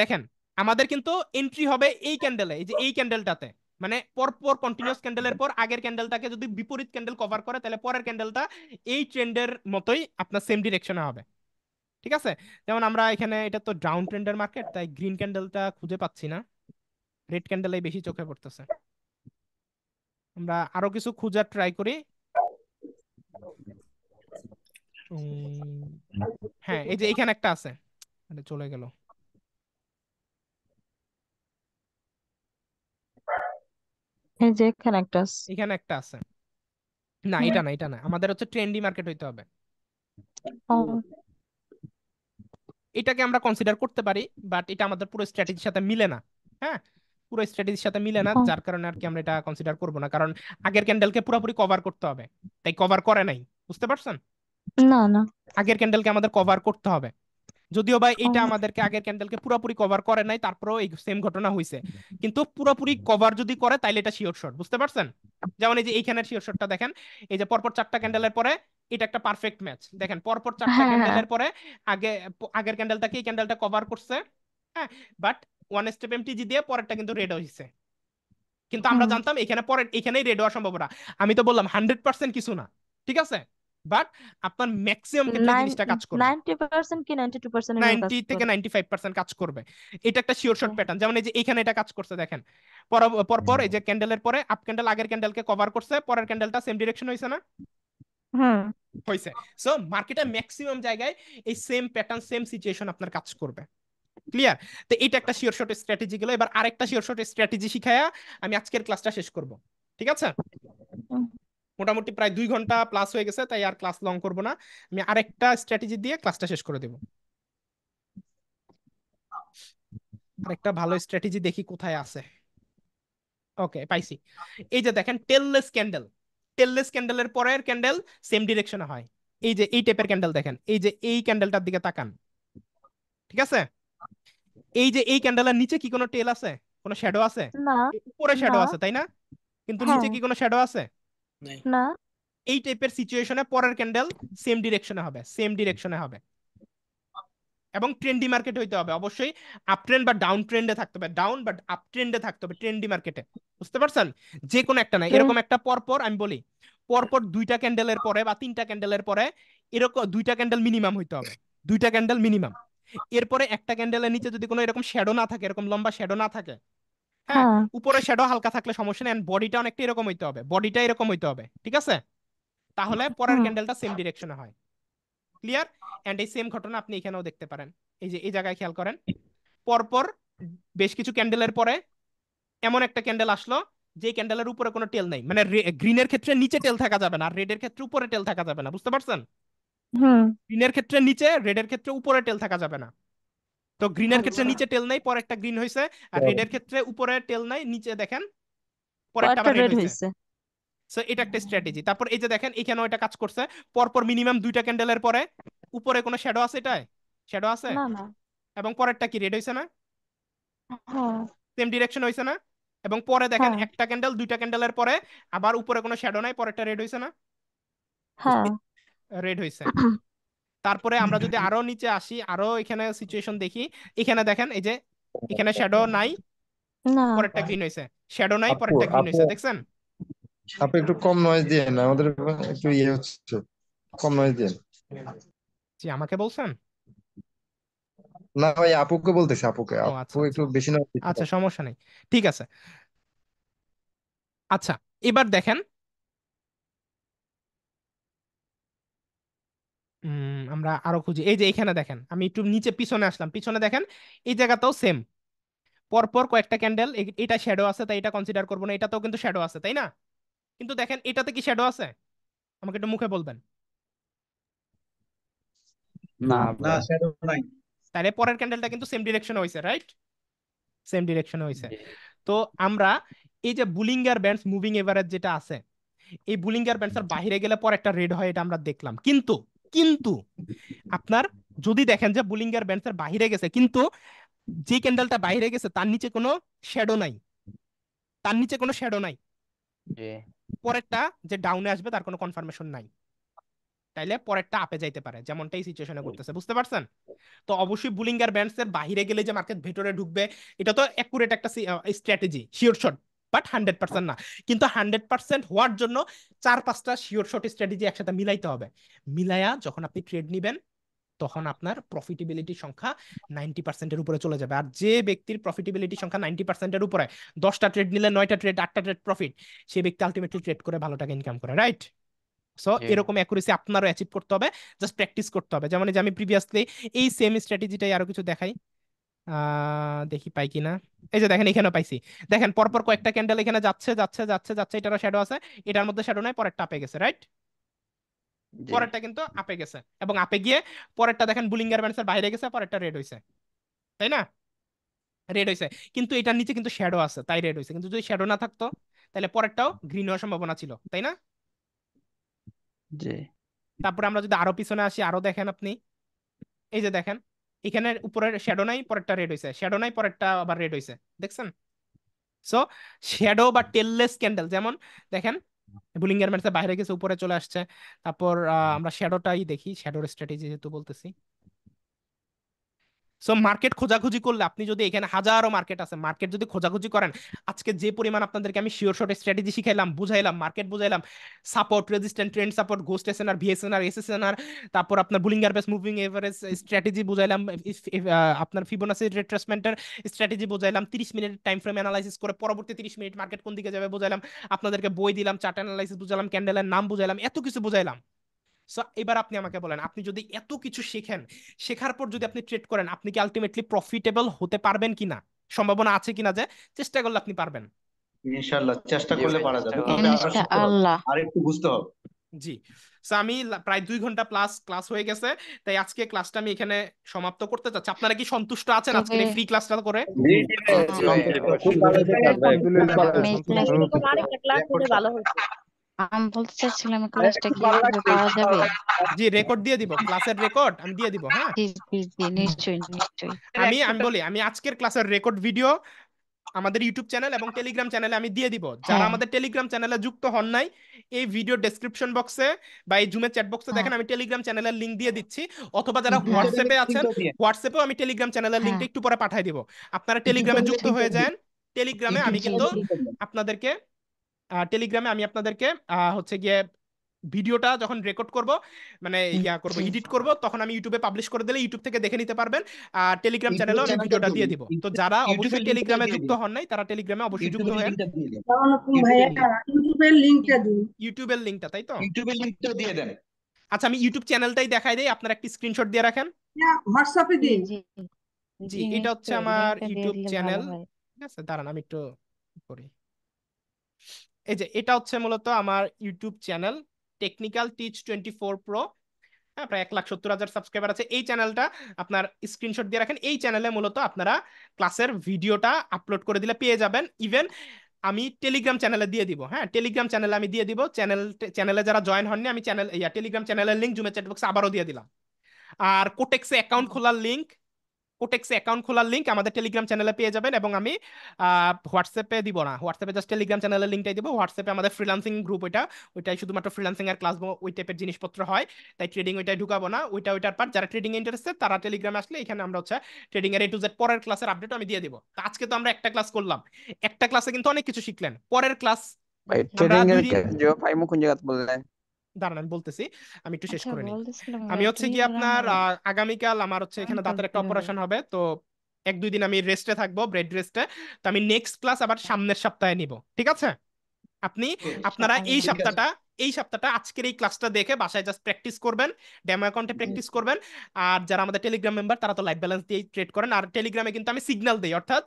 দেখেন আমাদের কিন্তু এন্ট্রি হবে এই ক্যান্ডেলে এই যে এই ক্যান্ডেলটাতে মানে পরপর কন্টিনিউয়াস ক্যান্ডেলের পর আগের ক্যান্ডেলটাকে যদি বিপরীত ক্যান্ডেল কভার করে তাহলে পরের ক্যান্ডেলটা এই ট্রেন্ডের মতোই আপনার সেম ডিরেকশনে হবে ঠিক আছে যেমন আমরা এখানে এটা তো ডাউন ট্রেন্ডের মার্কেট তাই গ্রিন ক্যান্ডেলটা খুঁজে পাচ্ছি না রেড ক্যান্ডেলাই বেশি চোখে পড়তেছে আমরা আরো কিছু খুঁজার ট্রাই করি হ্যাঁ এই যে এখানে একটা আছে মানে চলে গেল এই যে এখানে একটা আছে এখানে একটা আছে না হ্যাঁ। এটা না এটা না আমাদের হচ্ছে ট্রেন্ডি মার্কেট হইতে হবে এটাকে আমরা কনসিডার করতে পারি বাট এটা আমাদের পুরো স্ট্র্যাটেজির সাথে মিলে না হ্যাঁ পুরো স্ট্র্যাটেজির সাথে মিলে না যার কারণে আর কি আমরা এটা কনসিডার করব না কারণ আগের ক্যান্ডেলকে পুরোপুরি কভার করতে হবে তাই কভার করে নাই বুঝতে পারছেন না না আগের ক্যান্ডেলকে আমাদের কভার করতে হবে যদিও বা এটা আমাদেরকে আগের ক্যান্ডেলকে পুরোপুরি কভার করে নাই তারপরেও এই সেম ঘটনা হইছে কিন্তু পুরোপুরি কভার যদি করে তাইলে এটা শিওর শট বুঝতে পারছেন যেমন এই যে এইখানের শিওর শটটা দেখেন এই যে পরপর চারটা ক্যান্ডেলের পরে এটা একটা পারফেক্ট ম্যাচ দেখেন পরপর চারটা ক্যান্ডেলের হ্যাঁ, হ্যাঁ। পরে আগে আগের ক্যান্ডেলটাকে এই ক্যান্ডেলটা কভার করছে হ্যাঁ বাট ওয়ান স্টেপ এমটিজি দিয়ে পরেরটা কিন্তু রেড হয়েছে কিন্তু আমরা জানতাম এখানে পরে এখানেই রেড হওয়ার সম্ভাবনা আমি তো বললাম হান্ড্রেড পার্সেন্ট কিছু না ঠিক আছে বাট আপনার ম্যাক্সিমাম কিন্তু জিনিসটা কাজ করবে 90% কি 92% 90 থেকে 95% কাজ করবে এটা একটা শিওর শট প্যাটার্ন যেমন এই যে এখানে এটা কাজ করছে দেখেন পর পর এই যে ক্যান্ডেলের পরে আপ ক্যান্ডেল আগের ক্যান্ডেলকে কভার করছে পরের ক্যান্ডেলটা সেম ডিরেকশন হইছে না হুম হইছে সো মার্কেটে ম্যাক্সিমাম জায়গায় এই সেম প্যাটার্ন সেম সিচুয়েশন আপনার কাজ করবে ক্লিয়ার তো এটা একটা শিওর শর্ট স্ট্র্যাটেজি গেল এবার আরেকটা শিওর শর্ট স্ট্র্যাটেজি শিখায়া আমি আজকের ক্লাসটা শেষ করব ঠিক আছে মোটামুটি প্রায় দুই ঘন্টা প্লাস হয়ে গেছে তাই আর ক্লাস লং করব না আমি আরেকটা স্ট্র্যাটেজি দিয়ে ক্লাসটা শেষ করে দেব আরেকটা ভালো স্ট্র্যাটেজি দেখি কোথায় আছে ওকে পাইছি এই যে দেখেন টেললেস ক্যান্ডেল টেললেস ক্যান্ডেলের পরের ক্যান্ডেল সেম ডিরেকশনে হয় এই যে এই টাইপের ক্যান্ডেল দেখেন এই যে এই ক্যান্ডেলটার দিকে তাকান ঠিক আছে এই যে এই ক্যান্ডেলের নিচে কি কোনো টেল আছে কোনো শ্যাডো আছে না উপরে শ্যাডো আছে তাই না কিন্তু হ্যাঁ। নিচে কি কোনো শ্যাডো আছে না এই টাইপের সিচুয়েশনে পরের ক্যান্ডেল সেম ডিরেকশনে হবে সেম ডিরেকশনে হবে এবং ট্রেন্ডি মার্কেট হইতে হবে অবশ্যই আপ ট্রেন্ড বা ডাউন ট্রেন্ডে থাকতে হবে ডাউন বাট আপ ট্রেন্ডে থাকতে হবে ট্রেন্ডি মার্কেটে বুঝতে পারছেন যে কোনো একটা না এরকম একটা পরপর আমি বলি পর পর দুইটা ক্যান্ডেলের পরে বা তিনটা ক্যান্ডেলের পরে এরকম দুইটা ক্যান্ডেল মিনিমাম হইতে হবে দুইটা ক্যান্ডেল মিনিমাম এরপরে একটা ক্যান্ডেলের নিচে যদি কোনো এরকম শ্যাডো না থাকে এরকম লম্বা শ্যাডো না থাকে হ্যাঁ, হ্যাঁ। উপরে শ্যাডো হালকা থাকলে সমস্যা নেই বডিটা অনেকটা এরকম হইতে হবে বডিটা এরকম হইতে হবে ঠিক আছে তাহলে আচ্ছা। পরের ক্যান্ডেলটা সেম ডিরেকশনে হয় ক্লিয়ার এন্ড এই সেম ঘটনা আপনি এখানেও দেখতে পারেন এই যে এই জায়গায় খেয়াল করেন পরপর বেশ কিছু ক্যান্ডেলের পরে এমন একটা ক্যান্ডেল আসলো যে ক্যান্ডেলের উপরে কোনো টেল নাই মানে গ্রিনের ক্ষেত্রে নিচে টেল থাকা যাবে না আর রেডের ক্ষেত্রে উপরে টেল থাকা যাবে না বুঝতে পারছেন গ্রিনের ক্ষেত্রে নিচে রেডের ক্ষেত্রে উপরে টেল থাকা যাবে না তো গ্রিনের ক্ষেত্রে আচ্ছা। নিচে টেল নাই পরে একটা গ্রিন হয়েছে আর রেডের ক্ষেত্রে উপরে টেল নাই নিচে দেখেন পরে একটা রেড হয়েছে সো এটা একটা স্ট্র্যাটেজি তারপর এই যে দেখেন এখানেও এটা কাজ করছে পর পর মিনিমাম দুইটা ক্যান্ডেলের পরে উপরে কোনো শ্যাডো আছে এটায় শ্যাডো আছে এবং পরেরটা কি রেড হয়েছে না সেম ডিরেকশন হয়েছে না এবং পরে দেখেন হ্যাঁ। একটা ক্যান্ডেল দুইটা ক্যান্ডেলের পরে আবার উপরে কোনো শ্যাডো নাই পরেরটা রেড হয়েছে না হ্যাঁ। রেড হয়েছে তারপরে আমরা যদি আরো নিচে আসি আরো এখানে সিচুয়েশন দেখি এখানে দেখেন এই যে এখানে শ্যাডো নাই পরেরটা গ্রিন হয়েছে শ্যাডো নাই পরেরটা গ্রিন হয়েছে দেখছেন আপনি একটু কম নয়েজ দিয়েন আমাদের একটু ইয়ে হচ্ছে কম নয়েজ দিয়েন জি আমাকে বলছেন না ভাই আপুকে বলতেছি আপুকে আপু আচ্ছা, একটু আচ্ছা। বেশি নয় আচ্ছা সমস্যা নাই ঠিক আছে আচ্ছা এবার দেখেন আমরা আরো খুঁজি এই যে এখানে দেখেন আমি একটু নিচে পিছনে আসলাম পিছনে দেখেন এই জায়গাটাও সেম পরপর কয়েকটা ক্যান্ডেল এটা শ্যাডো আছে তাই এটা কনসিডার করবো না এটাতেও কিন্তু শ্যাডো আছে তাই না কিন্তু দেখেন এটাতে কি শ্যাডো আছে আমাকে একটু মুখে বলবেন তাহলে পরের ক্যান্ডেলটা কিন্তু সেম ডিরেকশনে হয়েছে রাইট সেম ডিরেকশনে হয়েছে তো আমরা এই যে বুলিঙ্গার ব্যান্ডস মুভিং এভারেজ যেটা আছে এই বুলিঙ্গার ব্যান্ডসের বাইরে গেলে পর একটা রেড হয় এটা আমরা দেখলাম কিন্তু কিন্তু আপনার যদি দেখেন যে বুলিঙ্গার ব্যান্ডসের বাহিরে গেছে কিন্তু যে ক্যান্ডেলটা বাহিরে গেছে তার নিচে কোনো শ্যাডো নাই তার নিচে কোনো শ্যাডো নাই পরেরটা যে ডাউনে আসবে তার কোনো কনফার্মেশন নাই তাইলে পরেরটা আপে যাইতে পারে যেমনটাই সিচুয়েশনে করতেছে বুঝতে পারছেন তো অবশ্যই বুলিঙ্গার ব্যান্ডসের বাহিরে গেলে যে মার্কেট ভেতরে ঢুকবে এটা তো অ্যাকুরেট একটা strategy sure shot but hundred percent না কিন্তু হান্ড্রেড পার্সেন্ট হওয়ার জন্য চার পাঁচটা শিওর শর্ট স্ট্র্যাটেজি একসাথে মিলাইতে হবে মিলাইয়া যখন আপনি ট্রেড নেবেন তখন আপনার প্রফিটেবিলিটি সংখ্যা নাইনটি পার্সেন্টের উপরে চলে যাবে আর যে ব্যক্তির প্রফিটেবিলিটি সংখ্যা নাইনটি পার্সেন্টের উপরে দশটা ট্রেড নিলে নয়টা ট্রেড আটটা ট্রেড প্রফিট সে ব্যক্তি আলটিমেটলি ট্রেড করে ভালো টাকা ইনকাম করে রাইট হ্যাঁ। সো এরকম অ্যাকুরেসি আপনারও অ্যাচিভ করতে হবে জাস্ট প্র্যাকটিস করতে হবে যেমন যে আমি প্রিভিয়াসলি এই সেম স্ট্র্যাটেজিটাই আরো কিছু দেখাই দেখি পাই কিনা এই যে দেখেন এখানে পাইছি দেখেন পরপর কয়েকটা ক্যান্ডেল এখানে যাচ্ছে যাচ্ছে যাচ্ছে যাচ্ছে এটারও শ্যাডো আছে এটার মধ্যে শ্যাডো নাই পরেরটা আপে গেছে রাইট পরেরটা কিন্তু আপে গেছে এবং আপে গিয়ে পরেরটা দেখেন বুলিঙ্গার ব্যান্ডসের বাইরে গেছে পরেরটা রেড হইছে তাই না রেড হয়েছে কিন্তু এটার নিচে কিন্তু শ্যাডো আছে তাই রেড হয়েছে কিন্তু যদি শ্যাডো না থাকতো তাহলে পরেরটাও গ্রিন হওয়ার সম্ভাবনা ছিল তাই না তারপরে আমরা যদি আরো পিছনে আসি আরো দেখেন আপনি এই যে দেখেন এখানে উপরের শ্যাডো নাই পরেরটা রেড হয়েছে শ্যাডো নাই পরেরটা আবার রেড হয়েছে দেখছেন সো শ্যাডো বা টেললেস ক্যান্ডেল যেমন দেখেন বুলিঙ্গার ম্যাটসের বাইরে গেছে উপরে চলে আসছে তারপর আমরা শ্যাডোটাই দেখি শ্যাডোর স্ট্র্যাটেজি যেহেতু বলতেছি সো মার্কেট খোঁজাখুঁজি করলে আপনি যদি এখানে হাজারো মার্কেট আছে মার্কেট যদি খোঁজাখুঁজি করেন আজকে যে পরিমাণ আপনাদেরকে আমি শিওর শর্ট স্ট্র্যাটেজি শিখাইলাম বুঝাইলাম মার্কেট বুঝাইলাম support resistant trend support ghost S S NR তারপর আপনার Bollinger base moving average strategy বুঝাইলাম আপনার ফিবোনাসি রিট্রেসমেন্টের স্ট্র্যাটেজি বুঝাইলাম তিরিশ মিনিট টাইম ফ্রেম অ্যানালাইসিস করে পরবর্তী তিরিশ মিনিট মার্কেট কোন দিকে যাবে বুঝাইলাম আপনাদেরকে বই দিলাম চার্ট অ্যানালাইসিস বুঝালাম ক্যান্ডেলের নাম বুঝাইলাম এত কিছু বুঝাইলাম সো এবার আপনি আমাকে বলেন আপনি যদি এত কিছু শেখেন শেখার পর যদি আপনি ট্রেড করেন আপনি কি আলটিমেটলি প্রফিটেবল হতে পারবেন কিনা সম্ভাবনা আছে কিনা যে চেষ্টা করলে আপনি পারবেন ইনশাআল্লাহ চেষ্টা করলে পারা যাবে আর একটু বুঝতে হবে জি আমি প্রায় দুই ঘন্টা প্লাস ক্লাস হয়ে গেছে তাই আজকে ক্লাসটা আমি এখানে সমাপ্ত করতে চাচ্ছি আপনারা কি সন্তুষ্ট আছেন আজকে ফ্রি ক্লাসটা করে ভালো হয়েছে আমি বলতে চাচ্ছিলাম ক্লাসটা কিভাবে পাওয়া যাবে জি রেকর্ড দিয়ে দিব ক্লাসের রেকর্ড আমি দিয়ে দিব হ্যাঁ জি জি জি নিশ্চয়ই নিশ্চয়ই আমি আমি বলি আমি আজকের ক্লাসের রেকর্ড ভিডিও আমাদের ইউটিউব চ্যানেল এবং টেলিগ্রাম চ্যানেলে আমি দিয়ে দিব যারা হ্যাঁ। আমাদের টেলিগ্রাম চ্যানেলে যুক্ত হন নাই এই ভিডিও ডেসক্রিপশন বক্সে বা এই জুমের চ্যাট বক্সে দেখেন আমি টেলিগ্রাম চ্যানেলের লিংক দিয়ে দিচ্ছি অথবা যারা হোয়াটসঅ্যাপে আছেন হোয়াটসঅ্যাপেও আমি টেলিগ্রাম চ্যানেলের লিংকটা একটু পরে পাঠিয়ে দিব আপনারা টেলিগ্রামে যুক্ত হয়ে যান টেলিগ্রামে আমি কিন্তু আপনাদেরকে টেলিগ্রামে আমি আপনাদেরকে হচ্ছে গিয়ে ভিডিওটা যখন রেকর্ড করব মানে ইয়া করব এডিট করব তখন আমি ইউটিউবে পাবলিশ করে দিলে ইউটিউব থেকে দেখে নিতে পারবেন আর টেলিগ্রাম চ্যানেলে আমি ভিডিওটা দিয়ে দিব তো যারা অবশ্যই টেলিগ্রামে যুক্ত হন নাই তারা টেলিগ্রামে অবশ্যই যুক্ত হন ইউটিউবের লিংকটা দিন ইউটিউবের লিংকটা তাই তো ইউটিউবের লিংকটা দিয়ে দেন আচ্ছা আমি ইউটিউব চ্যানেলটাই দেখাই দেই আপনারা একটি স্ক্রিনশট দিয়ে রাখেন হোয়াটসঅ্যাপে দিন জি এটা হচ্ছে আমার ইউটিউব চ্যানেল ঠিক আছে দাঁড়ান আমি একটু করি এই যে এটা হচ্ছে মূলত আমার YouTube channel technical teach twenty four pro হ্যাঁ প্রায় এক লাখ সত্তর হাজার সাবস্ক্রাইবার আছে এই চ্যানেলটা আপনার স্ক্রিনশট দিয়ে রাখেন এই চ্যানেলে মূলত আপনারা ক্লাসের ভিডিওটা আপলোড করে দিলে পেয়ে যাবেন ইভেন আমি টেলিগ্রাম চ্যানেলে দিয়ে দিব হ্যাঁ টেলিগ্রাম চ্যানেলে আমি দিয়ে দিব চ্যানেল চ্যানেলে যারা জয়েন হননি আমি চ্যানেল ইয়া টেলিগ্রাম চ্যানেলের লিঙ্ক জুমে চ্যাটবক্সে আবারও দিয়ে দিলাম আর কোটেক্সে অ্যাকাউন্ট খোলার লিঙ্ক কোটেক্সে অ্যাকাউন্ট খোলার লিঙ্ক আমাদের টেলিগ্রাম চ্যানেলে পেয়ে যাবেন এবং আমি হোয়াটসঅ্যাপে দিব না হোয়াটসঅ্যাপে জাস্ট টেলিগ্রাম চ্যানেলের লিঙ্কটাই দিব হোয়াটসঅ্যাপে আমাদের ফ্রিলান্সিং গ্রুপ ওইটা ওইটাই শুধুমাত্র ফ্রিলান্সিং আর ক্লাস ওই টাইপের জিনিসপত্র হয় তাই ট্রেডিং ওইটাই ঢুকাবো না ওইটা ওইটার পার যারা ট্রেডিং ইন্টারেস্টেড তারা টেলিগ্রামে আসলে এখানে আমরা হচ্ছে ট্রেডিং এর এ টু জেড পরের ক্লাসের আপডেট আমি দিয়ে দিব আজকে তো আমরা একটা ক্লাস করলাম একটা ক্লাসে কিন্তু অনেক কিছু শিখলেন পরের ক্লাস ভাই ট্রেডিং এর কোন জায়গা বললেন দাঁড়ান আমি বলতেছি আমি একটু শেষ আচ্ছা, করে নিই আমি হচ্ছে কি আপনার আগামীকাল আমার হচ্ছে এখানে দাঁতের একটা অপারেশন হবে তো এক দুই দিন আমি রেস্টে থাকবো ব্রেড রেস্টে তো আমি নেক্সট ক্লাস আবার সামনের সপ্তাহে নিব ঠিক আছে আপনি আপনারা আচ্ছা, এই সপ্তাহটা এই সপ্তাহটা আজকের এই ক্লাসটা দেখে বাসায় জাস্ট প্র্যাকটিস করবেন ডেমো অ্যাকাউন্টে প্র্যাকটিস করবেন আর যারা আমাদের টেলিগ্রাম মেম্বার তারা তো লাইভ ব্যালেন্স দিয়ে ট্রেড করেন আর টেলিগ্রামে কিন্তু আমি সিগন্যাল দিই অর্থাৎ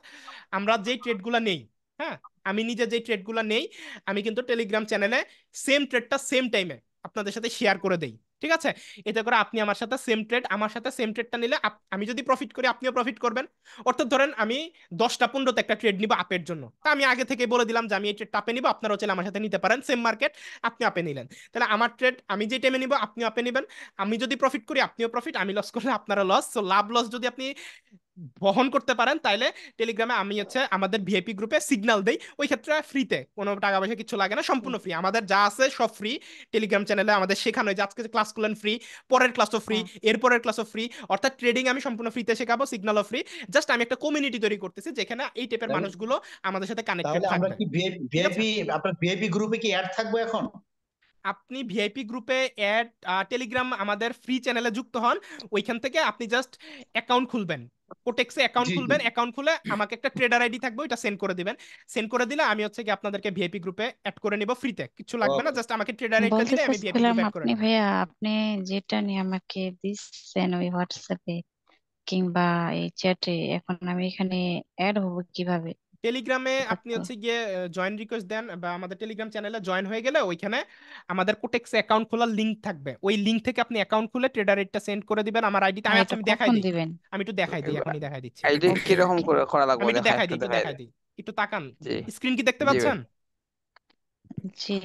আমরা যেই ট্রেডগুলো নেই হ্যাঁ আমি নিজে যেই ট্রেডগুলো নেই আমি কিন্তু টেলিগ্রাম চ্যানেলে সেম ট্রেডটা সেম টাইমে আপনাদের সাথে শেয়ার করে দেই ঠিক আছে এতে করে আপনি আমার সাথে সেম ট্রেড আমার সাথে সেম ট্রেডটা নিলে আমি যদি প্রফিট করি আপনিও প্রফিট করবেন অর্থাৎ ধরেন আমি দশটা পনেরোতে একটা ট্রেড নিব আপের জন্য তা আমি আগে থেকে বলে দিলাম যে আমি এই ট্রেডটা আপে নিব আপনারা চাইলে আমার সাথে নিতে পারেন সেম মার্কেট আপনি আপে নিলেন তাহলে আমার ট্রেড আমি যে টাইমে নিব আপনিও আপে নেবেন আমি যদি প্রফিট করি আপনিও প্রফিট আমি লস করলে আপনারা লস সো লাভ লস যদি আপনি বহন করতে পারেন তাইলে টেলিগ্রামে আমি হচ্ছে আমাদের ভিআইপি গ্রুপে সিগনাল দেই ওই ক্ষেত্রে ফ্রিতে কোনো টাকা পয়সা কিছু লাগে না সম্পূর্ণ ফ্রি আমাদের যা আছে সব ফ্রি টেলিগ্রাম চ্যানেলে আমাদের শেখানো হয়েছে আজকে ক্লাস করলেন ফ্রি পরের ক্লাসও ফ্রি এরপরের ক্লাসও ফ্রি অর্থাৎ ট্রেডিং আমি সম্পূর্ণ ফ্রিতে শেখাবো সিগনালও ফ্রি জাস্ট আমি একটা কমিউনিটি তৈরি করতেছি যেখানে এই টাইপের মানুষগুলো আমাদের সাথে কানেক্টেড থাকবে আমরা কি ভিআইপি আপনার ভিআইপি গ্রুপে কি অ্যাড থাকবো এখন আপনি ভিআইপি গ্রুপে অ্যাড টেলিগ্রাম আমাদের ফ্রি চ্যানেলে যুক্ত হন ওইখান থেকে আপনি জাস্ট অ্যাকাউন্ট খুলবেন কোটেক্সে অ্যাকাউন্ট খুলবেন অ্যাকাউন্ট খুলে আমাকে একটা ট্রেডার আইডি থাকবে ওটা সেন্ড করে দিবেন সেন্ড করে দিলে আমি হচ্ছে কি আপনাদেরকে ভিআইপি গ্রুপে অ্যাড করে নিব ফ্রিতে কিছু লাগবে না জাস্ট আমাকে ট্রেডার আইডিটা দিলে আমি ভিআইপি গ্রুপে অ্যাড করে নিব ভাইয়া আপনি যেটা নিয়ে আমাকে দিচ্ছেন ওই হোয়াটসঅ্যাপে কিংবা এই চ্যাটে এখন আমি এখানে অ্যাড হব কিভাবে টেলিগ্রামে আপনি আচ্ছা। হচ্ছে গিয়ে জয়েন রিকোয়েস্ট দেন বা আমাদের টেলিগ্রাম চ্যানেলে জয়েন হয়ে গেলে ওইখানে আমাদের কোটেক্স অ্যাকাউন্ট খোলার লিংক থাকবে ওই লিংক থেকে আপনি অ্যাকাউন্ট খুলে ট্রেডার রেটটা সেন্ড করে দিবেন আমার আইডি আমি হ্যাঁ, আচ্ছা, আমি দেখাই দিই আমি একটু দেখাই দিই আপনি দেখাই দিচ্ছি আইডি কি রকম করে করা লাগবে আমি দেখাই দিই দেখাই দিই একটু তাকান স্ক্রিন কি দেখতে পাচ্ছেন জি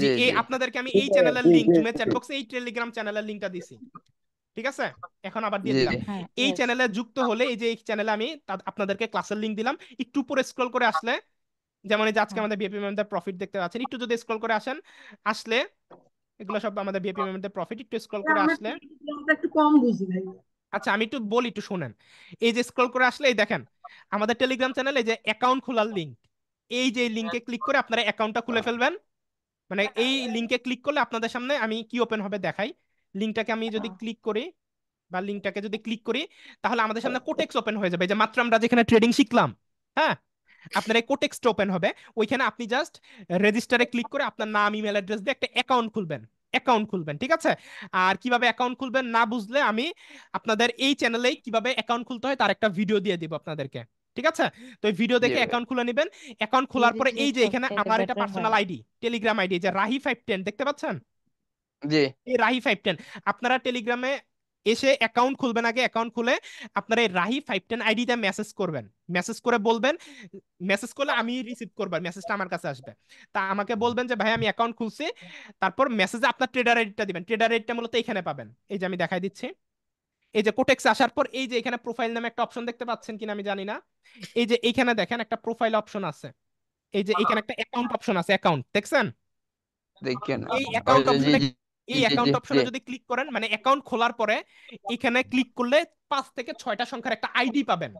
জি আপনাদেরকে আমি এই চ্যানেলের লিংক জুমে চ্যাট বক্সে এই টেলিগ্রাম চ্যানেলের লিংকটা দিছি ঠিক আছে এখন আবার দিয়ে দিলাম হ্যাঁ, এই চ্যানেলে যুক্ত হলে এই যে এই চ্যানেলে আমি আপনাদেরকে ক্লাসের লিংক দিলাম একটু উপরে স্ক্রল করে আসলে যেমন এই যে আজকে হ্যাঁ। আমাদের বিএপি ম্যামদের প্রফিট দেখতে পাচ্ছেন একটু যদি স্ক্রল করে আসেন আসলে এগুলো সব আমাদের বিএপি ম্যামদের প্রফিট একটু স্ক্রল করে আসলে একটু কম বুঝি ভাই আচ্ছা আমি একটু বলি একটু শুনেন এই যে স্ক্রল করে আসলে এই দেখেন আমাদের টেলিগ্রাম চ্যানেলে যে অ্যাকাউন্ট খোলার লিংক এই যে লিংকে ক্লিক করে আপনারা অ্যাকাউন্টটা খুলে হ্যাঁ। ফেলবেন মানে এই লিংকে ক্লিক করলে আপনাদের সামনে আমি কি ওপেন হবে দেখাই লিঙ্কটাকে আমি যদি ক্লিক করি বা লিঙ্কটাকে যদি ক্লিক করি তাহলে আমাদের সামনে কোটেক্স ওপেন হয়ে যাবে যে মাত্র আমরা যেখানে ট্রেডিং শিখলাম হ্যাঁ আপনার এই কোটেক্সটা ওপেন হবে ওইখানে আপনি জাস্ট রেজিস্টারে ক্লিক করে আপনার নাম ইমেল অ্যাড্রেস দিয়ে একটা অ্যাকাউন্ট খুলবেন অ্যাকাউন্ট খুলবেন ঠিক আছে আর কিভাবে অ্যাকাউন্ট খুলবেন না বুঝলে আমি আপনাদের এই চ্যানেলেই কিভাবে অ্যাকাউন্ট খুলতে হয় তার একটা ভিডিও দিয়ে দিব আপনাদেরকে ঠিক আছে তো এই ভিডিও দেখে অ্যাকাউন্ট খুলে নেবেন অ্যাকাউন্ট খোলার পরে এই যে এখানে আমার এটা পার্সোনাল আইডি টেলিগ্রাম আইডি যে রাহি ফাইভ টেন দেখতে পাচ্ছেন জি এই রাহি ফাইভ টেন আপনারা টেলিগ্রামে এসে অ্যাকাউন্ট খুলবেন আগে অ্যাকাউন্ট খুলে আপনারা এই রাহি ফাইভ টেন আইডিতে মেসেজ করবেন মেসেজ করে বলবেন মেসেজ করলে আমি রিসিভ করবার মেসেজটা আমার কাছে আসবে তা আমাকে বলবেন যে ভাই আমি অ্যাকাউন্ট খুলছি তারপর মেসেজে আপনার ট্রেডার আইডিটা দিবেন ট্রেডার আইডিটা মূলত এখানে পাবেন এই যে আমি দেখাই দিচ্ছি এই যে কোটেক্স আসার পর এই যে এখানে প্রোফাইল নামে একটা অপশন দেখতে পাচ্ছেন কিনা আমি জানি না এই যে এইখানে দেখেন একটা প্রোফাইল অপশন আছে এই যে এখানে একটা অ্যাকাউন্ট অপশন আছে অ্যাকাউন্ট দেখছেন দেখেন এই অ্যাকাউন্ট অপশনে এই অ্যাকাউন্ট অপশনে যদি ক্লিক করেন মানে অ্যাকাউন্ট খোলার পরে এখানে ক্লিক করলে পাঁচ থেকে ছয়টা সংখ্যার একটা আইডি পাবেন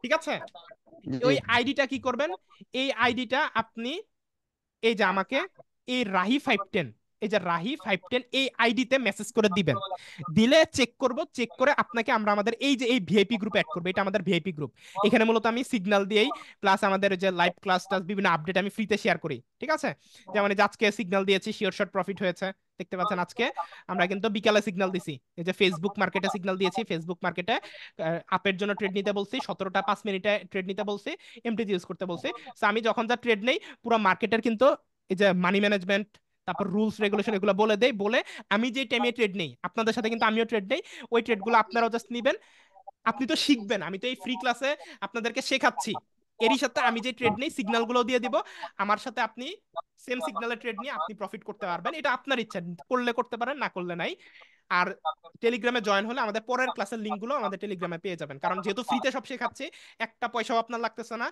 ঠিক আছে ওই আইডিটা কি করবেন এই আইডিটা আপনি এই যে আমাকে এই রাহি ফাইভ টেন এই যে রাহি ফাইভ টেন এই আইডিতে মেসেজ করে দিবেন দিলে চেক করব চেক করে আপনাকে আমরা আমাদের এই যে এই ভিআইপি গ্রুপ অ্যাড করবো এটা আমাদের ভিআইপি গ্রুপ এখানে মূলত আমি সিগন্যাল দিয়েই প্লাস আমাদের যে লাইভ ক্লাস টাস বিভিন্ন আপডেট আমি ফ্রিতে শেয়ার করি ঠিক আছে যেমন আজকে সিগন্যাল দিয়েছি শিওর শর্ট প্রফিট হয়েছে দেখতে পাচ্ছেন আজকে আমরা কিন্তু বিকালে সিগন্যাল দিছি এই যে ফেসবুক মার্কেটে সিগন্যাল দিয়েছি ফেসবুক মার্কেটে আপের জন্য ট্রেড নিতে বলছি সতেরোটা পাঁচ মিনিটে ট্রেড নিতে বলছি এমটিজি ইউজ করতে বলছি আমি যখন যা ট্রেড নেই পুরো মার্কেটের কিন্তু এই যে মানি ম্যানেজমেন্ট তারপর রুলস রেগুলেশন এগুলো বলে দেয় বলে আমি যে টাইমে ট্রেড নেই আপনাদের সাথে কিন্তু আমিও ট্রেড নেই ওই ট্রেডগুলো আপনারাও জাস্ট নেবেন আপনি তো শিখবেন আমি তো এই ফ্রি ক্লাসে আপনাদেরকে শেখাচ্ছি এরই সাথে আমি যে ট্রেড নেই গুলো দিয়ে দিব আমার সাথে আপনি সেম সিগনালে ট্রেড নিয়ে আপনি প্রফিট করতে পারবেন এটা আপনার ইচ্ছা করলে করতে পারেন না করলে নাই আর টেলিগ্রামে জয়েন হলে আমাদের পরের ক্লাসের লিঙ্কগুলো আমাদের টেলিগ্রামে পেয়ে যাবেন কারণ যেহেতু ফ্রিতে সব শেখাচ্ছে একটা পয়সাও আপনার লাগতেছে না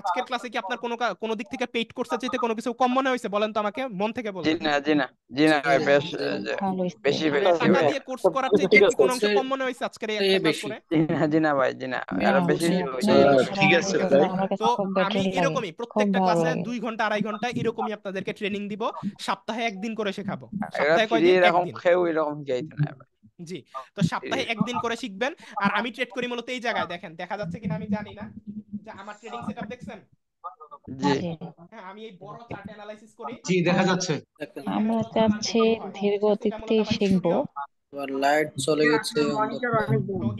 আজকের ক্লাসে কি আপনার কোনো কোনো দিক থেকে পেইড কোর্সে যেতে কোনো কিছু কম মনে হয়েছে বলেন তো আমাকে মন থেকে বলেন জি না জি না জি না ভাই বেশ হ্যাঁ, বেশি বেশি টাকা দিয়ে কোর্স করার চাইতে কি কোনো অংশ কম মনে হয়েছে আজকের এই একটা জি না জি না ভাই জি না হ্যাঁ, আর বেশি হ্যাঁ, ঠিক আছে ভাই তো আমি এরকমই প্রত্যেকটা ক্লাসে 2 ঘন্টা আড়াই ঘন্টা এরকমই আপনাদেরকে ট্রেনিং দিব সপ্তাহে একদিন করে শেখাবো সপ্তাহে কয়দিন এরকম খেউ এরকম যাই চাইতে জি তো সপ্তাহে একদিন করে শিখবেন আর আমি ট্রেড করি মূলত এই জায়গায় দেখেন দেখা যাচ্ছে কিনা আমি জানি না যে আমার ট্রেডিং সেটআপ দেখছেন জি হ্যাঁ, হ্যাঁ, আমি এই বড় চার্ট অ্যানালাইসিস করি জি দেখা যাচ্ছে আমরা চাচ্ছি ধীর গতিতে শিখবো আবার লাইট চলে গেছে তো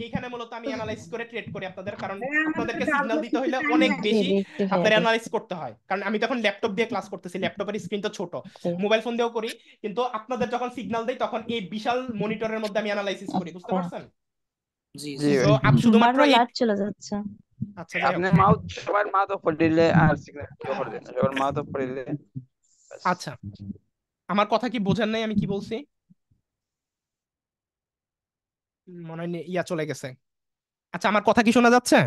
এখানে মূলত আমি অ্যানালাইজ করে ট্রেড করি আপনাদের কারণ হ্যাঁ, আপনাদেরকে সিগন্যাল দিতে অনেক বেশি আপনাদের অ্যানালাইজ করতে হয় কারণ আমি তখন ল্যাপটপ দিয়ে ক্লাস করতেছি ল্যাপটপের স্ক্রিন তো ছোট মোবাইল ফোন দিয়েও করি কিন্তু আপনাদের যখন সিগন্যাল দেই তখন এই বিশাল মনিটরের মধ্যে আমি অ্যানালাইসিস করি বুঝতে আচ্ছা। পারছেন জি জি তো শুধুমাত্র লাইট চলে যাচ্ছে আচ্ছা আপনি মাউথ সবার মাউথ দিলে আর সিগন্যাল সবার মাউথ দিলে আচ্ছা আমার কথা কি বোঝেন নাই আমি কি বলছি মনে হয় ইয়া চলে গেছে আচ্ছা আমার কথা কি শোনা যাচ্ছে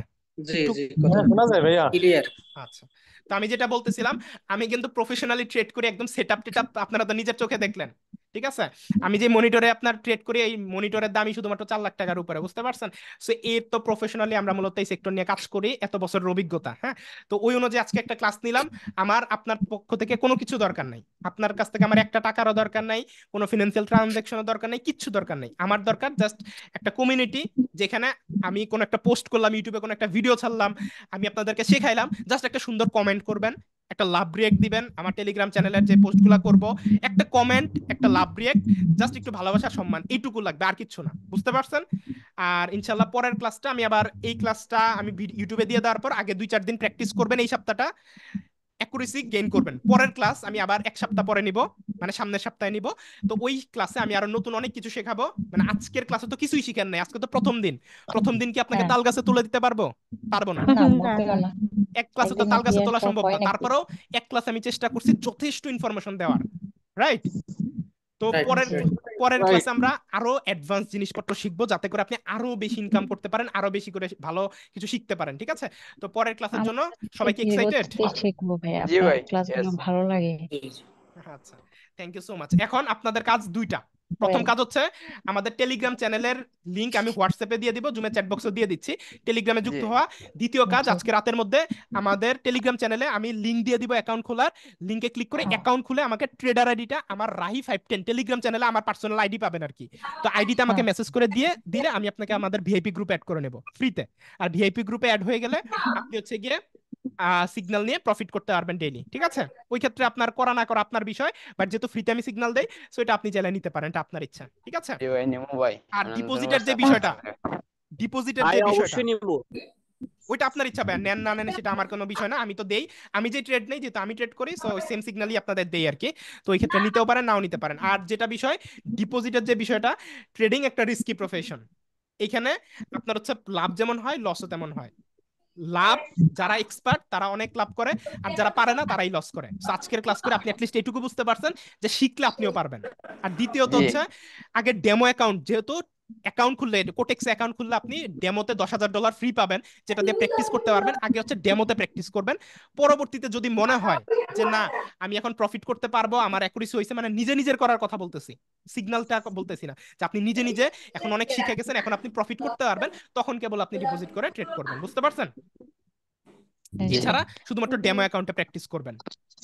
হ্যাঁ, শোনা যায় ভাইয়া আচ্ছা তো আমি যেটা বলতেছিলাম আমি কিন্তু প্রফেশনালি ট্রেড করে একদম সেট আপ আপনারা তো নিজের চোখে দেখলেন ঠিক আছে আমি যে মনিটরে আপনার ট্রেড করি এই মনিটরের দামই শুধুমাত্র চার লাখ টাকার উপরে বুঝতে পারছেন সো এর তো প্রফেশনালি আমরা মূলত এই সেক্টর নিয়ে কাজ করি এত বছরের অভিজ্ঞতা হ্যাঁ তো ওই অনুযায়ী আজকে একটা ক্লাস নিলাম আমার আপনার পক্ষ থেকে কোনো কিছু দরকার নাই আপনার কাছ থেকে আমার একটা টাকারও দরকার নাই কোনো ফিনান্সিয়াল ট্রানজাকশনের দরকার নাই কিচ্ছু দরকার নাই আমার দরকার জাস্ট একটা কমিউনিটি যেখানে আমি কোনো একটা পোস্ট করলাম ইউটিউবে কোনো একটা ভিডিও ছাড়লাম আমি আপনাদেরকে শেখাইলাম জাস্ট একটা সুন্দর কমেন্ট করবেন একটা লাভ ব্রেক দিবেন আমার টেলিগ্রাম চ্যানেলের যে পোস্টগুলো করব একটা কমেন্ট একটা লাভ ব্রেক জাস্ট একটু ভালোবাসা সম্মান এইটুকু লাগবে আর কিছু না বুঝতে পারছেন আর ইনশাল্লাহ পরের ক্লাসটা আমি আবার এই ক্লাসটা আমি ইউটিউবে দিয়ে দেওয়ার পর আগে দুই চার দিন প্র্যাকটিস করবেন এই সপ্তাহটা অ্যাকুরেসি গেইন করবেন পরের ক্লাস আমি আবার এক সপ্তাহ পরে নিব মানে সামনের সপ্তাহে নিব তো ওই ক্লাসে আমি আরো নতুন অনেক কিছু শেখাবো মানে আজকের ক্লাসে তো কিছুই শিখার নাই আজকে তো প্রথম দিন প্রথম দিন কি আপনাকে হ্যাঁ। তাল গাছে তুলে দিতে পারবো পারবো না হ্যাঁ, এক ক্লাসে তো তাল গাছে তোলা সম্ভব না তারপরেও এক ক্লাসে আমি চেষ্টা করছি যথেষ্ট ইনফরমেশন দেওয়ার রাইট তো পরের পরের ক্লাসে আমরা আরো অ্যাডভান্স জিনিসপত্র শিখবো যাতে করে আপনি আরো বেশি ইনকাম করতে পারেন আরো বেশি করে ভালো কিছু শিখতে পারেন ঠিক আছে তো পরের ক্লাসের জন্য সবাইকে এক্সাইটেড শিখবো ভাই আপনার ভালো লাগে আচ্ছা থ্যাংক ইউ সো মাচ এখন আপনাদের কাজ দুইটা প্রথম হ্যাঁ। কাজ হচ্ছে আমাদের টেলিগ্রাম চ্যানেলের লিংক আমি হোয়াটসঅ্যাপে দিয়ে দিব জুমের চ্যাট বক্সে দিয়ে দিচ্ছি টেলিগ্রামে যুক্ত হওয়া দ্বিতীয় কাজ আজকে রাতের মধ্যে আমাদের টেলিগ্রাম চ্যানেলে আমি লিংক দিয়ে দিব অ্যাকাউন্ট খোলার লিংকে ক্লিক করে অ্যাকাউন্ট খুলে আমাকে ট্রেডার আইডিটা আমার রাহি ফাইভ টেন টেলিগ্রাম চ্যানেলে আমার পার্সোনাল আইডি পাবেন আর কি তো আইডিটা আমাকে মেসেজ হ্যাঁ। করে দিয়ে দিলে আমি আপনাকে আমাদের ভিআইপি গ্রুপ অ্যাড করে নেব ফ্রিতে আর ভিআইপি গ্রুপে অ্যাড হয়ে গেলে আপনি হচ্ছে গিয়ে সিগন্যাল নিয়ে প্রফিট করতে পারবেন ডেইলি ঠিক আছে ওই ক্ষেত্রে আপনার করা না করা আপনার বিষয় বাট যেহেতু ফ্রিতে আমি সিগন্যাল দেই সো এটা আপনি চাইলে নিতে পারেন এটা আপনার ইচ্ছা ঠিক আছে আর ডিপোজিটের যে বিষয়টা ডিপোজিটের যে বিষয়টা ওইটা আপনার ইচ্ছা ভাই নেন না নেন সেটা আমার কোনো বিষয় না আমি তো দেই আমি যে ট্রেড নেই যেহেতু আমি ট্রেড করি সো সেম সিগনালই আপনাদের দেই আর কি তো এই ক্ষেত্রে নিতেও পারেন নাও নিতে পারেন আর যেটা বিষয় ডিপোজিটের যে বিষয়টা ট্রেডিং একটা রিস্কি প্রফেশন এখানে আপনার হচ্ছে লাভ যেমন হয় লসও তেমন হয় লাভ যারা এক্সপার্ট তারা অনেক লাভ করে আর যারা পারে না তারাই লস করে আজকের ক্লাস করে আপনি অ্যাটলিস্ট এটুকু বুঝতে পারছেন যে শিখলে আপনিও পারবেন আর দ্বিতীয়ত হচ্ছে আগে ডেমো অ্যাকাউন্ট যেহেতু অ্যাকাউন্ট খুললে কোটেক্স অ্যাকাউন্ট খুললে আপনি ডেমোতে দশ হাজার ডলার ফ্রি পাবেন যেটা দিয়ে প্র্যাকটিস করতে পারবেন আগে হচ্ছে ডেমোতে প্র্যাকটিস করবেন পরবর্তীতে যদি মনে হয় যে না আমি এখন প্রফিট করতে পারবো আমার অ্যাকুরেসি হয়েছে মানে নিজে নিজের করার কথা বলতেছি সিগনালটা বলতেছি না যে আপনি নিজে নিজে এখন অনেক শিখে গেছেন এখন আপনি প্রফিট করতে পারবেন তখন কেবল আপনি ডিপোজিট করে ট্রেড করবেন বুঝতে পারছেন এছাড়া শুধুমাত্র ডেমো অ্যাকাউন্টে প্র্যাকটিস করবেন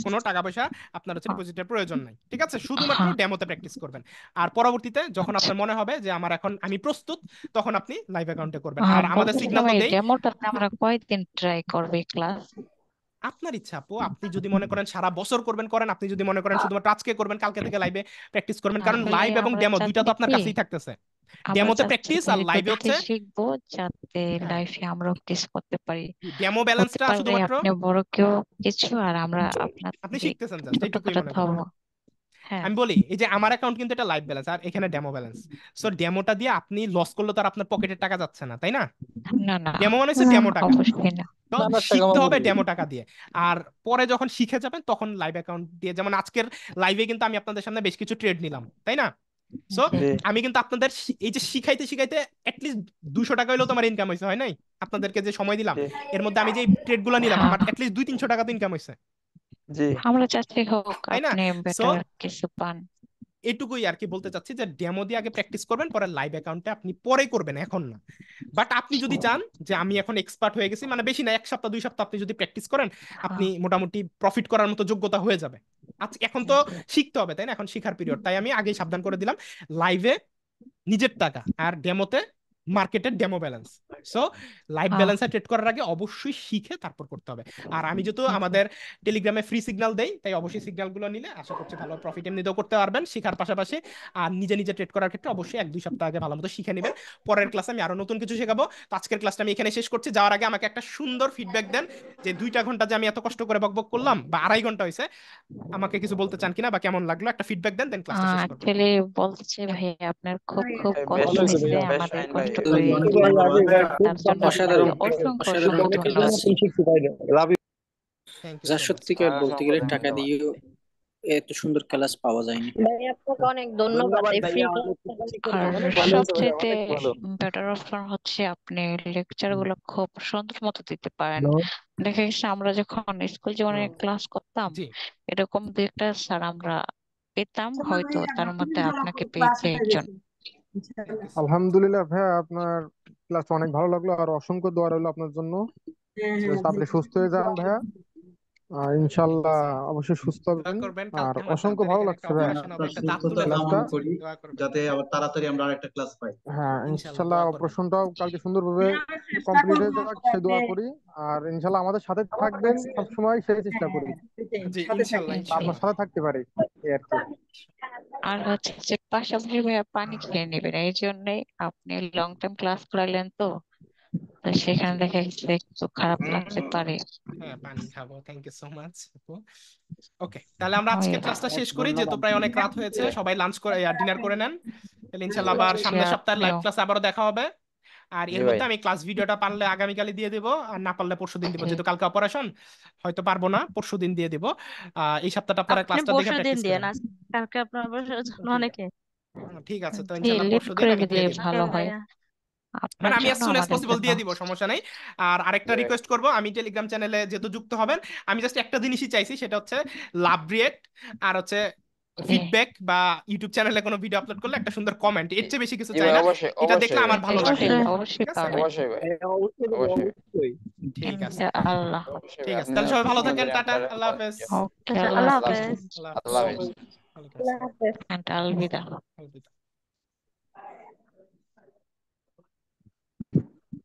কোনো টাকা পয়সা আপনার হচ্ছে ডিপোজিটের প্রয়োজন নাই ঠিক আছে শুধুমাত্র ডেমোতে প্র্যাকটিস করবেন আর পরবর্তীতে যখন আপনার মনে হবে যে আমার এখন আমি প্রস্তুত তখন আপনি লাইভ অ্যাকাউন্টে করবেন আর আমাদের সিগন্যাল দেই ডেমোটা আমরা ট্রাই করবে ক্লাস আপনার ইচ্ছা আপু আপনি যদি মনে করেন সারা বছর করবেন করেন আপনি যদি মনে করেন শুধুমাত্র আজকে করবেন কালকে থেকে লাইভে প্র্যাকটিস করবেন কারণ লাইভ এবং ডেমো দুইটা তো আপনার কাছেই থাকতেছে ডেমোতে প্র্যাকটিস আর লাইভে হচ্ছে শিখবো যাতে লাইফে আমরা প্র্যাকটিস করতে পারি ডেমো ব্যালেন্সটা শুধুমাত্র আপনি বড় কেউ কিছু আর আমরা আপনার আপনি শিখতেছেন জাস্ট এইটুকুই মনে করুন হ্যাঁ। আমি বলি এই যে আমার অ্যাকাউন্ট কিন্তু এটা লাইভ ব্যালেন্স আর এখানে ডেমো ব্যালেন্স সো ডেমোটা দিয়ে আপনি লস করলে তো আর আপনার পকেটের টাকা যাচ্ছে না তাই না না না ডেমো মানে হচ্ছে ডেমো টাকা শিখতে হবে ডেমো টাকা দিয়ে আর পরে যখন শিখে যাবেন তখন লাইভ অ্যাকাউন্ট দিয়ে যেমন আজকের লাইভে কিন্তু আমি আপনাদের সামনে বেশ কিছু ট্রেড নিলাম তাই না সো আমি কিন্তু আপনাদের এই যে শিখাইতে শিখাইতে অ্যাটলিস্ট দুশো টাকা হলেও তোমার ইনকাম হয়েছে হয় নাই আপনাদেরকে যে সময় দিলাম এর মধ্যে আমি যে ট্রেড গুলা নিলাম আমার অ্যাটলিস্ট দুই তিনশো টাকা তো ইনকাম হয়েছে আমরা চাচ্ছি এটুকুই আর কি বলতে চাচ্ছি যে ডেমো দিয়ে আগে প্র্যাকটিস করবেন পরে লাইভ অ্যাকাউন্টে আপনি পরে করবেন এখন না বাট আপনি যদি চান যে আমি এখন এক্সপার্ট হয়ে গেছি মানে বেশি না এক সপ্তাহ দুই সপ্তাহ আপনি যদি প্র্যাকটিস করেন আপনি মোটামুটি প্রফিট করার মতো যোগ্যতা হয়ে যাবে আচ্ছা, এখন তো শিখতে হবে তাই না এখন শিখার পিরিয়ড তাই আমি আগেই সাবধান করে দিলাম লাইভে নিজের টাকা আর ডেমোতে মার্কেটের ডেমো ব্যালেন্স সো লাইভ ব্যালেন্সে ট্রেড করার আগে অবশ্যই শিখে তারপর করতে হবে আর আমি যেহেতু আচ্ছা। আমাদের টেলিগ্রামে ফ্রি সিগনাল দেই তাই অবশ্যই সিগনাল গুলো নিলে আশা করছি ভালো প্রফিট এমনিতেও করতে পারবেন শেখার পাশাপাশি আর নিজে নিজে ট্রেড করার ক্ষেত্রে অবশ্যই এক দুই সপ্তাহ আগে ভালো মতো শিখে নেবেন পরের ক্লাসে আমি আরো নতুন কিছু শেখাবো আজকের ক্লাসটা আমি এখানে শেষ করছি যাওয়ার আগে আমাকে একটা সুন্দর ফিডব্যাক দেন যে দুইটা ঘন্টা যে আমি এত কষ্ট করে বকবক করলাম বা আড়াই ঘন্টা হয়েছে আমাকে কিছু বলতে চান কিনা বা কেমন লাগলো একটা ফিডব্যাক দেন দেন ক্লাসটা শেষ করব অ্যাকচুয়ালি বলতে চাই ভাই আপনার খুব খুব কষ্ট হয়েছে আমাদের বলতে গেলে টাকা দিয়ে এত সুন্দর ক্লাস পাওয়া যায়নি ভাই আপনাকে অনেক ধন্যবাদ বেটার অপশন হচ্ছে আপনি লেকচার গুলো খুব সুন্দর মতো দিতে পারেন দেখা আমরা যখন স্কুল জীবনে ক্লাস করতাম এরকম দু একটা স্যার আমরা পেতাম হ্যাঁ, হয়তো তার মধ্যে আপনাকে পেয়েছে একজন আলহামদুলিল্লাহ ভাইয়া আপনার ক্লাস অনেক ভালো লাগলো আর অসংখ্য দোয়া রইলো আপনার জন্য হ্যাঁ, হ্যাঁ, আপনি সুস্থ হয়ে যান ভাইয়া ইনশাল্লাহ অবশ্যই সুস্থ হবেন করবেন আর কালকে আমার অসংখ্য ভালো একটা লাগছে অপারেশন হবে একটা দাঁত তুলে করি দোয়া যাতে আবার তাড়াতাড়ি আমরা আরেকটা ক্লাস পাই হ্যাঁ ইনশাল্লাহ, ইনশাল্লাহ অপারেশনটাও কালকে সুন্দরভাবে কমপ্লিট হ্যাঁ, হয়ে যাক সে দোয়া হ্যাঁ। করি আর ইনশাল্লাহ আমাদের সাথে থাকবেন সবসময় সেই চেষ্টা করি হ্যাঁ, জি ইনশাল্লাহ আপনার সাথে থাকতে পারি এই আর কি আর হচ্ছে পাশাপাশি ভাইয়া পানি খেয়ে নেবেন এই জন্যে আপনি লং টাইম ক্লাস করালেন তো তো সেখান একটু খারাপ লাগতে পারে হ্যাঁ পানি খাবো thank you so much okay তাহলে আমরা আজকে ক্লাসটা শেষ করি যেহেতু প্রায় অনেক রাত হয়েছে সবাই লাঞ্চ করে ডিনার করে নেন তাহলে ইনশাআল্লাহ আবার সামনের সপ্তাহে লাইভ ক্লাস দেখা হবে আর এর মধ্যে আমি ক্লাস ভিডিওটা পারলে আগামীকালে দিয়ে দিব আর না পারলে পরশু দিন দেবো যেহেতু কালকে অপারেশন হয়তো পারবো না পরশু দিন দিয়ে দেবো এই সপ্তাহটা পরে ক্লাসটা দেখে প্র্যাকটিস করেন কালকে অনেকে ঠিক আছে তো ইনশাআল্লাহ পরশু দিন আমি দিয়ে ভালো হয় মানে আমি অ্যাজ সুন অ্যাজ পসিবল দিয়ে দিব সমস্যা নাই আর আরেকটা রিকোয়েস্ট করব আমি টেলিগ্রাম চ্যানেলে যেহেতু যুক্ত হবেন আমি জাস্ট একটা জিনিসই চাইছি সেটা হচ্ছে লাভ রিয়েট আর হচ্ছে ফিডব্যাক বা ইউটিউব চ্যানেলে কোনো ভিডিও আপলোড করলে একটা সুন্দর কমেন্ট এর চেয়ে বেশি কিছু চাই না এটা দেখলে আমার ভালো লাগে অবশ্যই হ্যাঁ, অবশ্যই ঠিক আছে আল্লাহ ঠিক আছে তাহলে সবাই ভালো থাকেন টাটা আল্লাহ হাফেজ আল্লাহ হাফেজ আল্লাহ হাফেজ আলবিদা